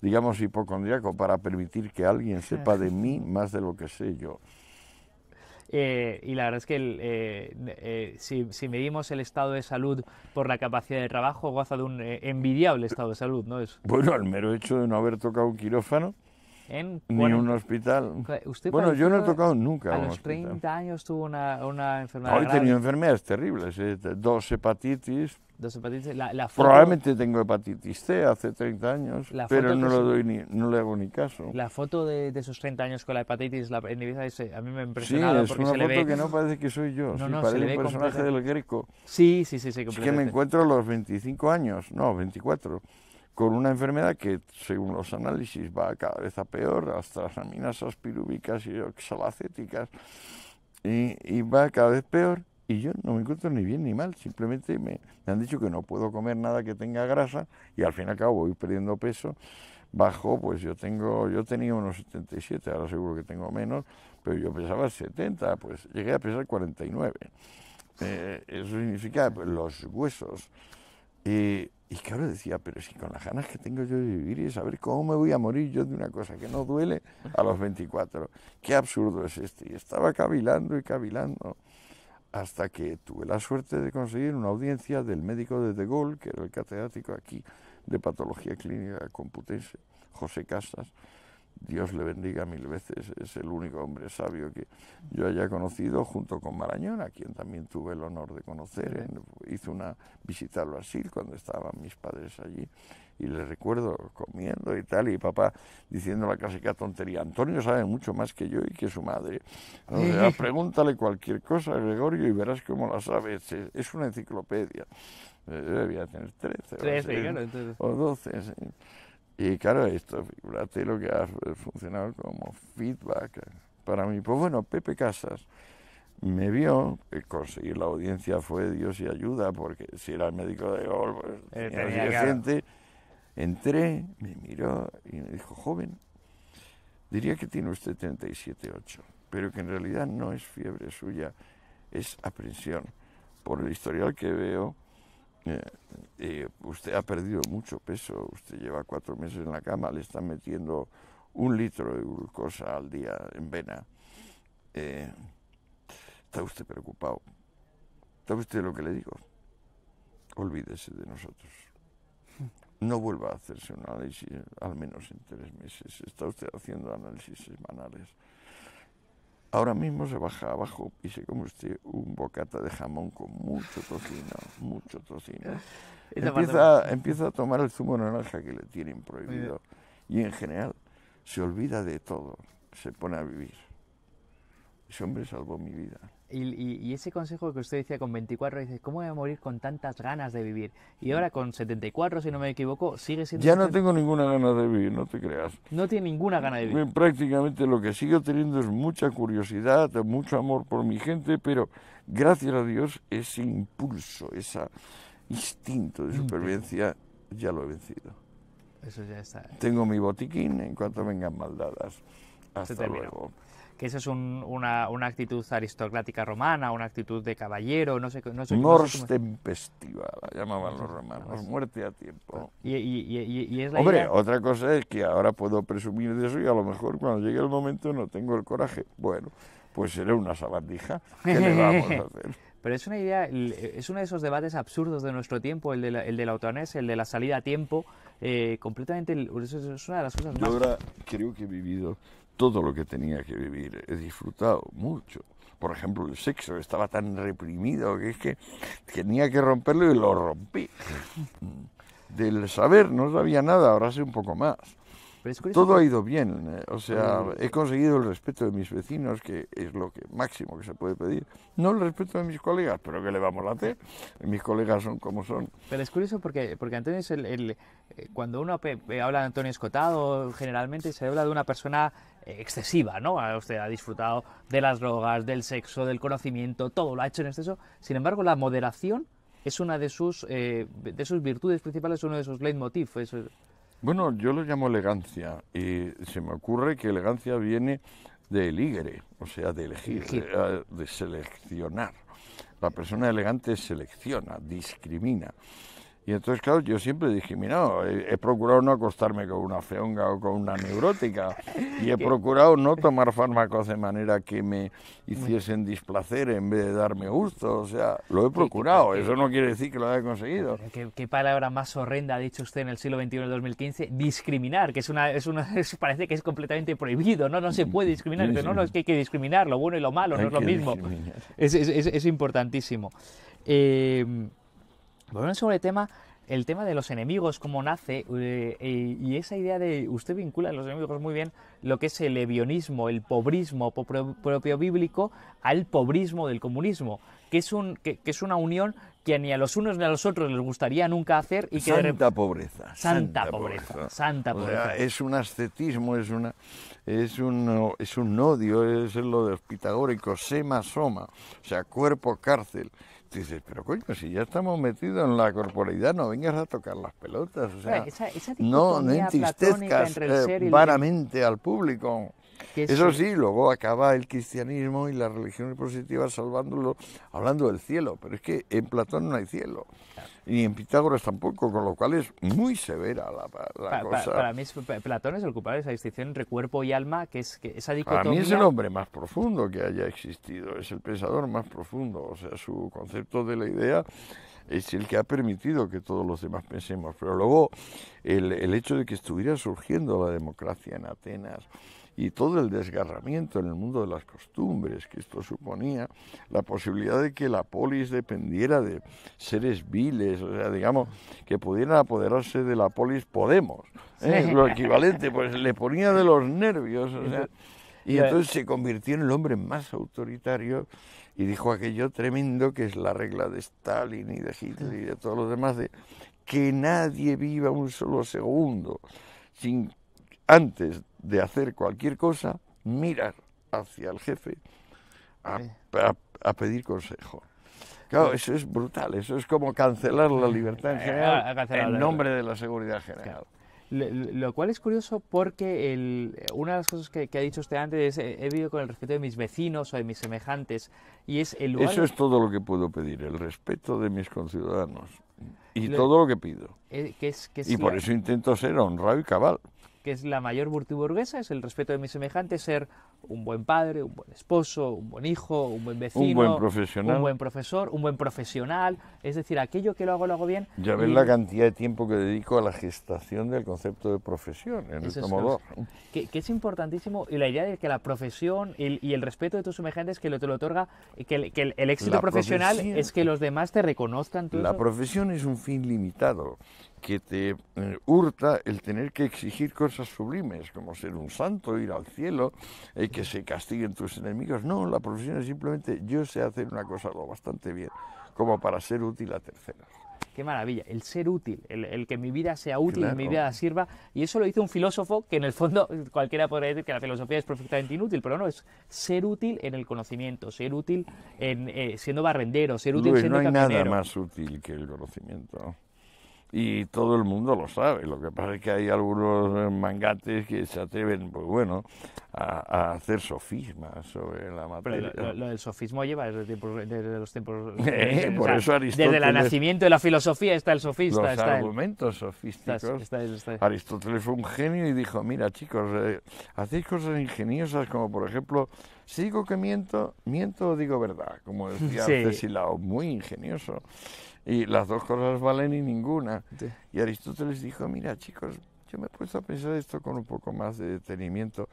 digamos, hipocondriaco para permitir que alguien sepa de mí más de lo que sé yo. Eh, y la verdad es que eh, si, si, medimos el estado de salud por la capacidad de trabajo, goza de un envidiable estado de salud, ¿no es? Bueno, al mero hecho de no haber tocado un quirófano, en un hospital. bueno, yo no he tocado nunca. A los 30 años tuvo una, una enfermedad. Hoy he tenido enfermedades terribles, eh, dos hepatitis. Dos hepatitis. La, la Probablemente tengo hepatitis C hace 30 años, pero no, le doy ni, no le hago ni caso. La foto de, esos 30 años con la hepatitis la, en Ibiza eh, a mí me ha impresionado. Sí, es una foto que no parece que soy yo, no, no, parece un personaje del Greco. Sí, sí, sí, sí. Es que me encuentro a los 25 años, no, 24 con una enfermedad que, según los análisis, va cada vez a peor, hasta las aminas aspirúbicas y oxalacéticas, y, y, va cada vez peor. Y yo no me encuentro ni bien ni mal, simplemente me, han dicho que no puedo comer nada que tenga grasa y al fin y al cabo voy perdiendo peso. Bajo, pues yo tengo, yo tenía unos 77, ahora seguro que tengo menos, pero yo pesaba 70, pues llegué a pesar 49. Eh, eso significa pues, los huesos. Y y claro, decía, pero si con las ganas que tengo yo de vivir y saber cómo me voy a morir yo de una cosa que no duele a los 24, qué absurdo es este. Y estaba cavilando y cavilando hasta que tuve la suerte de conseguir una audiencia del médico de De Gaulle, que era el catedrático aquí de patología clínica computense, José Casas, Dios le bendiga mil veces, es el único hombre sabio que yo haya conocido, junto con Marañón, a quien también tuve el honor de conocer. ¿eh? Hice una visita al Brasil cuando estaban mis padres allí y le recuerdo comiendo y tal, y papá diciendo la clásica tontería. Antonio sabe mucho más que yo y que su madre. pregúntale cualquier cosa a Gregorio y verás cómo la sabe. Es una enciclopedia. Yo eh, debía tener 13, o, 12. Y claro, esto, fíjate lo que ha funcionado como feedback para mí. Pues bueno, Pepe Casas me vio, conseguir la audiencia fue Dios y ayuda, porque si era el médico de gol, pues eh, Entré, me miró y me dijo, joven, diría que tiene usted 37-8, pero que en realidad no es fiebre suya, es aprensión. Por el historial que veo, eh, eh, usted ha perdido mucho peso, usted lleva cuatro meses en la cama, le están metiendo un litro de glucosa al día en vena. Eh, está usted preocupado. ¿Está usted lo que le digo? Olvídese de nosotros. No vuelva a hacerse un análisis al menos en tres meses. Está usted haciendo análisis semanales. Ahora mismo se baja abajo y se come usted un bocata de jamón con mucho tocino, mucho tocino. Empieza, empieza a tomar el zumo de naranja que le tienen prohibido. Y en general se olvida de todo, se pone a vivir. Ese hombre salvó mi vida. Y, ese consejo que usted decía con 24, dice, ¿cómo voy a morir con tantas ganas de vivir? Y ahora con 74, si no me equivoco, sigue siendo... Ya no tengo ninguna gana de vivir, no te creas. No tiene ninguna gana de vivir. Prácticamente lo que sigo teniendo es mucha curiosidad, mucho amor por mi gente, pero gracias a Dios ese impulso, ese instinto de supervivencia ya lo he vencido. Eso ya está. Tengo mi botiquín en cuanto vengan maldadas. Hasta luego esa es una, actitud aristocrática romana, una actitud de caballero, no sé, no sé tempestiva, la llamaban los romanos, muerte a tiempo. Hombre, otra cosa es que ahora puedo presumir de eso y a lo mejor cuando llegue el momento no tengo el coraje. Bueno, pues seré una sabandija, ¿qué le vamos a hacer? Pero es una idea, es uno de esos debates absurdos de nuestro tiempo, el de la, el de la el de la salida a tiempo, eh, completamente, es una de las cosas más... Yo ahora creo que he vivido todo lo que tenía que vivir. He disfrutado mucho. Por ejemplo, el sexo estaba tan reprimido que es que tenía que romperlo y lo rompí. Del saber no sabía nada, ahora sé un poco más. todo ha ido bien, ¿eh? o sea, he conseguido el respeto de mis vecinos, que es lo que máximo que se puede pedir. No el respeto de mis colegas, pero ¿qué le vamos a hacer? Mis colegas son como son. Pero es curioso porque, porque Antonio eh, cuando uno habla de Antonio Escotado, generalmente se habla de una persona eh, excesiva, ¿no? Usted ha disfrutado de las drogas, del sexo, del conocimiento, todo lo ha hecho en exceso. Sin embargo, la moderación es una de sus, eh, de sus virtudes principales, uno de sus leitmotiv. Bueno, yo lo llamo elegancia y se me ocurre que elegancia viene de eligre, o sea, de elegir, eh, de seleccionar. La persona elegante selecciona, discrimina. Y entonces, claro, yo siempre dije, mira, he, procurado no acostarme con una feonga o con una neurótica y he procurado no tomar fármacos de manera que me hiciesen displacer en vez de darme gusto. O sea, lo he procurado, eso no quiere decir que lo haya conseguido. ¿Qué, palabra más horrenda ha dicho usted en el siglo XXI, en 2015? Discriminar, que es una, es una parece que es completamente prohibido, no no se puede discriminar, no, no, es que hay que discriminar, lo bueno y lo malo, no es lo mismo. Es, es, importantísimo. Eh, Volvemos sobre el tema, el tema de los enemigos, cómo nace, eh, y esa idea de usted vincula a los enemigos muy bien lo que es el levionismo, el pobrismo propio bíblico al pobrismo del comunismo, que es, un, que, es una unión que ni a los unos ni a los otros les gustaría nunca hacer y que santa pobreza santa, pobreza, es un ascetismo es una es un es un odio es lo de los pitagóricos sema soma o sea cuerpo cárcel dices, pero coño, si ya estamos metidos en la corporalidad, no vengas a tocar las pelotas. O sea, no, entristezcas eh, al público. Eso sí, luego acaba el cristianismo y las religiones positivas salvándolo, hablando del cielo, pero es que en Platón no hay cielo ni en Pitágoras tampoco, con lo cual es muy severa la, la cosa. para mí Platón es el culpable de esa distinción entre cuerpo y alma, que es que esa dicotomía... Para mí es el hombre más profundo que haya existido, es el pensador más profundo, o sea, su concepto de la idea es el que ha permitido que todos los demás pensemos, pero luego el, el hecho de que estuviera surgiendo la democracia en Atenas, y todo el desgarramiento en el mundo de las costumbres que esto suponía, la posibilidad de que la polis dependiera de seres viles, o sea, digamos, que pudieran apoderarse de la polis Podemos, ¿eh? lo equivalente, pues le ponía de los nervios, y entonces se convirtió en el hombre más autoritario y dijo aquello tremendo que es la regla de Stalin y de Hitler y de todos los demás, de que nadie viva un solo segundo sin antes de hacer cualquier cosa, mirar hacia el jefe a, pedir consejo. Claro, eso es brutal, eso es como cancelar la libertad en general en nombre de la seguridad general. Lo cual es curioso porque el, una de las cosas que, que, ha dicho usted antes es he vivido con el respeto de mis vecinos o de mis semejantes y es el Eso es todo lo que puedo pedir, el respeto de mis conciudadanos y todo lo que pido. Eh, es, y por eso intento ser honrado y cabal que es la mayor virtud es el respeto de mi semejante, ser un buen padre, un buen esposo, un buen hijo, un buen vecino, un buen profesional, un buen profesor, un buen profesional, es decir, aquello que lo hago lo hago bien. Ya ves la cantidad de tiempo que dedico a la gestación del concepto de profesión en este modo. Que, es importantísimo y la idea de que la profesión y, el respeto de tus semejantes que lo te lo otorga, eh, que el, éxito profesional es que los demás te reconozcan. la profesión es un fin limitado que te eh, hurta el tener que exigir cosas sublimes, como ser un santo, ir al cielo, eh, que se castiguen tus enemigos. No, la profesión es simplemente yo sé hacer una cosa lo bastante bien, como para ser útil a terceros. Qué maravilla, el ser útil, el, que mi vida sea útil, que mi vida sirva. Y eso lo hizo un filósofo que en el fondo cualquiera podría decir que la filosofía es perfectamente inútil, pero no, es ser útil en el conocimiento, ser útil en, eh, siendo barrendero, ser útil Luis, siendo no hay nada más útil que el conocimiento y todo el mundo lo sabe. Lo que pasa es que hay algunos eh, mangates que se atreven, pues bueno, a, hacer sofismas sobre la materia. Pero lo, del sofismo lleva desde, los tiempos... Desde, eh, por eso Aristóteles... Desde el nacimiento de la filosofía está el sofista. Los argumentos sofísticos. Aristóteles fue un genio y dijo, mira chicos, eh, hacéis cosas ingeniosas como por ejemplo... Si digo que miento, miento o digo verdad, como decía sí. muy ingenioso. Y las dos cosas valen y ninguna. Y Aristóteles dijo, mira chicos, yo me he puesto a pensar esto con un poco más de detenimiento.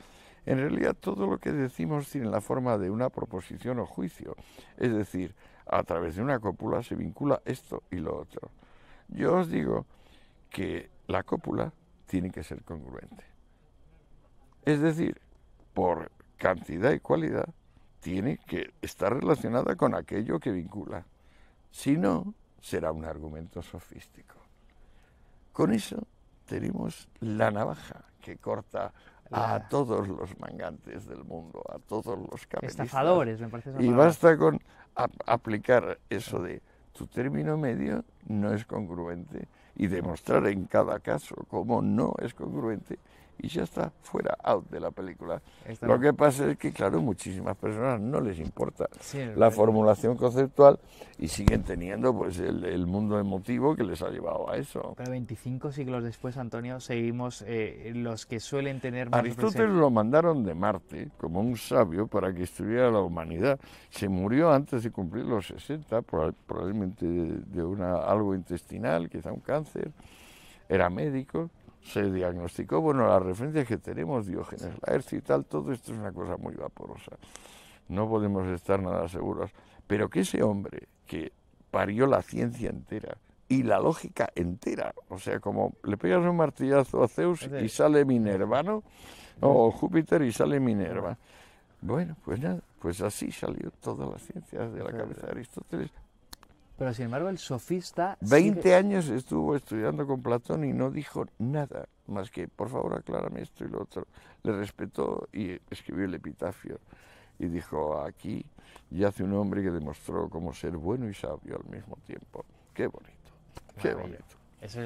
En realidad todo lo que decimos tiene la forma de una proposición o juicio. Es decir, a través de una cópula se vincula esto y lo otro. Yo os digo que la cópula tiene que ser congruente. Es decir, por cantidad y cualidad tiene que estar relacionada con aquello que vincula. Si no, será un argumento sofístico. Con eso tenemos la navaja que corta a todos los mangantes del mundo, a todos los cabelistas. Estafadores, me parece. Y basta con aplicar eso de tu término medio no es congruente y demostrar en cada caso cómo no es congruente y ya está fuera out de la película. Lo que pasa es que, claro, muchísimas personas no les importa la formulación conceptual y siguen teniendo pues el, mundo emotivo que les ha llevado a eso. Pero 25 siglos después, Antonio, seguimos eh, los que suelen tener más Aristóteles lo mandaron de Marte como un sabio para que estudiara la humanidad. Se murió antes de cumplir los 60, probablemente de una, algo intestinal, quizá un cáncer. Era médico se diagnosticó, bueno, las referencias que tenemos, Diógenes Laercio y tal, todo esto es una cosa muy vaporosa. No podemos estar nada seguros. Pero que ese hombre que parió la ciencia entera y la lógica entera, o sea, como le pegas un martillazo a Zeus y sale Minerva, ¿no? o Júpiter y sale Minerva. Bueno, pues pues así salió toda la ciencia de la cabeza de Aristóteles pero sin embargo el sofista... Veinte años estuvo estudiando con Platón y no dijo nada más que, por favor, aclárame esto y lo otro. Le respetó y escribió el epitafio y dijo, aquí hace un hombre que demostró cómo ser bueno y sabio al mismo tiempo. Qué bonito, qué bonito. Eso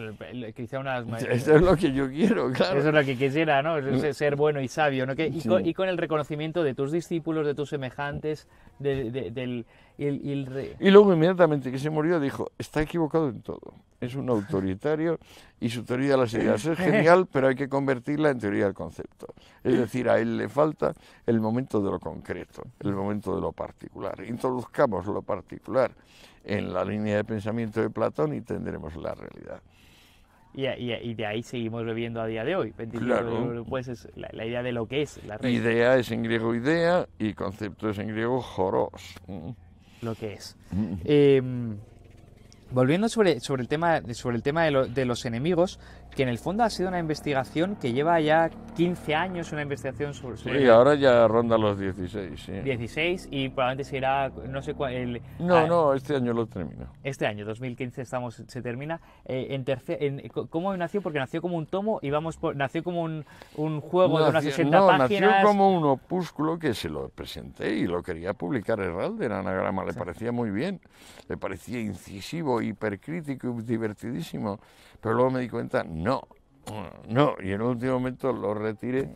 es lo que yo quiero, claro. Eso es lo que quisiera, ¿no? Es mm. ser bueno y sabio, ¿no? Que, y, con, el reconocimiento de tus discípulos, de tus semejantes, del... El, Y luego inmediatamente que se murió dijo, está equivocado en todo. Es un autoritario y su teoría de las ideas es genial, pero hay que convertirla en teoría del concepto. Es decir, a él le falta el momento de lo concreto, el momento de lo particular. Introduzcamos lo particular en la línea de pensamiento de Platón y tendremos la realidad. Y, de ahí seguimos bebiendo a día de hoy. Claro. Pues es la, idea de lo que es la realidad. Idea es en griego idea y concepto es en griego joros. Mm. Lo que es. Mm. Em, volviendo sobre, sobre el tema, sobre el tema de, de los enemigos, que en el fondo ha sido una investigación que lleva ya 15 años, una investigación sobre... sobre sí, ahora ya ronda los 16, sí. 16 y probablemente será no sé cuál... no, ah, no, este año lo termino Este año, 2015, estamos, se termina. Eh, en, en ¿Cómo nació? Porque nació como un tomo y vamos nació como un, un juego de unas 60 no, nació como un opúsculo que se lo presenté y lo quería publicar Herralde del anagrama, le parecía muy bien, le parecía incisivo, hipercrítico y divertidísimo. Pero luego me di cuenta, no, no, y en último momento lo retiré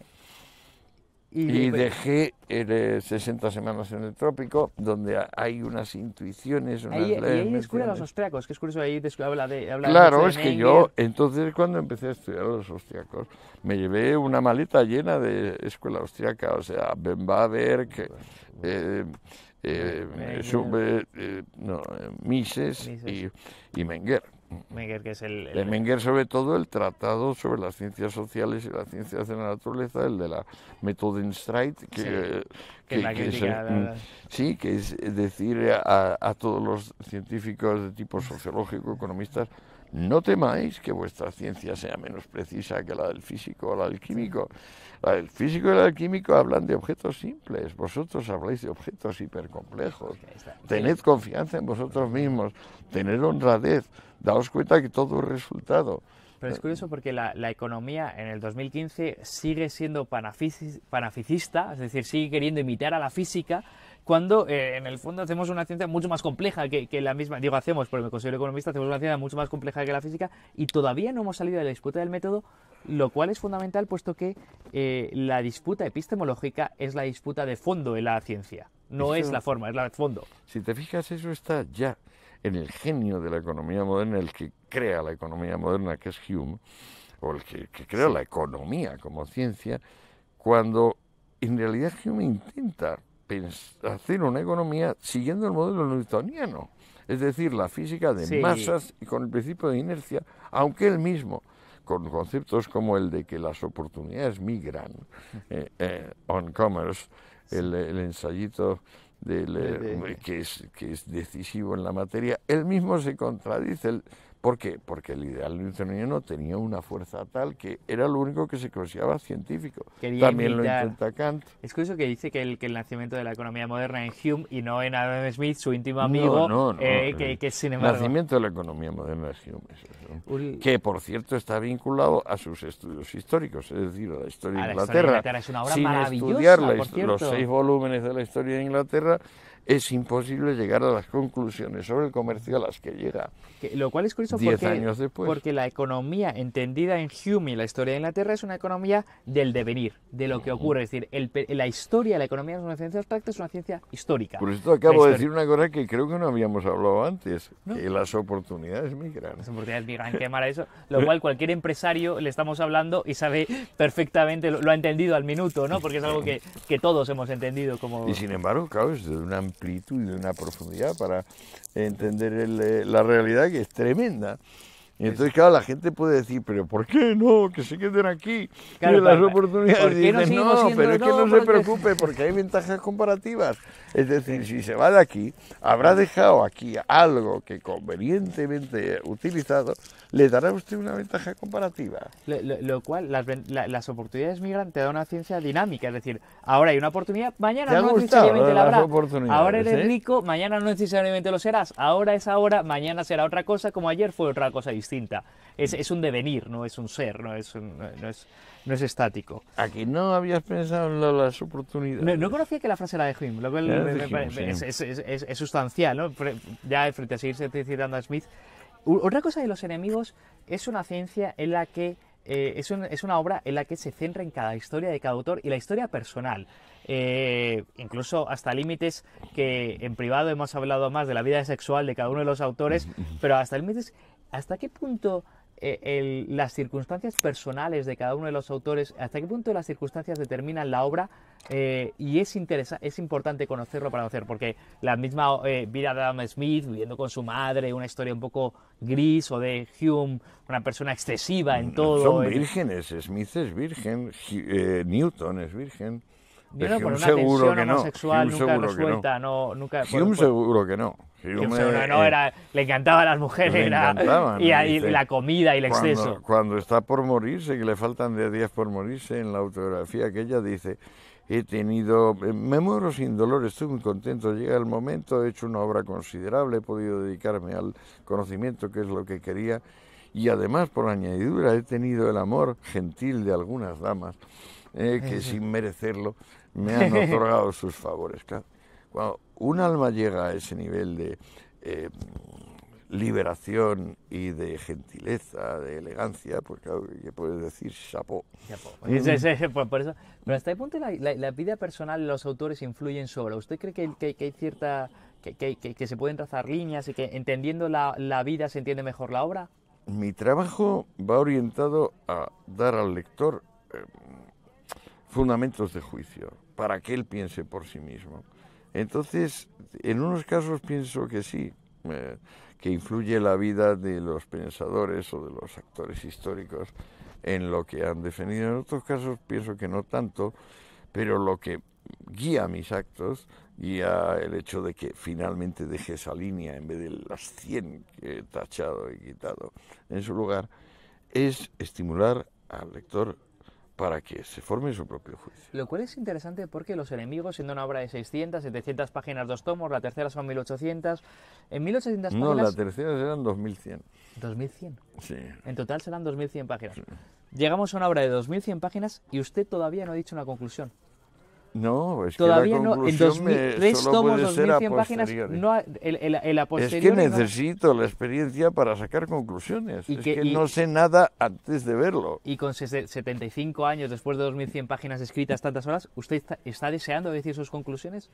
y, dejé 60 eh, semanas en el trópico, donde hay unas intuiciones, ahí, leyes. Y ahí descubre a los austriacos, que es curioso, ahí habla de... claro, es que yo, entonces cuando empecé a estudiar a los austriacos, me llevé una maleta llena de escuela austriaca, o sea, Ben Bader, que... Eh, eh, Mises, Y, y Menger. Menger, que es el, Menger, sobre todo, el tratado sobre las ciencias sociales y las ciencias de la naturaleza, el de la Methodenstreit, que, eh, que, es, mm, sí, que es decir a, a todos los científicos de tipo sociológico, economistas, no temáis que vuestra ciencia sea menos precisa que la del físico o la del químico. La del físico y la del químico hablan de objetos simples, vosotros habláis de objetos hipercomplejos. Tened confianza en vosotros mismos, tened honradez daos cuenta que todo es resultado. Pero es curioso porque la, economía en el 2015 sigue siendo panaficista, es decir, sigue queriendo imitar a la física, cuando eh, en el fondo hacemos una ciencia mucho más compleja que, la misma, digo hacemos, porque me considero economista, hacemos una ciencia mucho más compleja que la física y todavía no hemos salido de la disputa del método, lo cual es fundamental puesto que eh, la disputa epistemológica es la disputa de fondo en la ciencia, no es la forma, es la de fondo. Si te fijas, eso está ya en el genio de la economía moderna, el que crea la economía moderna, que es Hume, o el que, crea la economía como ciencia, cuando en realidad Hume intenta hacer una economía siguiendo el modelo newtoniano, es decir, la física de masas y con el principio de inercia, aunque él mismo, con conceptos como el de que las oportunidades migran, eh, eh, on commerce, el ensayito del, eh, de, este. que, es, que es decisivo en la materia. Él mismo se contradice. el ¿Por qué? Porque el ideal luterano tenía una fuerza tal que era lo único que se consideraba científico. También lo intenta Kant. Es curioso que dice que el, que el nacimiento de la economía moderna en Hume y no en Adam Smith, su íntimo amigo, eh, que, que, sin embargo... Nacimiento de la economía moderna en Hume, que por cierto está vinculado a sus estudios históricos, es decir, a la historia de Inglaterra. Inglaterra es una obra sin maravillosa, estudiar los seis volúmenes de la historia de Inglaterra, es imposible llegar a las conclusiones sobre el comercio a las que llega. lo cual es curioso porque, años después. porque la economía entendida en Hume y la historia de Inglaterra es una economía del devenir, de lo que ocurre. Es decir, la historia, la economía es una ciencia abstracta, es una ciencia histórica. Por esto acabo de decir una cosa que creo que no habíamos hablado antes, que las oportunidades migran. Las oportunidades migran, qué mala eso. Lo cual cualquier empresario le estamos hablando y sabe perfectamente, lo, ha entendido al minuto, ¿no? Porque es algo que, que todos hemos entendido como... Y sin embargo, claro, es de una amplitud y de una profundidad para entender eh, la realidad que es tremenda. Y entonces, claro, la gente puede decir, pero ¿por qué no? Que se queden aquí. las oportunidades. no, pero es que no, se preocupe, porque hay ventajas comparativas. Es decir, si se va de aquí, habrá dejado aquí algo que convenientemente utilizado, le dará a usted una ventaja comparativa. Lo, cual, las, las, oportunidades migran te da una ciencia dinámica. Es decir, ahora hay una oportunidad, mañana no necesariamente la habrá. Ahora eres ¿eh? rico, mañana no necesariamente lo serás. Ahora es ahora, mañana será otra cosa, como ayer fue otra cosa distinta. Mm. Es, un devenir, no es un ser, no es, no, es, estático. Aquí no habías pensado en las oportunidades. No, conocía que la frase era de Hume, lo es, sustancial. ¿no? Ya frente a seguir citando a Smith. Otra cosa de los enemigos es una ciencia en la que eh, es, una obra en la que se centra en cada historia de cada autor y la historia personal. Eh, incluso hasta límites que en privado hemos hablado más de la vida sexual de cada uno de los autores, pero hasta límites ¿hasta qué punto eh, las circunstancias personales de cada uno de los autores, hasta qué punto las circunstancias determinan la obra? Eh, y es, es importante conocerlo para conocer, porque la misma eh, vida de Adam Smith, viviendo con su madre, una historia un poco gris, o de Hume, una persona excesiva en mm, todo. Son vírgenes, Smith es virgen, Newton es virgen seguro que no. no. seguro que no. seguro que no, eh, era, le encantaba las mujeres y, la comida y el exceso. Cuando está por morirse, que le faltan de días por morirse, en la autografía que ella dice, he tenido, eh, me muero sin dolor, estoy muy contento, llega el momento, he hecho una obra considerable, he podido dedicarme al conocimiento, que es lo que quería, y además, por añadidura, he tenido el amor gentil de algunas damas, eh, que sin merecerlo me han otorgado sus favores. Cuando un alma llega a ese nivel de eh, liberación y de gentileza, de elegancia, pues claro, que puedes decir chapó. Mm. Pues, pero hasta el punto la, la, vida personal de los autores influyen sobre, ¿Usted cree que, hay cierta... Que, se pueden trazar líneas y que entendiendo la, vida se entiende mejor la obra? Mi trabajo va orientado a dar al lector eh, fundamentos de juicio para que él piense por sí mismo. Entonces, en unos casos pienso que sí, eh, que influye la vida de los pensadores o de los actores históricos en lo que han definido, En otros casos pienso que no tanto, pero lo que guía mis actos, guía el hecho de que finalmente deje esa línea en vez de las 100 que he tachado y quitado en su lugar, es estimular al lector para que se forme su propio juicio. Lo cual es interesante porque Los Enemigos, siendo una obra de 600, 700 páginas, dos tomos, la tercera son 1800, en 1800 páginas... No, la tercera serán 2100. ¿2100? Sí. En total serán 2100 páginas. Llegamos a una obra de 2100 páginas y usted todavía no ha dicho una conclusión. No, es todavía que la no. En 2003 tomos, 2100 páginas, Es que necesito la experiencia para sacar conclusiones. es que, no sé nada antes de verlo. Y con 75 años, después de 2100 páginas escritas tantas horas, ¿usted está deseando decir sus conclusiones?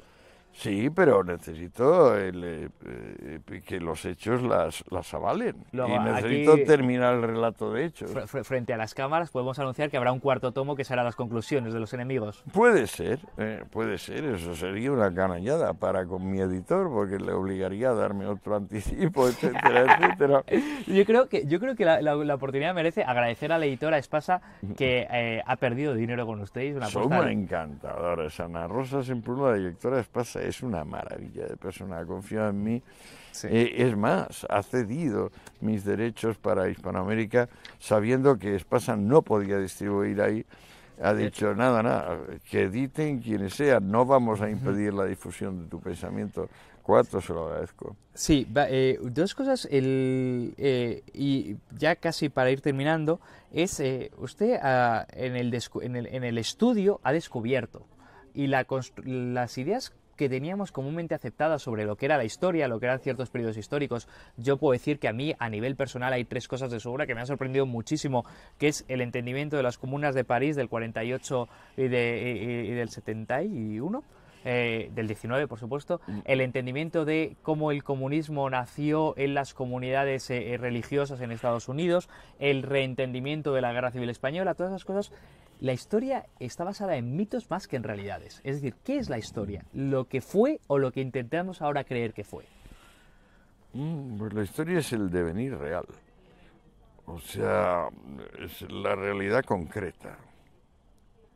Sí, pero necesito eh, eh, que los hechos las, las avalen. y necesito terminar el relato de hechos. frente a las cámaras podemos anunciar que habrá un cuarto tomo que será las conclusiones de los enemigos. Puede ser, eh, puede ser. Eso sería una canallada para con mi editor, porque le obligaría a darme otro anticipo, etcétera, etcétera. Yo creo que, yo creo que la, oportunidad merece agradecer a la editora Espasa que ha perdido dinero con ustedes. Una encantadora encantadores. Ana Rosa siempre una directora de Espasa es una maravilla de persona, ha confiado en mí. Eh, es más, ha cedido mis derechos para Hispanoamérica sabiendo que españa no podía distribuir ahí. Ha dicho, nada, nada, que editen quien sea no vamos a impedir la difusión de tu pensamiento. Cuatro se lo agradezco. Sí, eh, dos cosas, eh, y ya casi para ir terminando, es usted ah, en, el estudio ha descubierto y las ideas que teníamos comúnmente aceptadas sobre lo que era la historia, lo que eran ciertos periodos históricos. Yo puedo decir que a mí, a nivel personal, hay tres cosas de su que me han sorprendido muchísimo, que es el entendimiento de las comunas de París del 48 y del 71 eh, del 19, por supuesto, mm. el entendimiento de cómo el comunismo nació en las comunidades eh, eh, religiosas en Estados Unidos, el reentendimiento de la guerra civil española, todas esas cosas. La historia está basada en mitos más que en realidades. Es decir, ¿qué es la historia? ¿Lo que fue o lo que intentamos ahora creer que fue? Mm, pues la historia es el devenir real. O sea, es la realidad concreta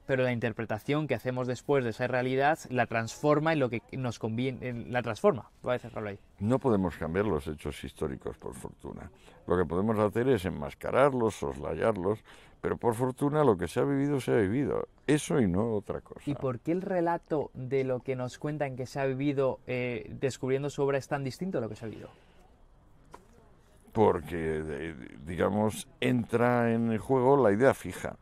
pero la interpretación que hacemos después de esa realidad la transforma y lo que nos conviene, la transforma. Voy a ahí. No podemos cambiar los hechos históricos, por fortuna. Lo que podemos hacer es enmascararlos, soslayarlos, pero por fortuna lo que se ha vivido se ha vivido. Eso y no otra cosa. ¿Y por qué el relato de lo que nos cuentan que se ha vivido eh, descubriendo su obra es tan distinto a lo que se ha vivido? Porque, eh, digamos, entra en el juego la idea fija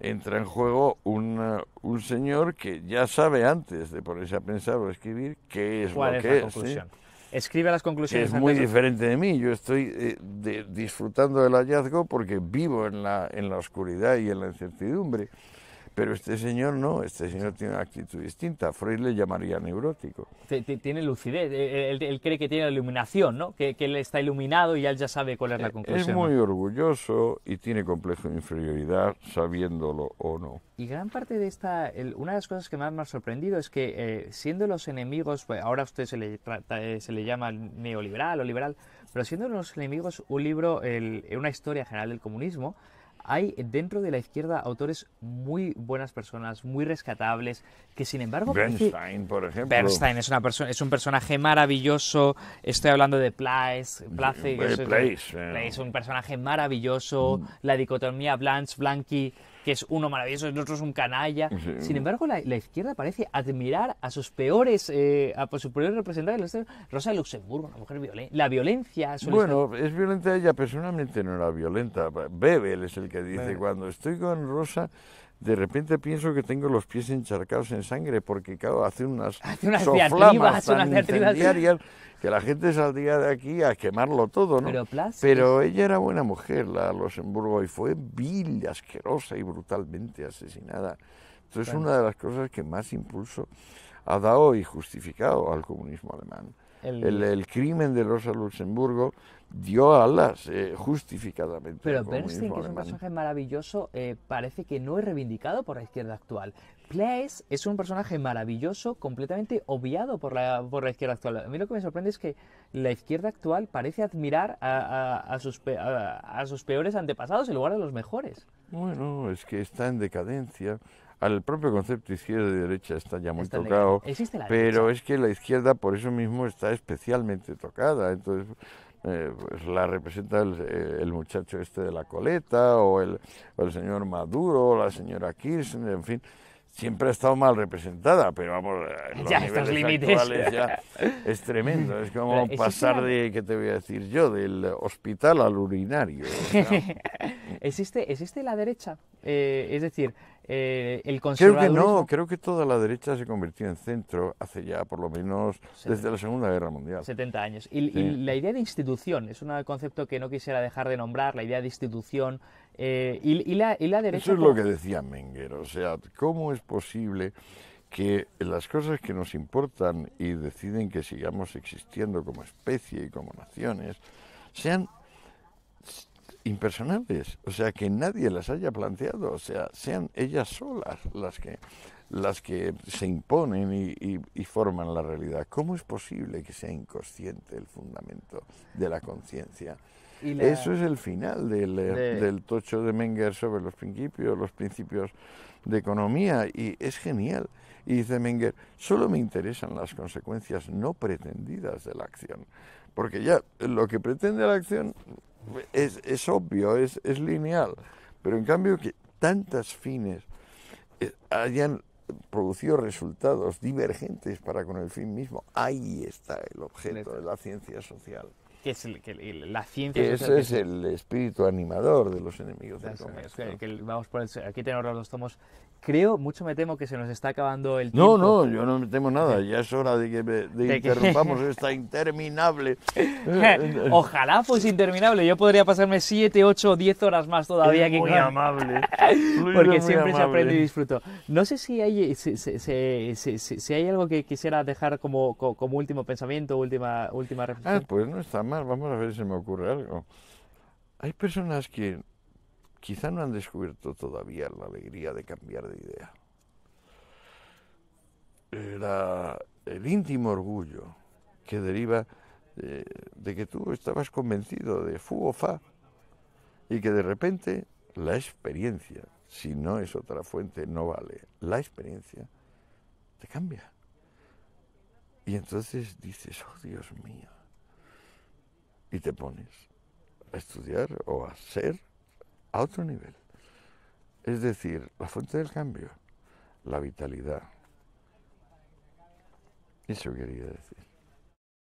entra en juego un, señor que ya sabe antes de ponerse a pensar o escribir qué es lo lo es que la Conclusión? Escribe las conclusiones. Es muy diferente de mí. Yo estoy eh, disfrutando del hallazgo porque vivo en la, en la oscuridad y en la incertidumbre. Pero este señor no, este señor tiene una actitud distinta. Freud le llamaría neurótico. Tiene lucidez, eh, eh, él, cree que tiene la iluminación, ¿no? Que, él está iluminado y él ya sabe cuál es la eh, conclusión. Es muy orgulloso y tiene complejo de inferioridad, sabiéndolo o no. Y gran parte de esta, una de las cosas que más me ha sorprendido es que siendo los enemigos, pues, ahora a usted se le, se le llama neoliberal o liberal, pero siendo los enemigos un libro, una historia general del comunismo, hay eh, dentro de la izquierda autores muy buenas personas, muy rescatables, que sin embargo... Bernstein, por ejemplo. Bernstein es, una persona, es un personaje maravilloso. Estoy hablando de Place. Place, es, un personaje maravilloso. Mm. La dicotomía Blanche-Blanqui que es uno maravilloso, el otro es un canalla. Sin embargo, la, izquierda parece admirar a sus peores, eh, a pues, sus peores representantes. Rosa de Luxemburgo, una mujer violenta. La violencia. Bueno, es violenta ella, personalmente no era violenta. Bebel es el que dice, cuando estoy con Rosa de repente pienso que tengo los pies encharcados en sangre, porque claro, hace unas, hace tan que la gente saldría de aquí a quemarlo todo, ¿no? Pero, ella era buena mujer, la Luxemburgo, y fue vil, asquerosa y brutalmente asesinada. Entonces, una de las cosas que más impulso ha dado y justificado al comunismo alemán el, crimen de Rosa Luxemburgo dio alas eh, justificadamente. Pero Bernstein, que es un personaje maravilloso, eh, parece que no es reivindicado por la izquierda actual. Place es un personaje maravilloso, completamente obviado por la, izquierda actual. A mí lo que me sorprende es que la izquierda actual parece admirar a, sus, a sus peores antepasados en lugar de los mejores. Bueno, es que está en decadencia al propio concepto izquierda y derecha está ya muy tocado, pero es que la izquierda por eso mismo está especialmente tocada, entonces eh, pues, la representa eh, el, muchacho este de la coleta o el, señor Maduro o la señora Kirchner, en fin, siempre ha estado mal representada, pero vamos, eh, los ya, niveles ya es tremendo. Es como pasar de, ¿qué te voy a decir yo? Del hospital al urinario. ¿Existe, ¿Existe la derecha? es decir, eh, el Creo que no, creo que toda la derecha se convirtió en centro hace ya por lo menos desde la Segunda Guerra Mundial. 70 años. Y, la idea de institución es un concepto que no quisiera dejar de nombrar, la idea de institución eh, y, la, derecha... Eso es lo que decía menguero o sea, ¿cómo es posible que las cosas que nos importan y deciden que sigamos existiendo como especie y como naciones sean impersonales, o sea, que nadie las haya planteado, o sea, sean ellas solas las que, las que se imponen y, forman la realidad. ¿Cómo es posible que sea inconsciente el fundamento de la conciencia? Eso es el final del, del, tocho de Menger sobre los principios, los principios de economía, y es genial. Y dice Menger, solo me interesan las consecuencias no pretendidas de la acción, porque ya lo que pretende la acción es, obvio, es, lineal. Pero en cambio que tantas fines eh, hayan producido resultados divergentes para con el fin mismo, ahí está el objeto de la ciencia social. Que es la ciencia Ese es, el espíritu animador de los enemigos del comercio. vamos por aquí tenemos los dos tomos creo, mucho me temo que se nos está acabando el tiempo. No, no, yo no me temo nada. Ya es hora de que interrumpamos esta interminable. Ojalá fuese interminable. Yo podría pasarme siete, ocho, diez horas más todavía que Muy amable. Porque siempre se aprende y disfruto. No sé si hay, si, hay algo que quisiera dejar como, como último pensamiento, última, última ah, reflexión. pues no está mal. Vamos a ver si me ocurre algo. Hay personas que quizá no han descubierto todavía la alegría de cambiar de idea. el íntimo orgullo que deriva de, eh, de que tú estabas convencido de fu o fa y que de repente la experiencia, si no es otra fuente, no vale, la experiencia te cambia. Y entonces dices, oh Dios mío, y te pones a estudiar o a ser a otro nivel. Es decir, la fuente del cambio, la vitalidad. Eso quería decir.